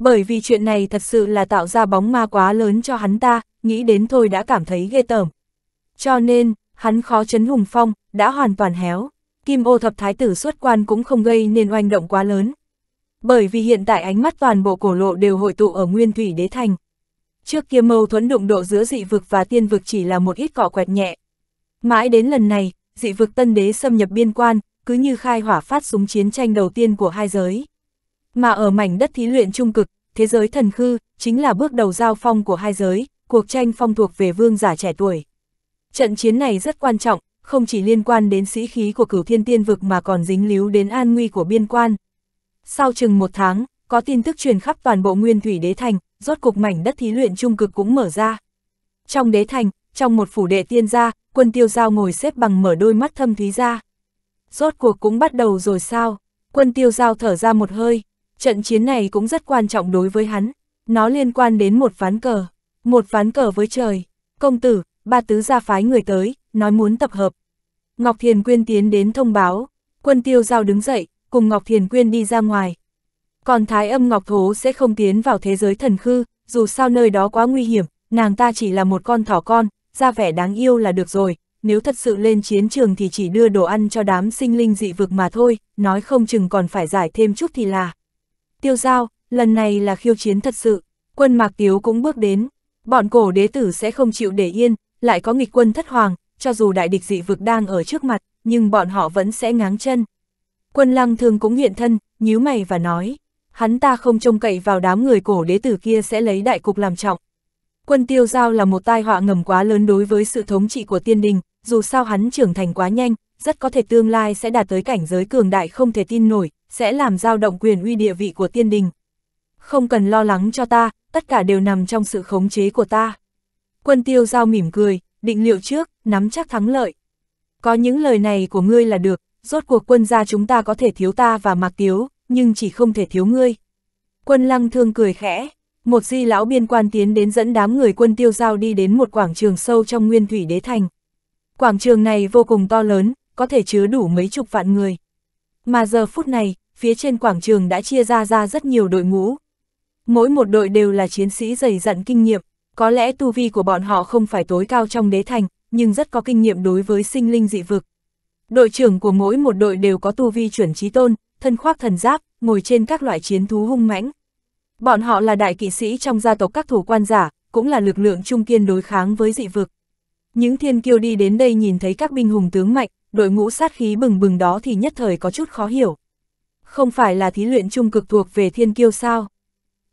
Bởi vì chuyện này thật sự là tạo ra bóng ma quá lớn cho hắn ta, nghĩ đến thôi đã cảm thấy ghê tởm. Cho nên, hắn khó chấn hùng phong, đã hoàn toàn héo, kim ô thập thái tử xuất quan cũng không gây nên oanh động quá lớn. Bởi vì hiện tại ánh mắt toàn bộ cổ lộ đều hội tụ ở nguyên thủy đế thành. Trước kia mâu thuẫn đụng độ giữa dị vực và tiên vực chỉ là một ít cỏ quẹt nhẹ. Mãi đến lần này, dị vực tân đế xâm nhập biên quan, cứ như khai hỏa phát súng chiến tranh đầu tiên của hai giới. Mà ở mảnh đất thí luyện trung cực, thế giới thần khư, chính là bước đầu giao phong của hai giới, cuộc tranh phong thuộc về vương giả trẻ tuổi. Trận chiến này rất quan trọng, không chỉ liên quan đến sĩ khí của cửu thiên tiên vực mà còn dính líu đến an nguy của biên quan. Sau chừng một tháng, có tin tức truyền khắp toàn bộ nguyên thủy đế thành, rốt cục mảnh đất thí luyện trung cực cũng mở ra. Trong đế thành, trong một phủ đệ tiên gia, quân tiêu giao ngồi xếp bằng mở đôi mắt thâm thúy ra. Rốt cuộc cũng bắt đầu rồi sao? Quân tiêu giao thở ra một hơi, trận chiến này cũng rất quan trọng đối với hắn. Nó liên quan đến một ván cờ, một ván cờ với trời. Công tử, ba tứ gia phái người tới, nói muốn tập hợp. Ngọc Thiền Quyên tiến đến thông báo, quân tiêu giao đứng dậy, cùng Ngọc Thiền Quyên đi ra ngoài. Còn thái âm Ngọc Thố sẽ không tiến vào thế giới thần khư, dù sao nơi đó quá nguy hiểm, nàng ta chỉ là một con thỏ con, ra vẻ đáng yêu là được rồi, nếu thật sự lên chiến trường thì chỉ đưa đồ ăn cho đám sinh linh dị vực mà thôi, nói không chừng còn phải giải thêm chút thì là. Tiêu giao, lần này là khiêu chiến thật sự, quân Mạc Tiếu cũng bước đến, bọn cổ đế tử sẽ không chịu để yên, lại có nghịch quân thất hoàng, cho dù đại địch dị vực đang ở trước mặt, nhưng bọn họ vẫn sẽ ngáng chân. Quân lăng thường cũng hiện thân, nhíu mày và nói, hắn ta không trông cậy vào đám người cổ đế tử kia sẽ lấy đại cục làm trọng. Quân tiêu giao là một tai họa ngầm quá lớn đối với sự thống trị của tiên đình, dù sao hắn trưởng thành quá nhanh, rất có thể tương lai sẽ đạt tới cảnh giới cường đại không thể tin nổi, sẽ làm dao động quyền uy địa vị của tiên đình. Không cần lo lắng cho ta, tất cả đều nằm trong sự khống chế của ta. Quân tiêu giao mỉm cười, định liệu trước, nắm chắc thắng lợi. Có những lời này của ngươi là được, rốt cuộc quân gia chúng ta có thể thiếu ta và Mạc Tiếu, nhưng chỉ không thể thiếu ngươi. Quân lăng thương cười khẽ, một di lão biên quan tiến đến dẫn đám người quân tiêu giao đi đến một quảng trường sâu trong nguyên thủy đế thành. Quảng trường này vô cùng to lớn, có thể chứa đủ mấy chục vạn người. Mà giờ phút này, phía trên quảng trường đã chia ra ra rất nhiều đội ngũ. Mỗi một đội đều là chiến sĩ dày dặn kinh nghiệm. Có lẽ tu vi của bọn họ không phải tối cao trong đế thành, nhưng rất có kinh nghiệm đối với sinh linh dị vực. Đội trưởng của mỗi một đội đều có tu vi chuẩn trí tôn, thân khoác thần giáp, ngồi trên các loại chiến thú hung mãnh. Bọn họ là đại kỵ sĩ trong gia tộc các thủ quan giả, cũng là lực lượng trung kiên đối kháng với dị vực. Những thiên kiêu đi đến đây nhìn thấy các binh hùng tướng mạnh, đội ngũ sát khí bừng bừng đó thì nhất thời có chút khó hiểu. Không phải là thí luyện trung cực thuộc về thiên kiêu sao?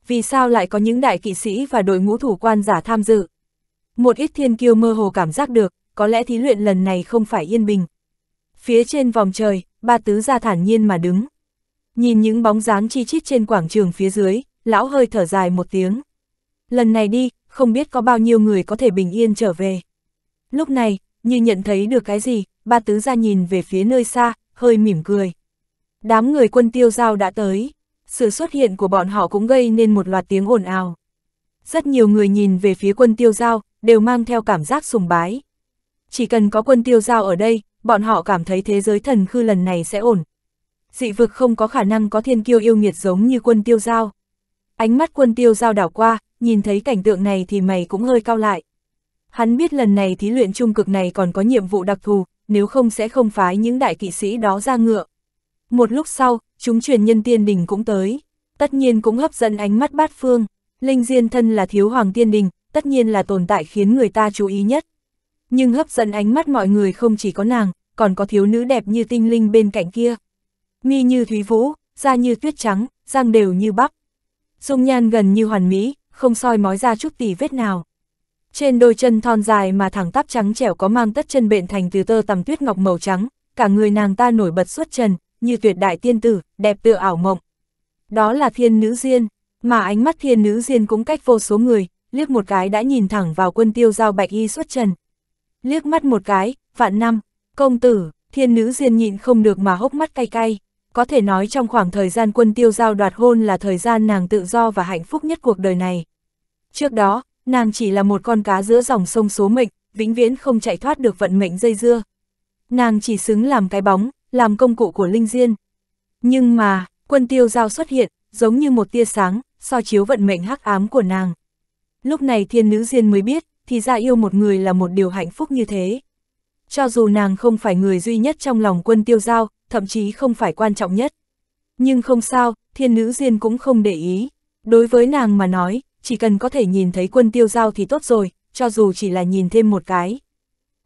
vì sao lại có những đại kỵ sĩ và đội ngũ thủ quan giả tham dự. Một ít thiên kiêu mơ hồ cảm giác được, có lẽ thí luyện lần này không phải yên bình. Phía trên vòng trời, ba tứ gia thản nhiên mà đứng. Nhìn những bóng dáng chi chít trên quảng trường phía dưới, lão hơi thở dài một tiếng. Lần này đi, không biết có bao nhiêu người có thể bình yên trở về. Lúc này, như nhận thấy được cái gì, ba tứ gia nhìn về phía nơi xa, hơi mỉm cười. Đám người quân tiêu giao đã tới sự xuất hiện của bọn họ cũng gây nên một loạt tiếng ồn ào. Rất nhiều người nhìn về phía quân tiêu giao, đều mang theo cảm giác sùng bái. Chỉ cần có quân tiêu giao ở đây, bọn họ cảm thấy thế giới thần khư lần này sẽ ổn. Dị vực không có khả năng có thiên kiêu yêu nghiệt giống như quân tiêu giao. Ánh mắt quân tiêu giao đảo qua, nhìn thấy cảnh tượng này thì mày cũng hơi cao lại. Hắn biết lần này thí luyện trung cực này còn có nhiệm vụ đặc thù, nếu không sẽ không phái những đại kỵ sĩ đó ra ngựa. Một lúc sau, chúng truyền nhân tiên đình cũng tới, tất nhiên cũng hấp dẫn ánh mắt bát phương, Linh Diên thân là thiếu hoàng tiên đình, tất nhiên là tồn tại khiến người ta chú ý nhất. Nhưng hấp dẫn ánh mắt mọi người không chỉ có nàng, còn có thiếu nữ đẹp như tinh linh bên cạnh kia. Mi như thúy vũ, da như tuyết trắng, răng đều như bắp. Dung nhan gần như hoàn mỹ, không soi mói ra chút tỉ vết nào. Trên đôi chân thon dài mà thẳng tắp trắng trẻo có mang tất chân bệnh thành từ tơ tằm tuyết ngọc màu trắng, cả người nàng ta nổi bật suốt trần, như tuyệt đại tiên tử, đẹp tựa ảo mộng. Đó là thiên nữ diên, mà ánh mắt thiên nữ diên cũng cách vô số người, liếc một cái đã nhìn thẳng vào quân tiêu giao bạch y xuất trần. Liếc mắt một cái, vạn năm, công tử, thiên nữ diên nhịn không được mà hốc mắt cay cay. Có thể nói trong khoảng thời gian quân tiêu giao đoạt hôn là thời gian nàng tự do và hạnh phúc nhất cuộc đời này. Trước đó, nàng chỉ là một con cá giữa dòng sông số mệnh, vĩnh viễn không chạy thoát được vận mệnh dây dưa. Nàng chỉ xứng làm cái bóng, làm công cụ của Linh Diên. Nhưng mà, quân tiêu giao xuất hiện, giống như một tia sáng, so chiếu vận mệnh hắc ám của nàng. Lúc này thiên nữ Diên mới biết, thì ra yêu một người là một điều hạnh phúc như thế. Cho dù nàng không phải người duy nhất trong lòng quân tiêu giao, thậm chí không phải quan trọng nhất. Nhưng không sao, thiên nữ Diên cũng không để ý. Đối với nàng mà nói, chỉ cần có thể nhìn thấy quân tiêu giao thì tốt rồi, cho dù chỉ là nhìn thêm một cái.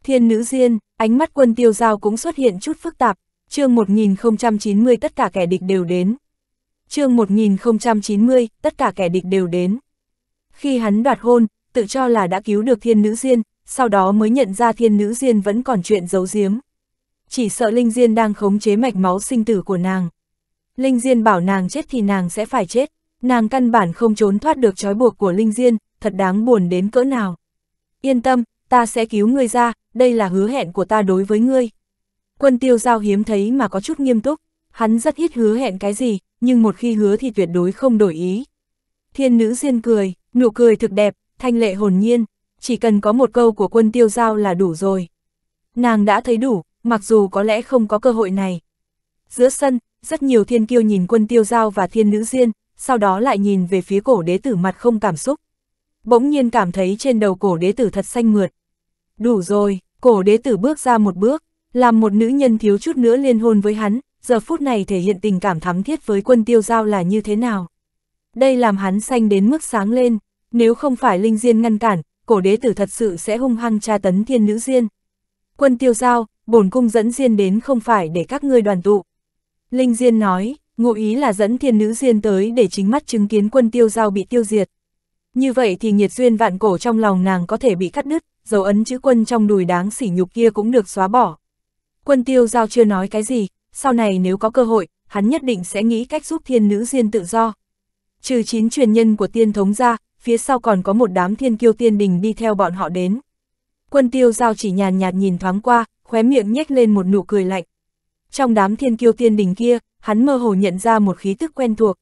Thiên nữ Diên, ánh mắt quân tiêu giao cũng xuất hiện chút phức tạp, chương 1090 tất cả kẻ địch đều đến. chương 1090, tất cả kẻ địch đều đến. Khi hắn đoạt hôn, tự cho là đã cứu được thiên nữ diên, sau đó mới nhận ra thiên nữ diên vẫn còn chuyện giấu giếm. Chỉ sợ Linh Diên đang khống chế mạch máu sinh tử của nàng. Linh Diên bảo nàng chết thì nàng sẽ phải chết, nàng căn bản không trốn thoát được trói buộc của Linh Diên, thật đáng buồn đến cỡ nào. Yên tâm, ta sẽ cứu ngươi ra, đây là hứa hẹn của ta đối với ngươi. Quân tiêu giao hiếm thấy mà có chút nghiêm túc, hắn rất ít hứa hẹn cái gì, nhưng một khi hứa thì tuyệt đối không đổi ý. Thiên nữ diên cười, nụ cười thực đẹp, thanh lệ hồn nhiên, chỉ cần có một câu của quân tiêu giao là đủ rồi. Nàng đã thấy đủ, mặc dù có lẽ không có cơ hội này. Giữa sân, rất nhiều thiên kiêu nhìn quân tiêu giao và thiên nữ diên, sau đó lại nhìn về phía cổ đế tử mặt không cảm xúc. Bỗng nhiên cảm thấy trên đầu cổ đế tử thật xanh mượt. Đủ rồi, cổ đế tử bước ra một bước, làm một nữ nhân thiếu chút nữa liên hôn với hắn, giờ phút này thể hiện tình cảm thắm thiết với quân tiêu giao là như thế nào. Đây làm hắn xanh đến mức sáng lên, nếu không phải Linh Diên ngăn cản, cổ đế tử thật sự sẽ hung hăng tra tấn thiên nữ Diên. Quân tiêu giao, bổn cung dẫn Diên đến không phải để các ngươi đoàn tụ. Linh Diên nói, ngụ ý là dẫn thiên nữ Diên tới để chính mắt chứng kiến quân tiêu giao bị tiêu diệt. Như vậy thì nhiệt duyên vạn cổ trong lòng nàng có thể bị cắt đứt, dấu ấn chữ quân trong đùi đáng sỉ nhục kia cũng được xóa bỏ. Quân tiêu giao chưa nói cái gì, sau này nếu có cơ hội, hắn nhất định sẽ nghĩ cách giúp thiên nữ diên tự do. Trừ chín truyền nhân của tiên thống ra, phía sau còn có một đám thiên kiêu tiên đình đi theo bọn họ đến. Quân tiêu giao chỉ nhàn nhạt nhìn thoáng qua, khóe miệng nhếch lên một nụ cười lạnh. Trong đám thiên kiêu tiên đình kia, hắn mơ hồ nhận ra một khí tức quen thuộc.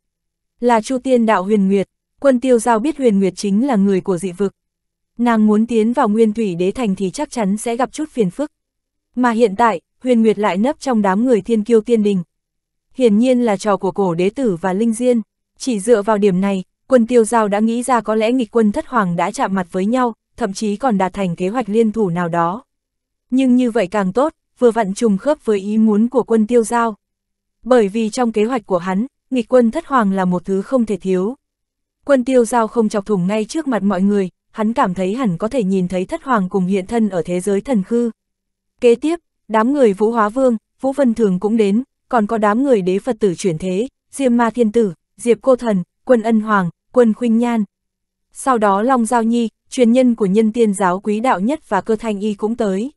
Là Chu Tiên Đạo Huyền Nguyệt, quân tiêu giao biết Huyền Nguyệt chính là người của dị vực. Nàng muốn tiến vào nguyên thủy đế thành thì chắc chắn sẽ gặp chút phiền phức. Mà hiện tại, Huyền Nguyệt lại nấp trong đám người thiên kiêu tiên đình. Hiển nhiên là trò của cổ đế tử và Linh Diên, chỉ dựa vào điểm này, quân tiêu giao đã nghĩ ra có lẽ nghịch quân thất hoàng đã chạm mặt với nhau, thậm chí còn đạt thành kế hoạch liên thủ nào đó. Nhưng như vậy càng tốt, vừa vặn trùng khớp với ý muốn của quân tiêu giao. Bởi vì trong kế hoạch của hắn, nghịch quân thất hoàng là một thứ không thể thiếu. Quân tiêu giao không chọc thủng ngay trước mặt mọi người, hắn cảm thấy hẳn có thể nhìn thấy thất hoàng cùng hiện thân ở thế giới thần khư. Kế tiếp, Đám người Vũ Hóa Vương, Vũ Vân Thường cũng đến, còn có đám người đế Phật tử chuyển thế, Diêm Ma Thiên Tử, Diệp Cô Thần, Quân Ân Hoàng, Quân Khuynh Nhan. Sau đó Long Giao Nhi, truyền nhân của nhân tiên giáo quý đạo nhất và cơ thanh y cũng tới.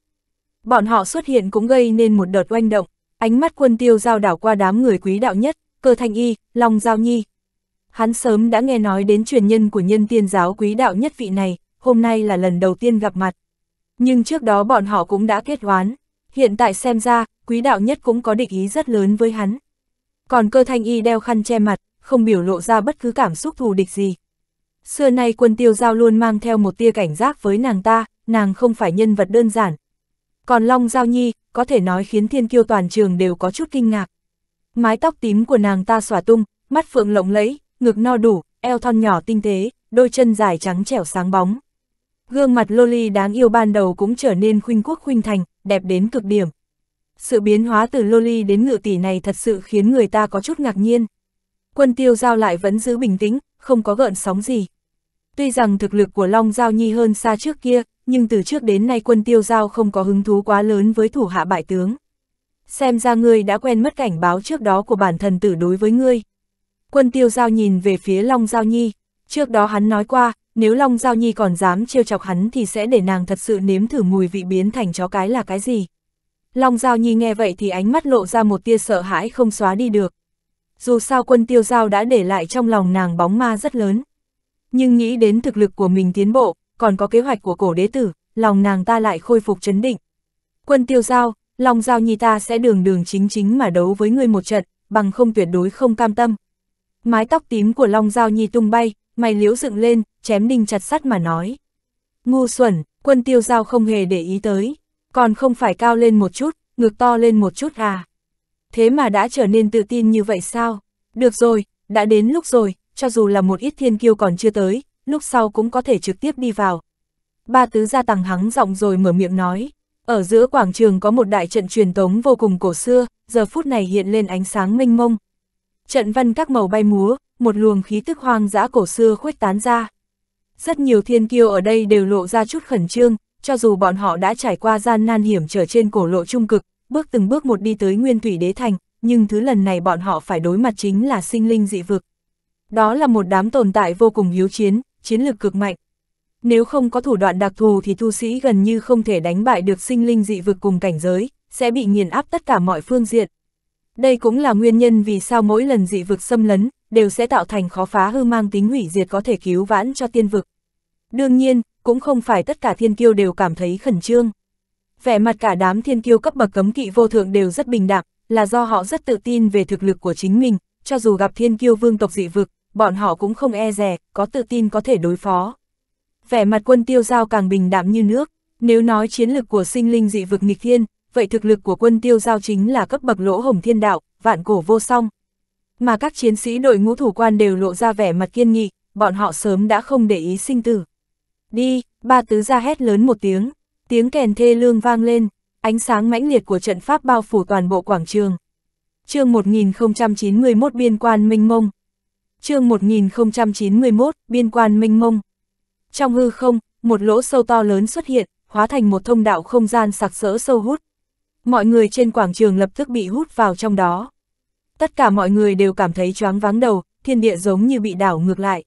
Bọn họ xuất hiện cũng gây nên một đợt oanh động, ánh mắt quân tiêu giao đảo qua đám người quý đạo nhất, cơ thanh y, Long Giao Nhi. Hắn sớm đã nghe nói đến truyền nhân của nhân tiên giáo quý đạo nhất vị này, hôm nay là lần đầu tiên gặp mặt. Nhưng trước đó bọn họ cũng đã kết oán, Hiện tại xem ra, quý đạo nhất cũng có định ý rất lớn với hắn. Còn cơ thanh y đeo khăn che mặt, không biểu lộ ra bất cứ cảm xúc thù địch gì. Xưa nay quân tiêu giao luôn mang theo một tia cảnh giác với nàng ta, nàng không phải nhân vật đơn giản. Còn Long Giao Nhi, có thể nói khiến thiên kiêu toàn trường đều có chút kinh ngạc. Mái tóc tím của nàng ta xòa tung, mắt phượng lộng lẫy, ngực no đủ, eo thon nhỏ tinh tế, đôi chân dài trắng trẻo sáng bóng. Gương mặt Loli đáng yêu ban đầu cũng trở nên khuynh quốc khuynh thành, đẹp đến cực điểm. Sự biến hóa từ Loli đến ngự tỷ này thật sự khiến người ta có chút ngạc nhiên. Quân tiêu giao lại vẫn giữ bình tĩnh, không có gợn sóng gì. Tuy rằng thực lực của Long Giao Nhi hơn xa trước kia, nhưng từ trước đến nay quân tiêu giao không có hứng thú quá lớn với thủ hạ bại tướng. Xem ra ngươi đã quen mất cảnh báo trước đó của bản thần tử đối với ngươi. Quân tiêu giao nhìn về phía Long Giao Nhi, trước đó hắn nói qua, nếu Long Giao Nhi còn dám trêu chọc hắn thì sẽ để nàng thật sự nếm thử mùi vị biến thành chó cái là cái gì. Long Giao Nhi nghe vậy thì ánh mắt lộ ra một tia sợ hãi không xóa đi được. Dù sao quân tiêu giao đã để lại trong lòng nàng bóng ma rất lớn. Nhưng nghĩ đến thực lực của mình tiến bộ, còn có kế hoạch của cổ đế tử, lòng nàng ta lại khôi phục chấn định. Quân tiêu giao, Long Giao Nhi ta sẽ đường đường chính chính mà đấu với ngươi một trận, bằng không tuyệt đối không cam tâm. Mái tóc tím của Long Giao Nhi tung bay, mày liếu dựng lên, chém đinh chặt sắt mà nói. Ngu xuẩn, quân tiêu giao không hề để ý tới, còn không phải cao lên một chút, ngược to lên một chút à. Thế mà đã trở nên tự tin như vậy sao? Được rồi, đã đến lúc rồi, cho dù là một ít thiên kiêu còn chưa tới, lúc sau cũng có thể trực tiếp đi vào. Ba tứ gia tăng hắng giọng rồi mở miệng nói. Ở giữa quảng trường có một đại trận truyền tống vô cùng cổ xưa, giờ phút này hiện lên ánh sáng mênh mông. Trận văn các màu bay múa, một luồng khí tức hoang dã cổ xưa khuếch tán ra. Rất nhiều thiên kiêu ở đây đều lộ ra chút khẩn trương, cho dù bọn họ đã trải qua gian nan hiểm trở trên cổ lộ trung cực, bước từng bước một đi tới nguyên thủy đế thành, nhưng thứ lần này bọn họ phải đối mặt chính là sinh linh dị vực. Đó là một đám tồn tại vô cùng hiếu chiến, chiến lực cực mạnh. Nếu không có thủ đoạn đặc thù thì tu sĩ gần như không thể đánh bại được sinh linh dị vực cùng cảnh giới, sẽ bị nghiền áp tất cả mọi phương diện, đây cũng là nguyên nhân vì sao mỗi lần dị vực xâm lấn, đều sẽ tạo thành khó phá hư mang tính hủy diệt có thể cứu vãn cho tiên vực. Đương nhiên, cũng không phải tất cả thiên kiêu đều cảm thấy khẩn trương. Vẻ mặt cả đám thiên kiêu cấp bậc cấm kỵ vô thượng đều rất bình đạm, là do họ rất tự tin về thực lực của chính mình, cho dù gặp thiên kiêu vương tộc dị vực, bọn họ cũng không e rè, có tự tin có thể đối phó. Vẻ mặt quân tiêu giao càng bình đạm như nước, nếu nói chiến lực của sinh linh dị vực nghịch thiên, vậy thực lực của quân tiêu giao chính là cấp bậc lỗ hồng thiên đạo, vạn cổ vô song. Mà các chiến sĩ đội ngũ thủ quan đều lộ ra vẻ mặt kiên nghị, bọn họ sớm đã không để ý sinh tử. Đi, ba tứ ra hét lớn một tiếng, tiếng kèn thê lương vang lên, ánh sáng mãnh liệt của trận pháp bao phủ toàn bộ quảng trường. chương 1091 biên quan minh mông. chương 1091 biên quan minh mông. Trong hư không, một lỗ sâu to lớn xuất hiện, hóa thành một thông đạo không gian sặc sỡ sâu hút, mọi người trên quảng trường lập tức bị hút vào trong đó. Tất cả mọi người đều cảm thấy choáng váng đầu, thiên địa giống như bị đảo ngược lại.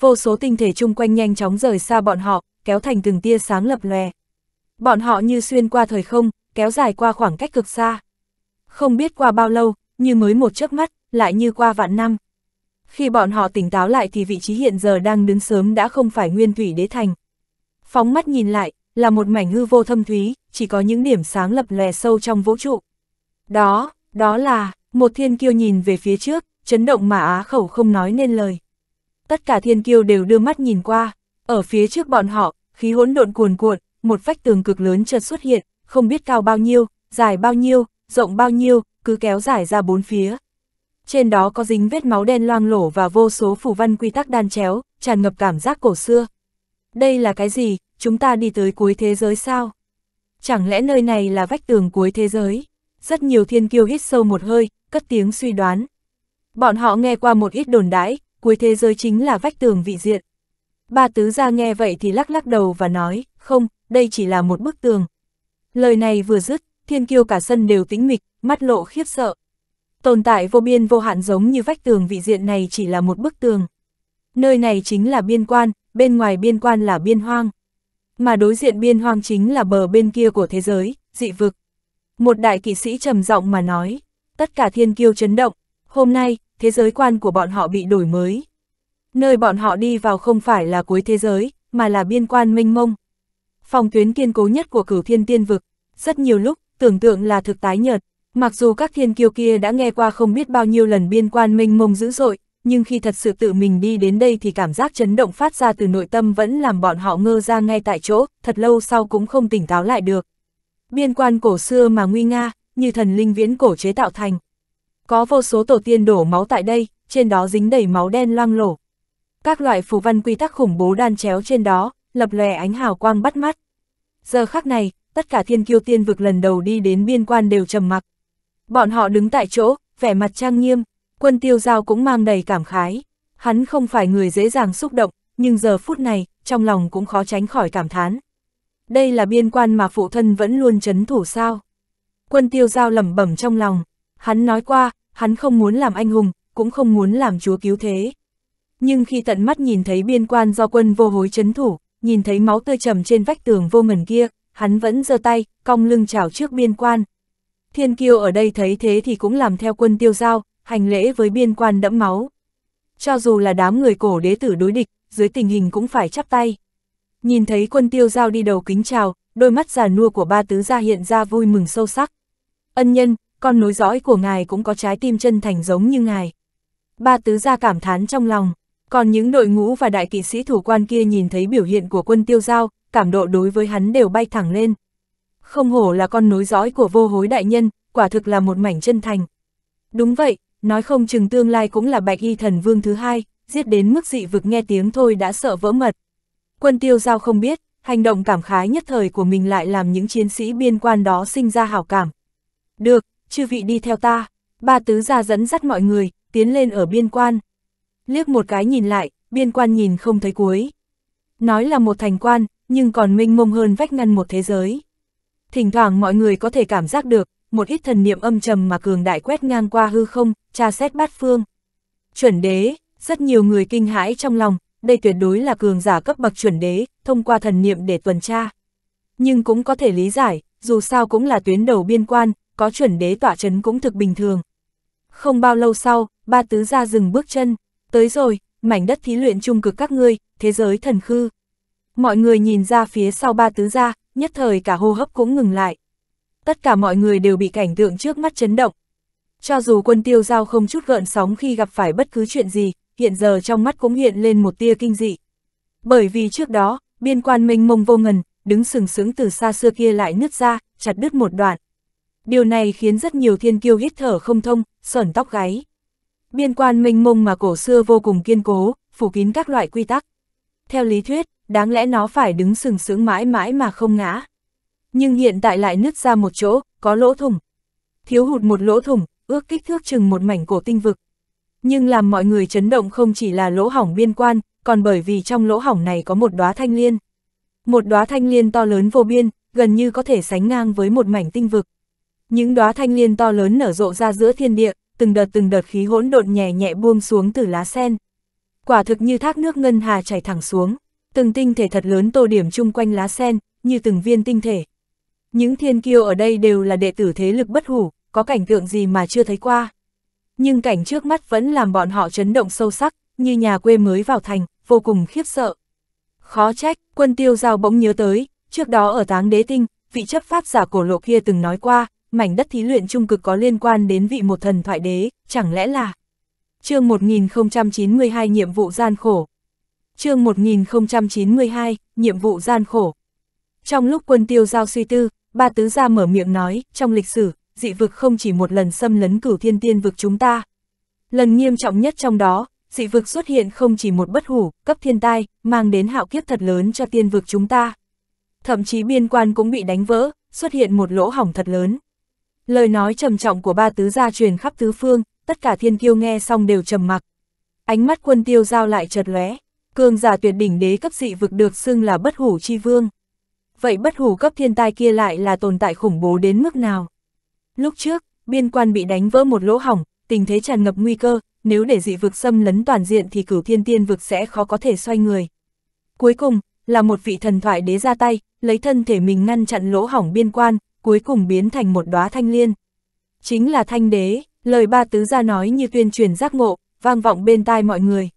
Vô số tinh thể chung quanh nhanh chóng rời xa bọn họ, kéo thành từng tia sáng lập lòe. Bọn họ như xuyên qua thời không, kéo dài qua khoảng cách cực xa. Không biết qua bao lâu, như mới một chớp mắt, lại như qua vạn năm. Khi bọn họ tỉnh táo lại thì vị trí hiện giờ đang đứng sớm đã không phải nguyên thủy đế thành. Phóng mắt nhìn lại, là một mảnh hư vô thâm thúy, chỉ có những điểm sáng lập lòe sâu trong vũ trụ. Đó, đó là, một thiên kiêu nhìn về phía trước, chấn động mà á khẩu không nói nên lời. Tất cả thiên kiêu đều đưa mắt nhìn qua, ở phía trước bọn họ, khí hỗn độn cuồn cuộn, một vách tường cực lớn chợt xuất hiện, không biết cao bao nhiêu, dài bao nhiêu, rộng bao nhiêu, cứ kéo dài ra bốn phía. Trên đó có dính vết máu đen loang lổ và vô số phù văn quy tắc đan chéo, tràn ngập cảm giác cổ xưa đây là cái gì, chúng ta đi tới cuối thế giới sao? Chẳng lẽ nơi này là vách tường cuối thế giới? Rất nhiều thiên kiêu hít sâu một hơi, cất tiếng suy đoán. Bọn họ nghe qua một ít đồn đãi, cuối thế giới chính là vách tường vị diện. Ba tứ gia nghe vậy thì lắc lắc đầu và nói, không, đây chỉ là một bức tường. Lời này vừa dứt, thiên kiêu cả sân đều tĩnh mịch, mắt lộ khiếp sợ. Tồn tại vô biên vô hạn giống như vách tường vị diện này chỉ là một bức tường. Nơi này chính là biên quan, bên ngoài biên quan là biên hoang. Mà đối diện biên hoang chính là bờ bên kia của thế giới, dị vực. Một đại kỵ sĩ trầm giọng mà nói, tất cả thiên kiêu chấn động, hôm nay, thế giới quan của bọn họ bị đổi mới. Nơi bọn họ đi vào không phải là cuối thế giới, mà là biên quan mênh mông. Phòng tuyến kiên cố nhất của cửu thiên tiên vực, rất nhiều lúc, tưởng tượng là thực tái nhật. Mặc dù các thiên kiêu kia đã nghe qua không biết bao nhiêu lần biên quan mênh mông dữ dội, nhưng khi thật sự tự mình đi đến đây thì cảm giác chấn động phát ra từ nội tâm vẫn làm bọn họ ngơ ra ngay tại chỗ, thật lâu sau cũng không tỉnh táo lại được. Biên quan cổ xưa mà nguy nga, như thần linh viễn cổ chế tạo thành. Có vô số tổ tiên đổ máu tại đây, trên đó dính đầy máu đen loang lổ. Các loại phù văn quy tắc khủng bố đan chéo trên đó, lập lòe ánh hào quang bắt mắt. Giờ khắc này, tất cả thiên kiêu tiên vực lần đầu đi đến biên quan đều trầm mặc. Bọn họ đứng tại chỗ, vẻ mặt trang nghiêm, Quân tiêu giao cũng mang đầy cảm khái. Hắn không phải người dễ dàng xúc động, nhưng giờ phút này, trong lòng cũng khó tránh khỏi cảm thán. Đây là biên quan mà phụ thân vẫn luôn chấn thủ sao. Quân tiêu giao lẩm bẩm trong lòng. Hắn nói qua, hắn không muốn làm anh hùng, cũng không muốn làm chúa cứu thế. Nhưng khi tận mắt nhìn thấy biên quan do quân vô hối chấn thủ, nhìn thấy máu tươi trầm trên vách tường vô ngần kia, hắn vẫn giơ tay, cong lưng chào trước biên quan. Thiên kiêu ở đây thấy thế thì cũng làm theo quân tiêu giao, hành lễ với biên quan đẫm máu. Cho dù là đám người cổ đế tử đối địch, dưới tình hình cũng phải chắp tay. Nhìn thấy quân tiêu giao đi đầu kính chào, đôi mắt già nua của ba tứ gia hiện ra vui mừng sâu sắc. Ân nhân, con nối dõi của ngài cũng có trái tim chân thành giống như ngài. Ba tứ gia cảm thán trong lòng, còn những đội ngũ và đại kỵ sĩ thủ quan kia nhìn thấy biểu hiện của quân tiêu giao, cảm độ đối với hắn đều bay thẳng lên. Không hổ là con nối dõi của vô hối đại nhân, quả thực là một mảnh chân thành. Đúng vậy, nói không chừng tương lai cũng là bạch y thần vương thứ hai, giết đến mức dị vực nghe tiếng thôi đã sợ vỡ mật. Quân tiêu giao không biết, hành động cảm khái nhất thời của mình lại làm những chiến sĩ biên quan đó sinh ra hảo cảm. Được, chư vị đi theo ta, ba tứ gia dẫn dắt mọi người, tiến lên ở biên quan. Liếc một cái nhìn lại, biên quan nhìn không thấy cuối. Nói là một thành quan, nhưng còn mênh mông hơn vách ngăn một thế giới. Thỉnh thoảng mọi người có thể cảm giác được, một ít thần niệm âm trầm mà cường đại quét ngang qua hư không, tra xét bát phương. Chuẩn đế, rất nhiều người kinh hãi trong lòng, đây tuyệt đối là cường giả cấp bậc chuẩn đế, thông qua thần niệm để tuần tra. Nhưng cũng có thể lý giải, dù sao cũng là tuyến đầu biên quan, có chuẩn đế tỏa chấn cũng thực bình thường. Không bao lâu sau, ba tứ ra dừng bước chân, tới rồi, mảnh đất thí luyện trung cực các ngươi, thế giới thần khư. Mọi người nhìn ra phía sau ba tứ ra, nhất thời cả hô hấp cũng ngừng lại tất cả mọi người đều bị cảnh tượng trước mắt chấn động. Cho dù quân tiêu giao không chút gợn sóng khi gặp phải bất cứ chuyện gì, hiện giờ trong mắt cũng hiện lên một tia kinh dị. Bởi vì trước đó, biên quan minh mông vô ngần, đứng sừng sững từ xa xưa kia lại nứt ra, chặt đứt một đoạn. Điều này khiến rất nhiều thiên kiêu hít thở không thông, sởn tóc gáy. Biên quan minh mông mà cổ xưa vô cùng kiên cố, phủ kín các loại quy tắc. Theo lý thuyết, đáng lẽ nó phải đứng sừng sững mãi mãi mà không ngã nhưng hiện tại lại nứt ra một chỗ, có lỗ thủng. Thiếu hụt một lỗ thủng, ước kích thước chừng một mảnh cổ tinh vực. Nhưng làm mọi người chấn động không chỉ là lỗ hỏng biên quan, còn bởi vì trong lỗ hỏng này có một đóa thanh liên. Một đóa thanh liên to lớn vô biên, gần như có thể sánh ngang với một mảnh tinh vực. Những đóa thanh liên to lớn nở rộ ra giữa thiên địa, từng đợt từng đợt khí hỗn độn nhẹ nhẹ buông xuống từ lá sen. Quả thực như thác nước ngân hà chảy thẳng xuống, từng tinh thể thật lớn tô điểm chung quanh lá sen, như từng viên tinh thể, những thiên kiêu ở đây đều là đệ tử thế lực bất hủ, có cảnh tượng gì mà chưa thấy qua. Nhưng cảnh trước mắt vẫn làm bọn họ chấn động sâu sắc, như nhà quê mới vào thành, vô cùng khiếp sợ. Khó trách, quân tiêu giao bỗng nhớ tới, trước đó ở táng đế tinh, vị chấp pháp giả cổ lộ kia từng nói qua, mảnh đất thí luyện trung cực có liên quan đến vị một thần thoại đế, chẳng lẽ là... chương 1092 nhiệm vụ gian khổ. chương 1092, nhiệm vụ gian khổ. Trong lúc quân tiêu giao suy tư, Ba tứ gia mở miệng nói, trong lịch sử, dị vực không chỉ một lần xâm lấn cửu thiên tiên vực chúng ta. Lần nghiêm trọng nhất trong đó, dị vực xuất hiện không chỉ một bất hủ, cấp thiên tai, mang đến hạo kiếp thật lớn cho tiên vực chúng ta. Thậm chí biên quan cũng bị đánh vỡ, xuất hiện một lỗ hỏng thật lớn. Lời nói trầm trọng của ba tứ gia truyền khắp tứ phương, tất cả thiên kiêu nghe xong đều trầm mặc. Ánh mắt quân tiêu giao lại chợt lóe, cường giả tuyệt đỉnh đế cấp dị vực được xưng là bất hủ chi vương vậy bất hủ cấp thiên tai kia lại là tồn tại khủng bố đến mức nào. Lúc trước, biên quan bị đánh vỡ một lỗ hỏng, tình thế tràn ngập nguy cơ, nếu để dị vực xâm lấn toàn diện thì cửu thiên tiên vực sẽ khó có thể xoay người. Cuối cùng, là một vị thần thoại đế ra tay, lấy thân thể mình ngăn chặn lỗ hỏng biên quan, cuối cùng biến thành một đóa thanh liên. Chính là thanh đế, lời ba tứ gia nói như tuyên truyền giác ngộ, vang vọng bên tai mọi người.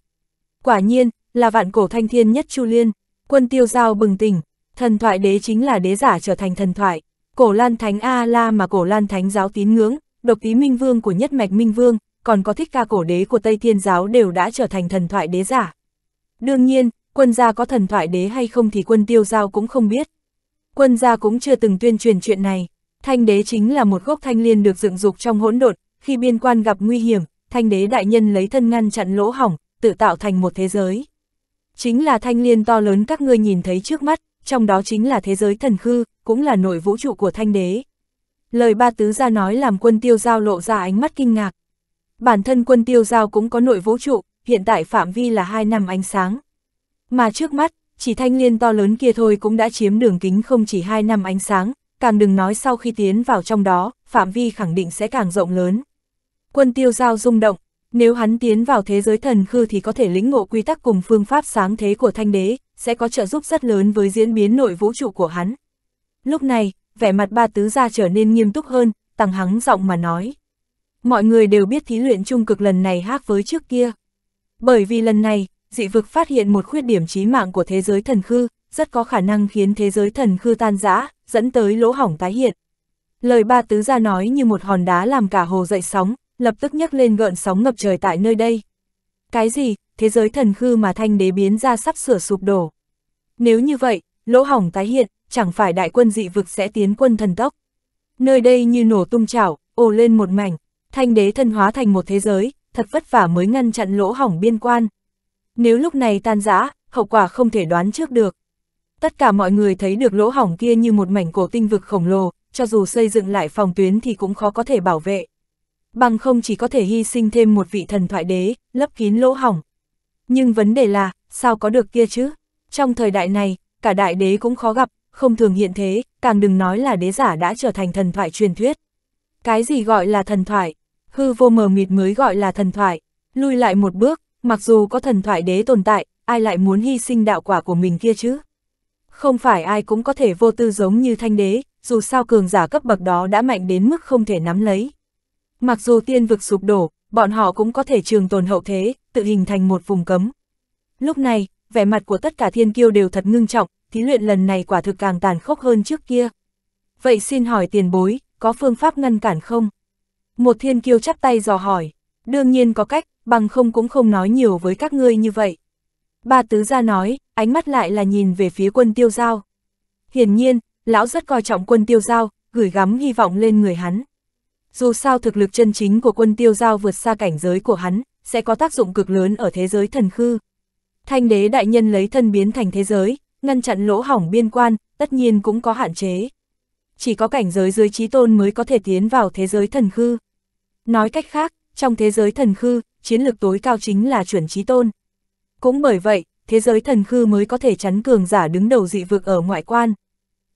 Quả nhiên, là vạn cổ thanh thiên nhất chu liên, quân tiêu giao bừng tỉnh, Thần thoại đế chính là đế giả trở thành thần thoại, cổ lan thánh A-la mà cổ lan thánh giáo tín ngưỡng, độc tí minh vương của nhất mạch minh vương, còn có thích ca cổ đế của Tây Thiên giáo đều đã trở thành thần thoại đế giả. Đương nhiên, quân gia có thần thoại đế hay không thì quân tiêu giao cũng không biết. Quân gia cũng chưa từng tuyên truyền chuyện này. Thanh đế chính là một gốc thanh liên được dựng dục trong hỗn độn, khi biên quan gặp nguy hiểm, thanh đế đại nhân lấy thân ngăn chặn lỗ hỏng, tự tạo thành một thế giới. Chính là thanh liên to lớn các ngươi nhìn thấy trước mắt, trong đó chính là thế giới thần khư, cũng là nội vũ trụ của thanh đế. Lời ba tứ gia nói làm quân tiêu giao lộ ra ánh mắt kinh ngạc. Bản thân quân tiêu giao cũng có nội vũ trụ, hiện tại phạm vi là hai năm ánh sáng. Mà trước mắt, chỉ thanh liên to lớn kia thôi cũng đã chiếm đường kính không chỉ hai năm ánh sáng, càng đừng nói sau khi tiến vào trong đó, phạm vi khẳng định sẽ càng rộng lớn. Quân tiêu giao rung động, nếu hắn tiến vào thế giới thần khư thì có thể lĩnh ngộ quy tắc cùng phương pháp sáng thế của thanh đế, sẽ có trợ giúp rất lớn với diễn biến nội vũ trụ của hắn. Lúc này, vẻ mặt ba tứ gia trở nên nghiêm túc hơn, tăng hắng giọng mà nói. Mọi người đều biết thí luyện trung cực lần này khác với trước kia. Bởi vì lần này, dị vực phát hiện một khuyết điểm chí mạng của thế giới thần khư, rất có khả năng khiến thế giới thần khư tan rã, dẫn tới lỗ hỏng tái hiện. Lời ba tứ gia nói như một hòn đá làm cả hồ dậy sóng, lập tức nhấc lên gợn sóng ngập trời tại nơi đây. Cái gì, thế giới thần khư mà thanh đế biến ra sắp sửa sụp đổ. Nếu như vậy, lỗ hỏng tái hiện, chẳng phải đại quân dị vực sẽ tiến quân thần tốc. Nơi đây như nổ tung chảo, ồ lên một mảnh, thanh đế thân hóa thành một thế giới, thật vất vả mới ngăn chặn lỗ hỏng biên quan. Nếu lúc này tan rã, hậu quả không thể đoán trước được. Tất cả mọi người thấy được lỗ hỏng kia như một mảnh cổ tinh vực khổng lồ, cho dù xây dựng lại phòng tuyến thì cũng khó có thể bảo vệ. Bằng không chỉ có thể hy sinh thêm một vị thần thoại đế, lấp kín lỗ hỏng. Nhưng vấn đề là, sao có được kia chứ? Trong thời đại này, cả đại đế cũng khó gặp, không thường hiện thế, càng đừng nói là đế giả đã trở thành thần thoại truyền thuyết. Cái gì gọi là thần thoại? Hư vô mờ mịt mới gọi là thần thoại. Lui lại một bước, mặc dù có thần thoại đế tồn tại, ai lại muốn hy sinh đạo quả của mình kia chứ? Không phải ai cũng có thể vô tư giống như thanh đế, dù sao cường giả cấp bậc đó đã mạnh đến mức không thể nắm lấy. Mặc dù tiên vực sụp đổ, bọn họ cũng có thể trường tồn hậu thế, tự hình thành một vùng cấm. Lúc này, vẻ mặt của tất cả thiên kiêu đều thật ngưng trọng, thí luyện lần này quả thực càng tàn khốc hơn trước kia. Vậy xin hỏi tiền bối, có phương pháp ngăn cản không? Một thiên kiêu chắp tay dò hỏi, đương nhiên có cách, bằng không cũng không nói nhiều với các ngươi như vậy. Ba tứ gia nói, ánh mắt lại là nhìn về phía quân tiêu giao. Hiển nhiên, lão rất coi trọng quân tiêu giao, gửi gắm hy vọng lên người hắn dù sao thực lực chân chính của quân tiêu giao vượt xa cảnh giới của hắn, sẽ có tác dụng cực lớn ở thế giới thần khư. Thanh đế đại nhân lấy thân biến thành thế giới, ngăn chặn lỗ hỏng biên quan, tất nhiên cũng có hạn chế. Chỉ có cảnh giới dưới trí tôn mới có thể tiến vào thế giới thần khư. Nói cách khác, trong thế giới thần khư, chiến lược tối cao chính là chuẩn trí tôn. Cũng bởi vậy, thế giới thần khư mới có thể chắn cường giả đứng đầu dị vực ở ngoại quan.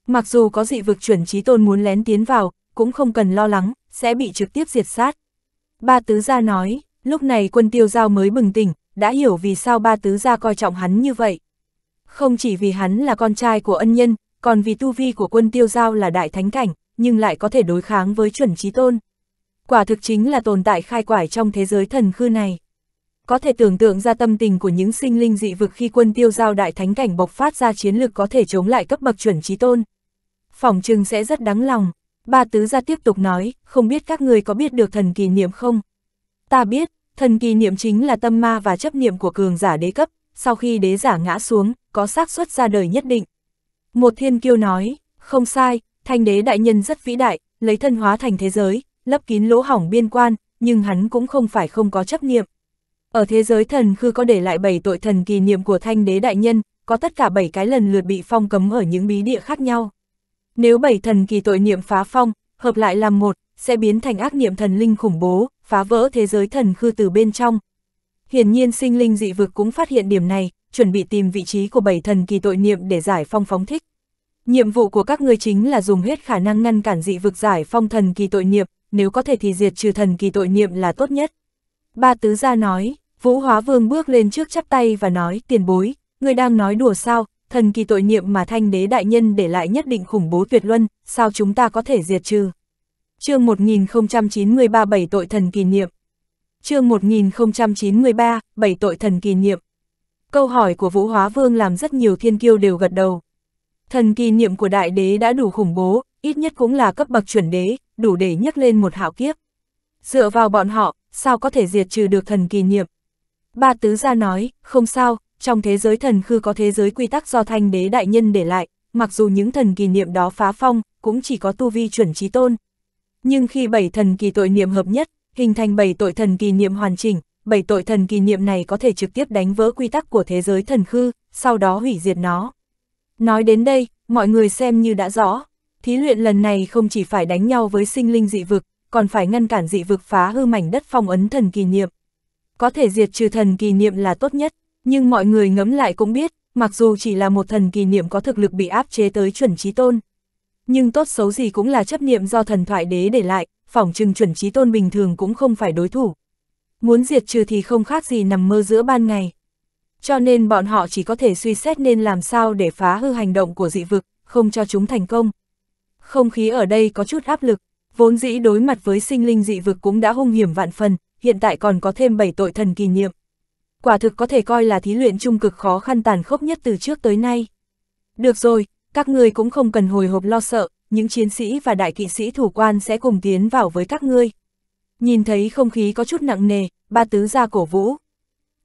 Mặc dù có dị vực chuẩn trí tôn muốn lén tiến vào, cũng không cần lo lắng, sẽ bị trực tiếp diệt sát. Ba tứ gia nói, lúc này quân tiêu giao mới bừng tỉnh, đã hiểu vì sao ba tứ gia coi trọng hắn như vậy. Không chỉ vì hắn là con trai của ân nhân, còn vì tu vi của quân tiêu giao là đại thánh cảnh, nhưng lại có thể đối kháng với chuẩn trí tôn. Quả thực chính là tồn tại khai quải trong thế giới thần khư này. Có thể tưởng tượng ra tâm tình của những sinh linh dị vực khi quân tiêu giao đại thánh cảnh bộc phát ra chiến lực có thể chống lại cấp bậc chuẩn trí tôn. Phỏng chừng sẽ rất đáng lòng. Ba tứ gia tiếp tục nói, không biết các người có biết được thần kỳ niệm không? Ta biết, thần kỳ niệm chính là tâm ma và chấp niệm của cường giả đế cấp, sau khi đế giả ngã xuống, có xác suất ra đời nhất định. Một thiên kiêu nói, không sai, thanh đế đại nhân rất vĩ đại, lấy thân hóa thành thế giới, lấp kín lỗ hỏng biên quan, nhưng hắn cũng không phải không có chấp niệm. Ở thế giới thần khư có để lại bảy tội thần kỳ niệm của thanh đế đại nhân, có tất cả bảy cái lần lượt bị phong cấm ở những bí địa khác nhau. Nếu bảy thần kỳ tội niệm phá phong, hợp lại làm một, sẽ biến thành ác niệm thần linh khủng bố, phá vỡ thế giới thần khư từ bên trong. Hiển nhiên sinh linh dị vực cũng phát hiện điểm này, chuẩn bị tìm vị trí của bảy thần kỳ tội niệm để giải phong phóng thích. Nhiệm vụ của các ngươi chính là dùng hết khả năng ngăn cản dị vực giải phong thần kỳ tội niệm, nếu có thể thì diệt trừ thần kỳ tội niệm là tốt nhất. Ba tứ gia nói, Vũ Hóa Vương bước lên trước chắp tay và nói, tiền bối, người đang nói đùa sao, thần kỳ tội niệm mà thanh đế đại nhân để lại nhất định khủng bố tuyệt luân, sao chúng ta có thể diệt trừ? chương 1093 bảy tội thần kỳ niệm chương 1093, bảy tội thần kỳ niệm Câu hỏi của Vũ Hóa Vương làm rất nhiều thiên kiêu đều gật đầu. Thần kỳ niệm của đại đế đã đủ khủng bố, ít nhất cũng là cấp bậc chuẩn đế, đủ để nhấc lên một hạo kiếp. Dựa vào bọn họ, sao có thể diệt trừ được thần kỳ niệm? Ba tứ gia nói, không sao, trong thế giới thần khư có thế giới quy tắc do thanh đế đại nhân để lại, mặc dù những thần kỳ niệm đó phá phong, cũng chỉ có tu vi chuẩn trí tôn. Nhưng khi bảy thần kỳ tội niệm hợp nhất, hình thành bảy tội thần kỳ niệm hoàn chỉnh, bảy tội thần kỳ niệm này có thể trực tiếp đánh vỡ quy tắc của thế giới thần khư, sau đó hủy diệt nó. Nói đến đây, mọi người xem như đã rõ, thí luyện lần này không chỉ phải đánh nhau với sinh linh dị vực, còn phải ngăn cản dị vực phá hư mảnh đất phong ấn thần kỳ niệm. Có thể diệt trừ thần kỳ niệm là tốt nhất. Nhưng mọi người ngấm lại cũng biết, mặc dù chỉ là một thần kỳ niệm có thực lực bị áp chế tới chuẩn trí tôn. Nhưng tốt xấu gì cũng là chấp niệm do thần thoại đế để lại, phỏng chừng chuẩn trí tôn bình thường cũng không phải đối thủ. Muốn diệt trừ thì không khác gì nằm mơ giữa ban ngày. Cho nên bọn họ chỉ có thể suy xét nên làm sao để phá hư hành động của dị vực, không cho chúng thành công. Không khí ở đây có chút áp lực, vốn dĩ đối mặt với sinh linh dị vực cũng đã hung hiểm vạn phần, hiện tại còn có thêm 7 tội thần kỳ niệm quả thực có thể coi là thí luyện trung cực khó khăn tàn khốc nhất từ trước tới nay. Được rồi, các ngươi cũng không cần hồi hộp lo sợ, những chiến sĩ và đại kỵ sĩ thủ quan sẽ cùng tiến vào với các ngươi. Nhìn thấy không khí có chút nặng nề, ba tứ ra cổ vũ.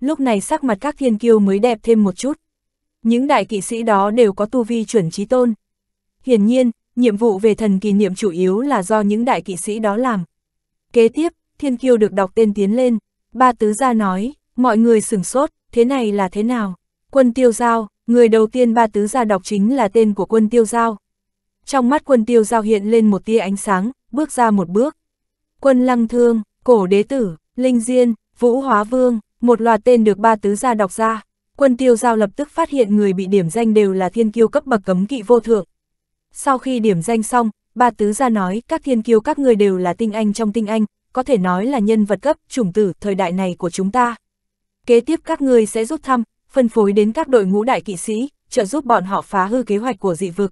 Lúc này sắc mặt các thiên kiêu mới đẹp thêm một chút. Những đại kỵ sĩ đó đều có tu vi chuẩn trí tôn. Hiển nhiên, nhiệm vụ về thần kỳ niệm chủ yếu là do những đại kỵ sĩ đó làm. Kế tiếp, thiên kiêu được đọc tên tiến lên, ba tứ gia nói. Mọi người sửng sốt, thế này là thế nào? Quân tiêu giao, người đầu tiên ba tứ gia đọc chính là tên của quân tiêu giao. Trong mắt quân tiêu giao hiện lên một tia ánh sáng, bước ra một bước. Quân lăng thương, cổ đế tử, linh diên, vũ hóa vương, một loạt tên được ba tứ gia đọc ra. Quân tiêu giao lập tức phát hiện người bị điểm danh đều là thiên kiêu cấp bậc cấm kỵ vô thượng. Sau khi điểm danh xong, ba tứ gia nói các thiên kiêu các người đều là tinh anh trong tinh anh, có thể nói là nhân vật cấp, chủng tử thời đại này của chúng ta kế tiếp các ngươi sẽ rút thăm, phân phối đến các đội ngũ đại kỵ sĩ, trợ giúp bọn họ phá hư kế hoạch của dị vực.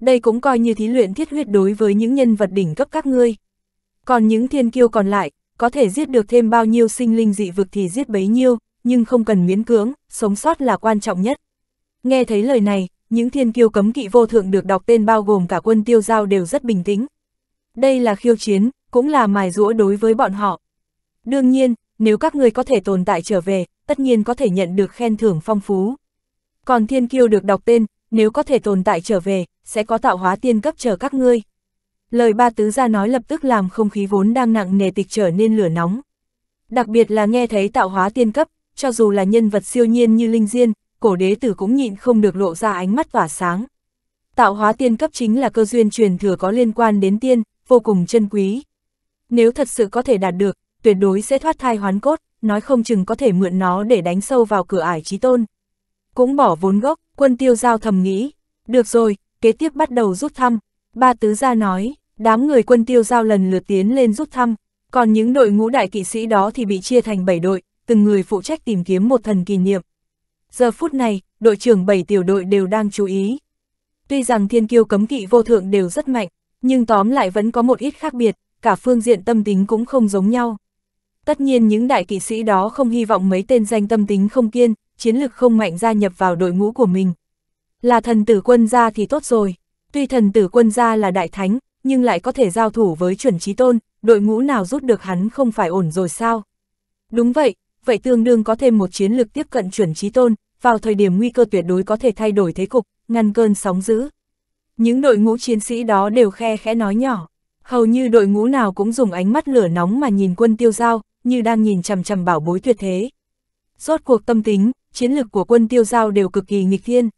Đây cũng coi như thí luyện thiết huyết đối với những nhân vật đỉnh cấp các ngươi. Còn những thiên kiêu còn lại, có thể giết được thêm bao nhiêu sinh linh dị vực thì giết bấy nhiêu, nhưng không cần miễn cưỡng, sống sót là quan trọng nhất. Nghe thấy lời này, những thiên kiêu cấm kỵ vô thượng được đọc tên bao gồm cả quân tiêu giao đều rất bình tĩnh. Đây là khiêu chiến, cũng là mài rũa đối với bọn họ. Đương nhiên, nếu các ngươi có thể tồn tại trở về, tất nhiên có thể nhận được khen thưởng phong phú. Còn thiên kiêu được đọc tên, nếu có thể tồn tại trở về, sẽ có tạo hóa tiên cấp chờ các ngươi. Lời ba tứ gia nói lập tức làm không khí vốn đang nặng nề tịch trở nên lửa nóng. Đặc biệt là nghe thấy tạo hóa tiên cấp, cho dù là nhân vật siêu nhiên như Linh Diên, cổ đế tử cũng nhịn không được lộ ra ánh mắt tỏa sáng. Tạo hóa tiên cấp chính là cơ duyên truyền thừa có liên quan đến tiên, vô cùng chân quý. Nếu thật sự có thể đạt được, tuyệt đối sẽ thoát thai hoán cốt, nói không chừng có thể mượn nó để đánh sâu vào cửa ải trí tôn. Cũng bỏ vốn gốc, quân tiêu giao thầm nghĩ, được rồi, kế tiếp bắt đầu rút thăm, ba tứ gia nói, đám người quân tiêu giao lần lượt tiến lên rút thăm, còn những đội ngũ đại kỵ sĩ đó thì bị chia thành 7 đội, từng người phụ trách tìm kiếm một thần kỷ niệm. Giờ phút này, đội trưởng 7 tiểu đội đều đang chú ý. Tuy rằng thiên kiêu cấm kỵ vô thượng đều rất mạnh, nhưng tóm lại vẫn có một ít khác biệt, cả phương diện tâm tính cũng không giống nhau. Tất nhiên những đại kỵ sĩ đó không hy vọng mấy tên danh tâm tính không kiên, chiến lực không mạnh gia nhập vào đội ngũ của mình. Là thần tử quân gia thì tốt rồi, tuy thần tử quân gia là đại thánh, nhưng lại có thể giao thủ với chuẩn trí tôn, đội ngũ nào rút được hắn không phải ổn rồi sao? Đúng vậy, vậy tương đương có thêm một chiến lực tiếp cận chuẩn trí tôn, vào thời điểm nguy cơ tuyệt đối có thể thay đổi thế cục, ngăn cơn sóng dữ. Những đội ngũ chiến sĩ đó đều khe khẽ nói nhỏ, hầu như đội ngũ nào cũng dùng ánh mắt lửa nóng mà nhìn quân tiêu giao, như đang nhìn chằm chằm bảo bối tuyệt thế. Rốt cuộc tâm tính, chiến lực của quân tiêu giao đều cực kỳ nghịch thiên.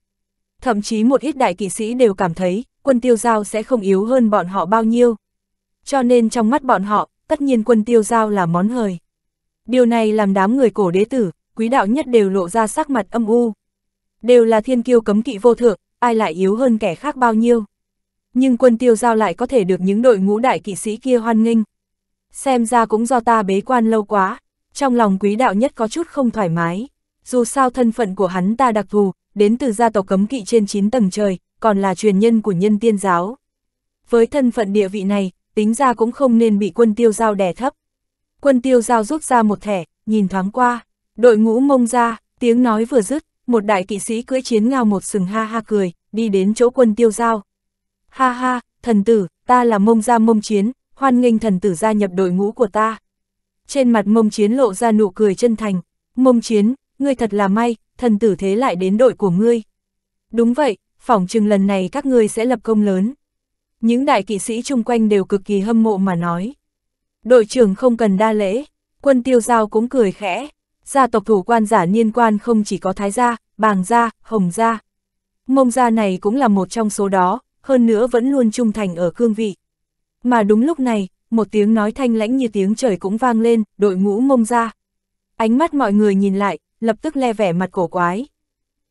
Thậm chí một ít đại kỵ sĩ đều cảm thấy, quân tiêu giao sẽ không yếu hơn bọn họ bao nhiêu. Cho nên trong mắt bọn họ, tất nhiên quân tiêu giao là món hời. Điều này làm đám người cổ đế tử, quý đạo nhất đều lộ ra sắc mặt âm u. Đều là thiên kiêu cấm kỵ vô thượng, ai lại yếu hơn kẻ khác bao nhiêu. Nhưng quân tiêu giao lại có thể được những đội ngũ đại kỵ sĩ kia hoan nghênh xem ra cũng do ta bế quan lâu quá, trong lòng quý đạo nhất có chút không thoải mái. Dù sao thân phận của hắn ta đặc thù, đến từ gia tộc cấm kỵ trên 9 tầng trời, còn là truyền nhân của nhân tiên giáo. Với thân phận địa vị này, tính ra cũng không nên bị quân tiêu giao đè thấp. Quân tiêu giao rút ra một thẻ, nhìn thoáng qua, đội ngũ mông ra, tiếng nói vừa dứt, một đại kỵ sĩ cưỡi chiến ngao một sừng ha ha cười, đi đến chỗ quân tiêu giao. Ha ha, thần tử, ta là mông ra mông chiến, hoan nghênh thần tử gia nhập đội ngũ của ta. Trên mặt mông chiến lộ ra nụ cười chân thành, mông chiến, ngươi thật là may, thần tử thế lại đến đội của ngươi. Đúng vậy, phỏng chừng lần này các ngươi sẽ lập công lớn. Những đại kỵ sĩ chung quanh đều cực kỳ hâm mộ mà nói. Đội trưởng không cần đa lễ, quân tiêu giao cũng cười khẽ. Gia tộc thủ quan giả niên quan không chỉ có thái gia, bàng gia, hồng gia. Mông gia này cũng là một trong số đó, hơn nữa vẫn luôn trung thành ở cương vị. Mà đúng lúc này, một tiếng nói thanh lãnh như tiếng trời cũng vang lên, đội ngũ mông ra. Ánh mắt mọi người nhìn lại, lập tức le vẻ mặt cổ quái.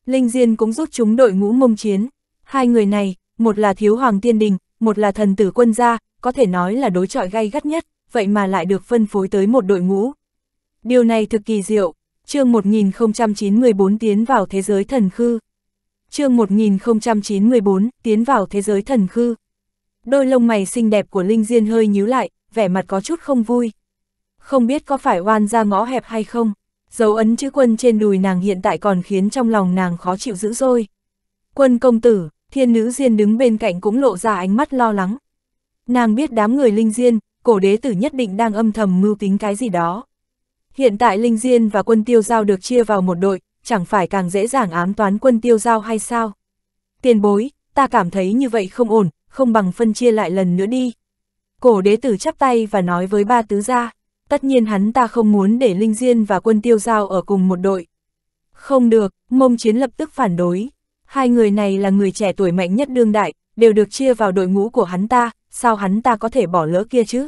Linh Diên cũng rút chúng đội ngũ mông chiến. Hai người này, một là thiếu hoàng tiên đình, một là thần tử quân gia, có thể nói là đối trọi gay gắt nhất, vậy mà lại được phân phối tới một đội ngũ. Điều này thực kỳ diệu, chương 1094 tiến vào thế giới thần khư. chương 1094 tiến vào thế giới thần khư, Đôi lông mày xinh đẹp của Linh Diên hơi nhíu lại, vẻ mặt có chút không vui. Không biết có phải oan ra ngõ hẹp hay không, dấu ấn chữ quân trên đùi nàng hiện tại còn khiến trong lòng nàng khó chịu dữ dôi. Quân công tử, thiên nữ Diên đứng bên cạnh cũng lộ ra ánh mắt lo lắng. Nàng biết đám người Linh Diên, cổ đế tử nhất định đang âm thầm mưu tính cái gì đó. Hiện tại Linh Diên và quân tiêu giao được chia vào một đội, chẳng phải càng dễ dàng ám toán quân tiêu giao hay sao? Tiền bối, ta cảm thấy như vậy không ổn, không bằng phân chia lại lần nữa đi. Cổ đế tử chắp tay và nói với ba tứ gia, tất nhiên hắn ta không muốn để Linh Diên và quân tiêu giao ở cùng một đội. Không được, mông chiến lập tức phản đối. Hai người này là người trẻ tuổi mạnh nhất đương đại, đều được chia vào đội ngũ của hắn ta, sao hắn ta có thể bỏ lỡ kia chứ?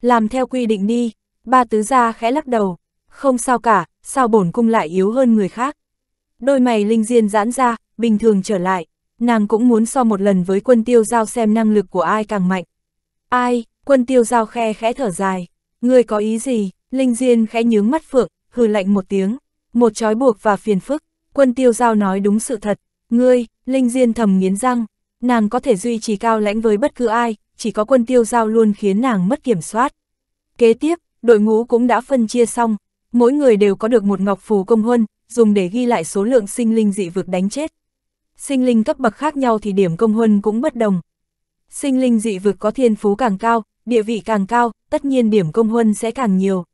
Làm theo quy định đi, ba tứ gia khẽ lắc đầu, không sao cả, sao bổn cung lại yếu hơn người khác. Đôi mày Linh Diên giãn ra, bình thường trở lại nàng cũng muốn so một lần với quân tiêu giao xem năng lực của ai càng mạnh. Ai, quân tiêu giao khe khẽ thở dài, ngươi có ý gì, Linh Diên khẽ nhướng mắt phượng, hừ lạnh một tiếng, một trói buộc và phiền phức, quân tiêu giao nói đúng sự thật, ngươi, Linh Diên thầm nghiến răng, nàng có thể duy trì cao lãnh với bất cứ ai, chỉ có quân tiêu giao luôn khiến nàng mất kiểm soát. Kế tiếp, đội ngũ cũng đã phân chia xong, mỗi người đều có được một ngọc phù công huân, dùng để ghi lại số lượng sinh linh dị vực đánh chết sinh linh cấp bậc khác nhau thì điểm công huân cũng bất đồng. Sinh linh dị vực có thiên phú càng cao, địa vị càng cao, tất nhiên điểm công huân sẽ càng nhiều.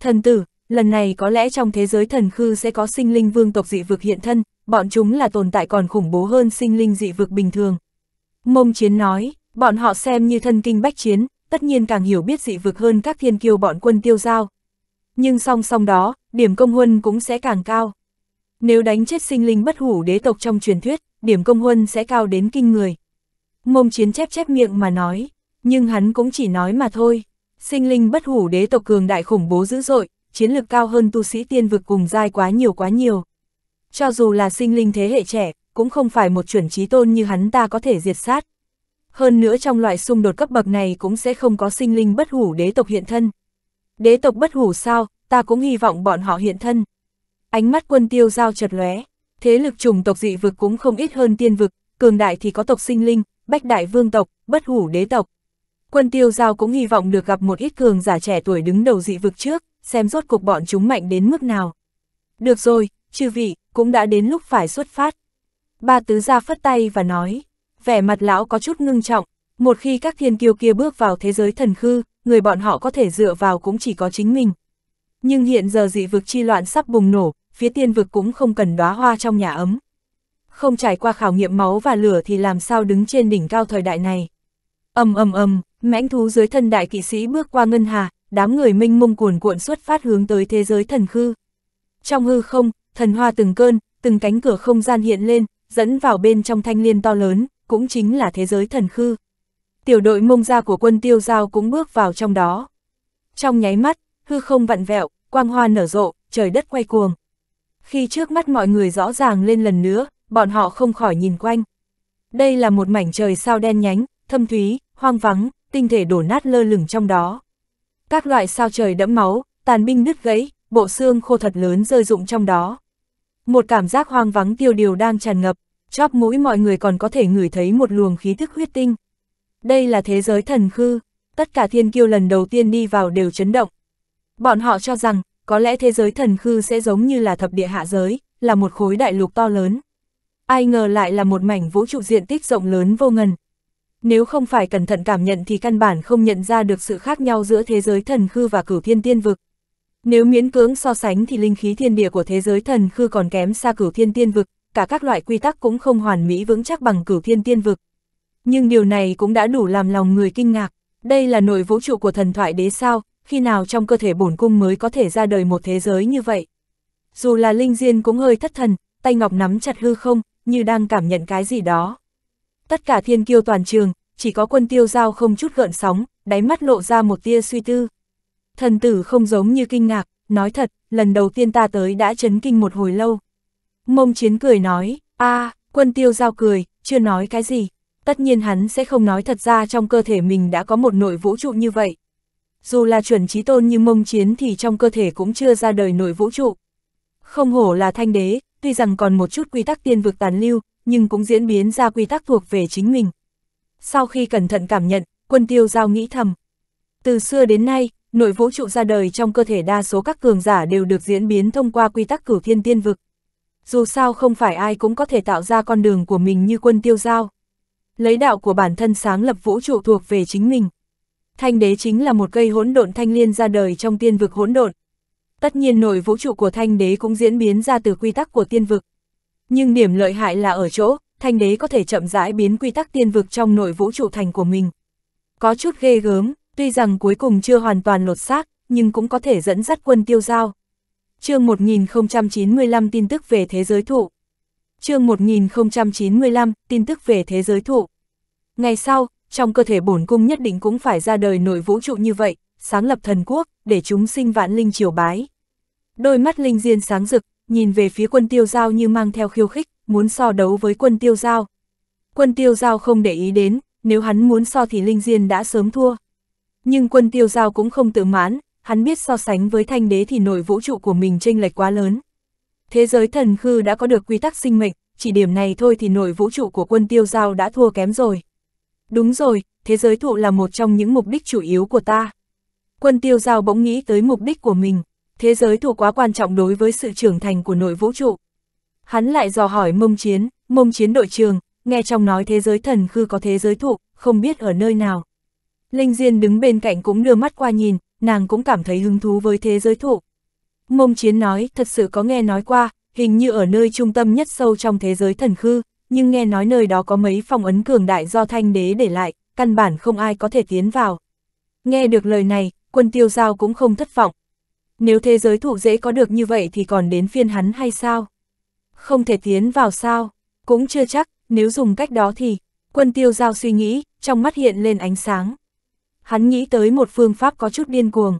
Thần tử, lần này có lẽ trong thế giới thần khư sẽ có sinh linh vương tộc dị vực hiện thân, bọn chúng là tồn tại còn khủng bố hơn sinh linh dị vực bình thường. Mông Chiến nói, bọn họ xem như thân kinh bách chiến, tất nhiên càng hiểu biết dị vực hơn các thiên kiêu bọn quân tiêu giao. Nhưng song song đó, điểm công huân cũng sẽ càng cao. Nếu đánh chết sinh linh bất hủ đế tộc trong truyền thuyết, điểm công huân sẽ cao đến kinh người. Mông chiến chép chép miệng mà nói, nhưng hắn cũng chỉ nói mà thôi. Sinh linh bất hủ đế tộc cường đại khủng bố dữ dội, chiến lực cao hơn tu sĩ tiên vực cùng dai quá nhiều quá nhiều. Cho dù là sinh linh thế hệ trẻ, cũng không phải một chuẩn trí tôn như hắn ta có thể diệt sát. Hơn nữa trong loại xung đột cấp bậc này cũng sẽ không có sinh linh bất hủ đế tộc hiện thân. Đế tộc bất hủ sao, ta cũng hy vọng bọn họ hiện thân. Ánh mắt quân tiêu giao chật lóe, thế lực chủng tộc dị vực cũng không ít hơn tiên vực, cường đại thì có tộc sinh linh, bách đại vương tộc, bất hủ đế tộc. Quân tiêu giao cũng hy vọng được gặp một ít cường giả trẻ tuổi đứng đầu dị vực trước, xem rốt cuộc bọn chúng mạnh đến mức nào. Được rồi, chư vị, cũng đã đến lúc phải xuất phát. Ba tứ gia phất tay và nói, vẻ mặt lão có chút ngưng trọng, một khi các thiên kiêu kia bước vào thế giới thần khư, người bọn họ có thể dựa vào cũng chỉ có chính mình. Nhưng hiện giờ dị vực chi loạn sắp bùng nổ, phía tiên vực cũng không cần đóa hoa trong nhà ấm. Không trải qua khảo nghiệm máu và lửa thì làm sao đứng trên đỉnh cao thời đại này. ầm ầm ầm, mãnh thú dưới thân đại kỵ sĩ bước qua ngân hà, đám người minh mông cuồn cuộn xuất phát hướng tới thế giới thần khư. Trong hư không, thần hoa từng cơn, từng cánh cửa không gian hiện lên, dẫn vào bên trong thanh liên to lớn, cũng chính là thế giới thần khư. Tiểu đội mông gia của quân tiêu giao cũng bước vào trong đó. Trong nháy mắt, hư không vặn vẹo, quang hoa nở rộ, trời đất quay cuồng, khi trước mắt mọi người rõ ràng lên lần nữa, bọn họ không khỏi nhìn quanh. Đây là một mảnh trời sao đen nhánh, thâm thúy, hoang vắng, tinh thể đổ nát lơ lửng trong đó. Các loại sao trời đẫm máu, tàn binh nứt gãy, bộ xương khô thật lớn rơi rụng trong đó. Một cảm giác hoang vắng tiêu điều đang tràn ngập, chóp mũi mọi người còn có thể ngửi thấy một luồng khí thức huyết tinh. Đây là thế giới thần khư, tất cả thiên kiêu lần đầu tiên đi vào đều chấn động. Bọn họ cho rằng, có lẽ thế giới thần khư sẽ giống như là thập địa hạ giới, là một khối đại lục to lớn. Ai ngờ lại là một mảnh vũ trụ diện tích rộng lớn vô ngần. Nếu không phải cẩn thận cảm nhận thì căn bản không nhận ra được sự khác nhau giữa thế giới thần khư và cửu thiên tiên vực. Nếu miễn cưỡng so sánh thì linh khí thiên địa của thế giới thần khư còn kém xa cửu thiên tiên vực, cả các loại quy tắc cũng không hoàn mỹ vững chắc bằng cửu thiên tiên vực. Nhưng điều này cũng đã đủ làm lòng người kinh ngạc. Đây là nội vũ trụ của thần thoại đế sao, khi nào trong cơ thể bổn cung mới có thể ra đời một thế giới như vậy. Dù là Linh Diên cũng hơi thất thần, tay ngọc nắm chặt hư không, như đang cảm nhận cái gì đó. Tất cả thiên kiêu toàn trường, chỉ có quân tiêu giao không chút gợn sóng, đáy mắt lộ ra một tia suy tư. Thần tử không giống như kinh ngạc, nói thật, lần đầu tiên ta tới đã chấn kinh một hồi lâu. Mông chiến cười nói, a quân tiêu giao cười, chưa nói cái gì. Tất nhiên hắn sẽ không nói thật ra trong cơ thể mình đã có một nội vũ trụ như vậy, dù là chuẩn trí tôn như mông chiến thì trong cơ thể cũng chưa ra đời nội vũ trụ. Không hổ là thanh đế, tuy rằng còn một chút quy tắc tiên vực tàn lưu, nhưng cũng diễn biến ra quy tắc thuộc về chính mình. Sau khi cẩn thận cảm nhận, quân tiêu giao nghĩ thầm. Từ xưa đến nay, nội vũ trụ ra đời trong cơ thể đa số các cường giả đều được diễn biến thông qua quy tắc cửu thiên tiên vực. Dù sao không phải ai cũng có thể tạo ra con đường của mình như quân tiêu giao. Lấy đạo của bản thân sáng lập vũ trụ thuộc về chính mình thanh đế chính là một cây hỗn độn thanh liên ra đời trong tiên vực hỗn độn. Tất nhiên nội vũ trụ của thanh đế cũng diễn biến ra từ quy tắc của tiên vực. Nhưng điểm lợi hại là ở chỗ, thanh đế có thể chậm rãi biến quy tắc tiên vực trong nội vũ trụ thành của mình. Có chút ghê gớm, tuy rằng cuối cùng chưa hoàn toàn lột xác, nhưng cũng có thể dẫn dắt quân tiêu giao. chương 1095 tin tức về thế giới thụ chương 1095, tin tức về thế giới thụ. Ngày sau, trong cơ thể bổn cung nhất định cũng phải ra đời nội vũ trụ như vậy, sáng lập thần quốc, để chúng sinh vạn linh triều bái. Đôi mắt linh diên sáng rực, nhìn về phía quân tiêu giao như mang theo khiêu khích, muốn so đấu với quân tiêu giao. Quân tiêu giao không để ý đến, nếu hắn muốn so thì linh diên đã sớm thua. Nhưng quân tiêu giao cũng không tự mãn, hắn biết so sánh với thanh đế thì nội vũ trụ của mình chênh lệch quá lớn. Thế giới thần khư đã có được quy tắc sinh mệnh, chỉ điểm này thôi thì nội vũ trụ của quân tiêu giao đã thua kém rồi. Đúng rồi, thế giới thụ là một trong những mục đích chủ yếu của ta. Quân tiêu giao bỗng nghĩ tới mục đích của mình, thế giới thụ quá quan trọng đối với sự trưởng thành của nội vũ trụ. Hắn lại dò hỏi mông chiến, mông chiến đội trường, nghe trong nói thế giới thần khư có thế giới thụ, không biết ở nơi nào. Linh Diên đứng bên cạnh cũng đưa mắt qua nhìn, nàng cũng cảm thấy hứng thú với thế giới thụ. Mông chiến nói, thật sự có nghe nói qua, hình như ở nơi trung tâm nhất sâu trong thế giới thần khư, nhưng nghe nói nơi đó có mấy phòng ấn cường đại do thanh đế để lại, căn bản không ai có thể tiến vào. Nghe được lời này, quân tiêu giao cũng không thất vọng. Nếu thế giới thụ dễ có được như vậy thì còn đến phiên hắn hay sao? Không thể tiến vào sao? Cũng chưa chắc, nếu dùng cách đó thì... Quân tiêu giao suy nghĩ, trong mắt hiện lên ánh sáng. Hắn nghĩ tới một phương pháp có chút điên cuồng.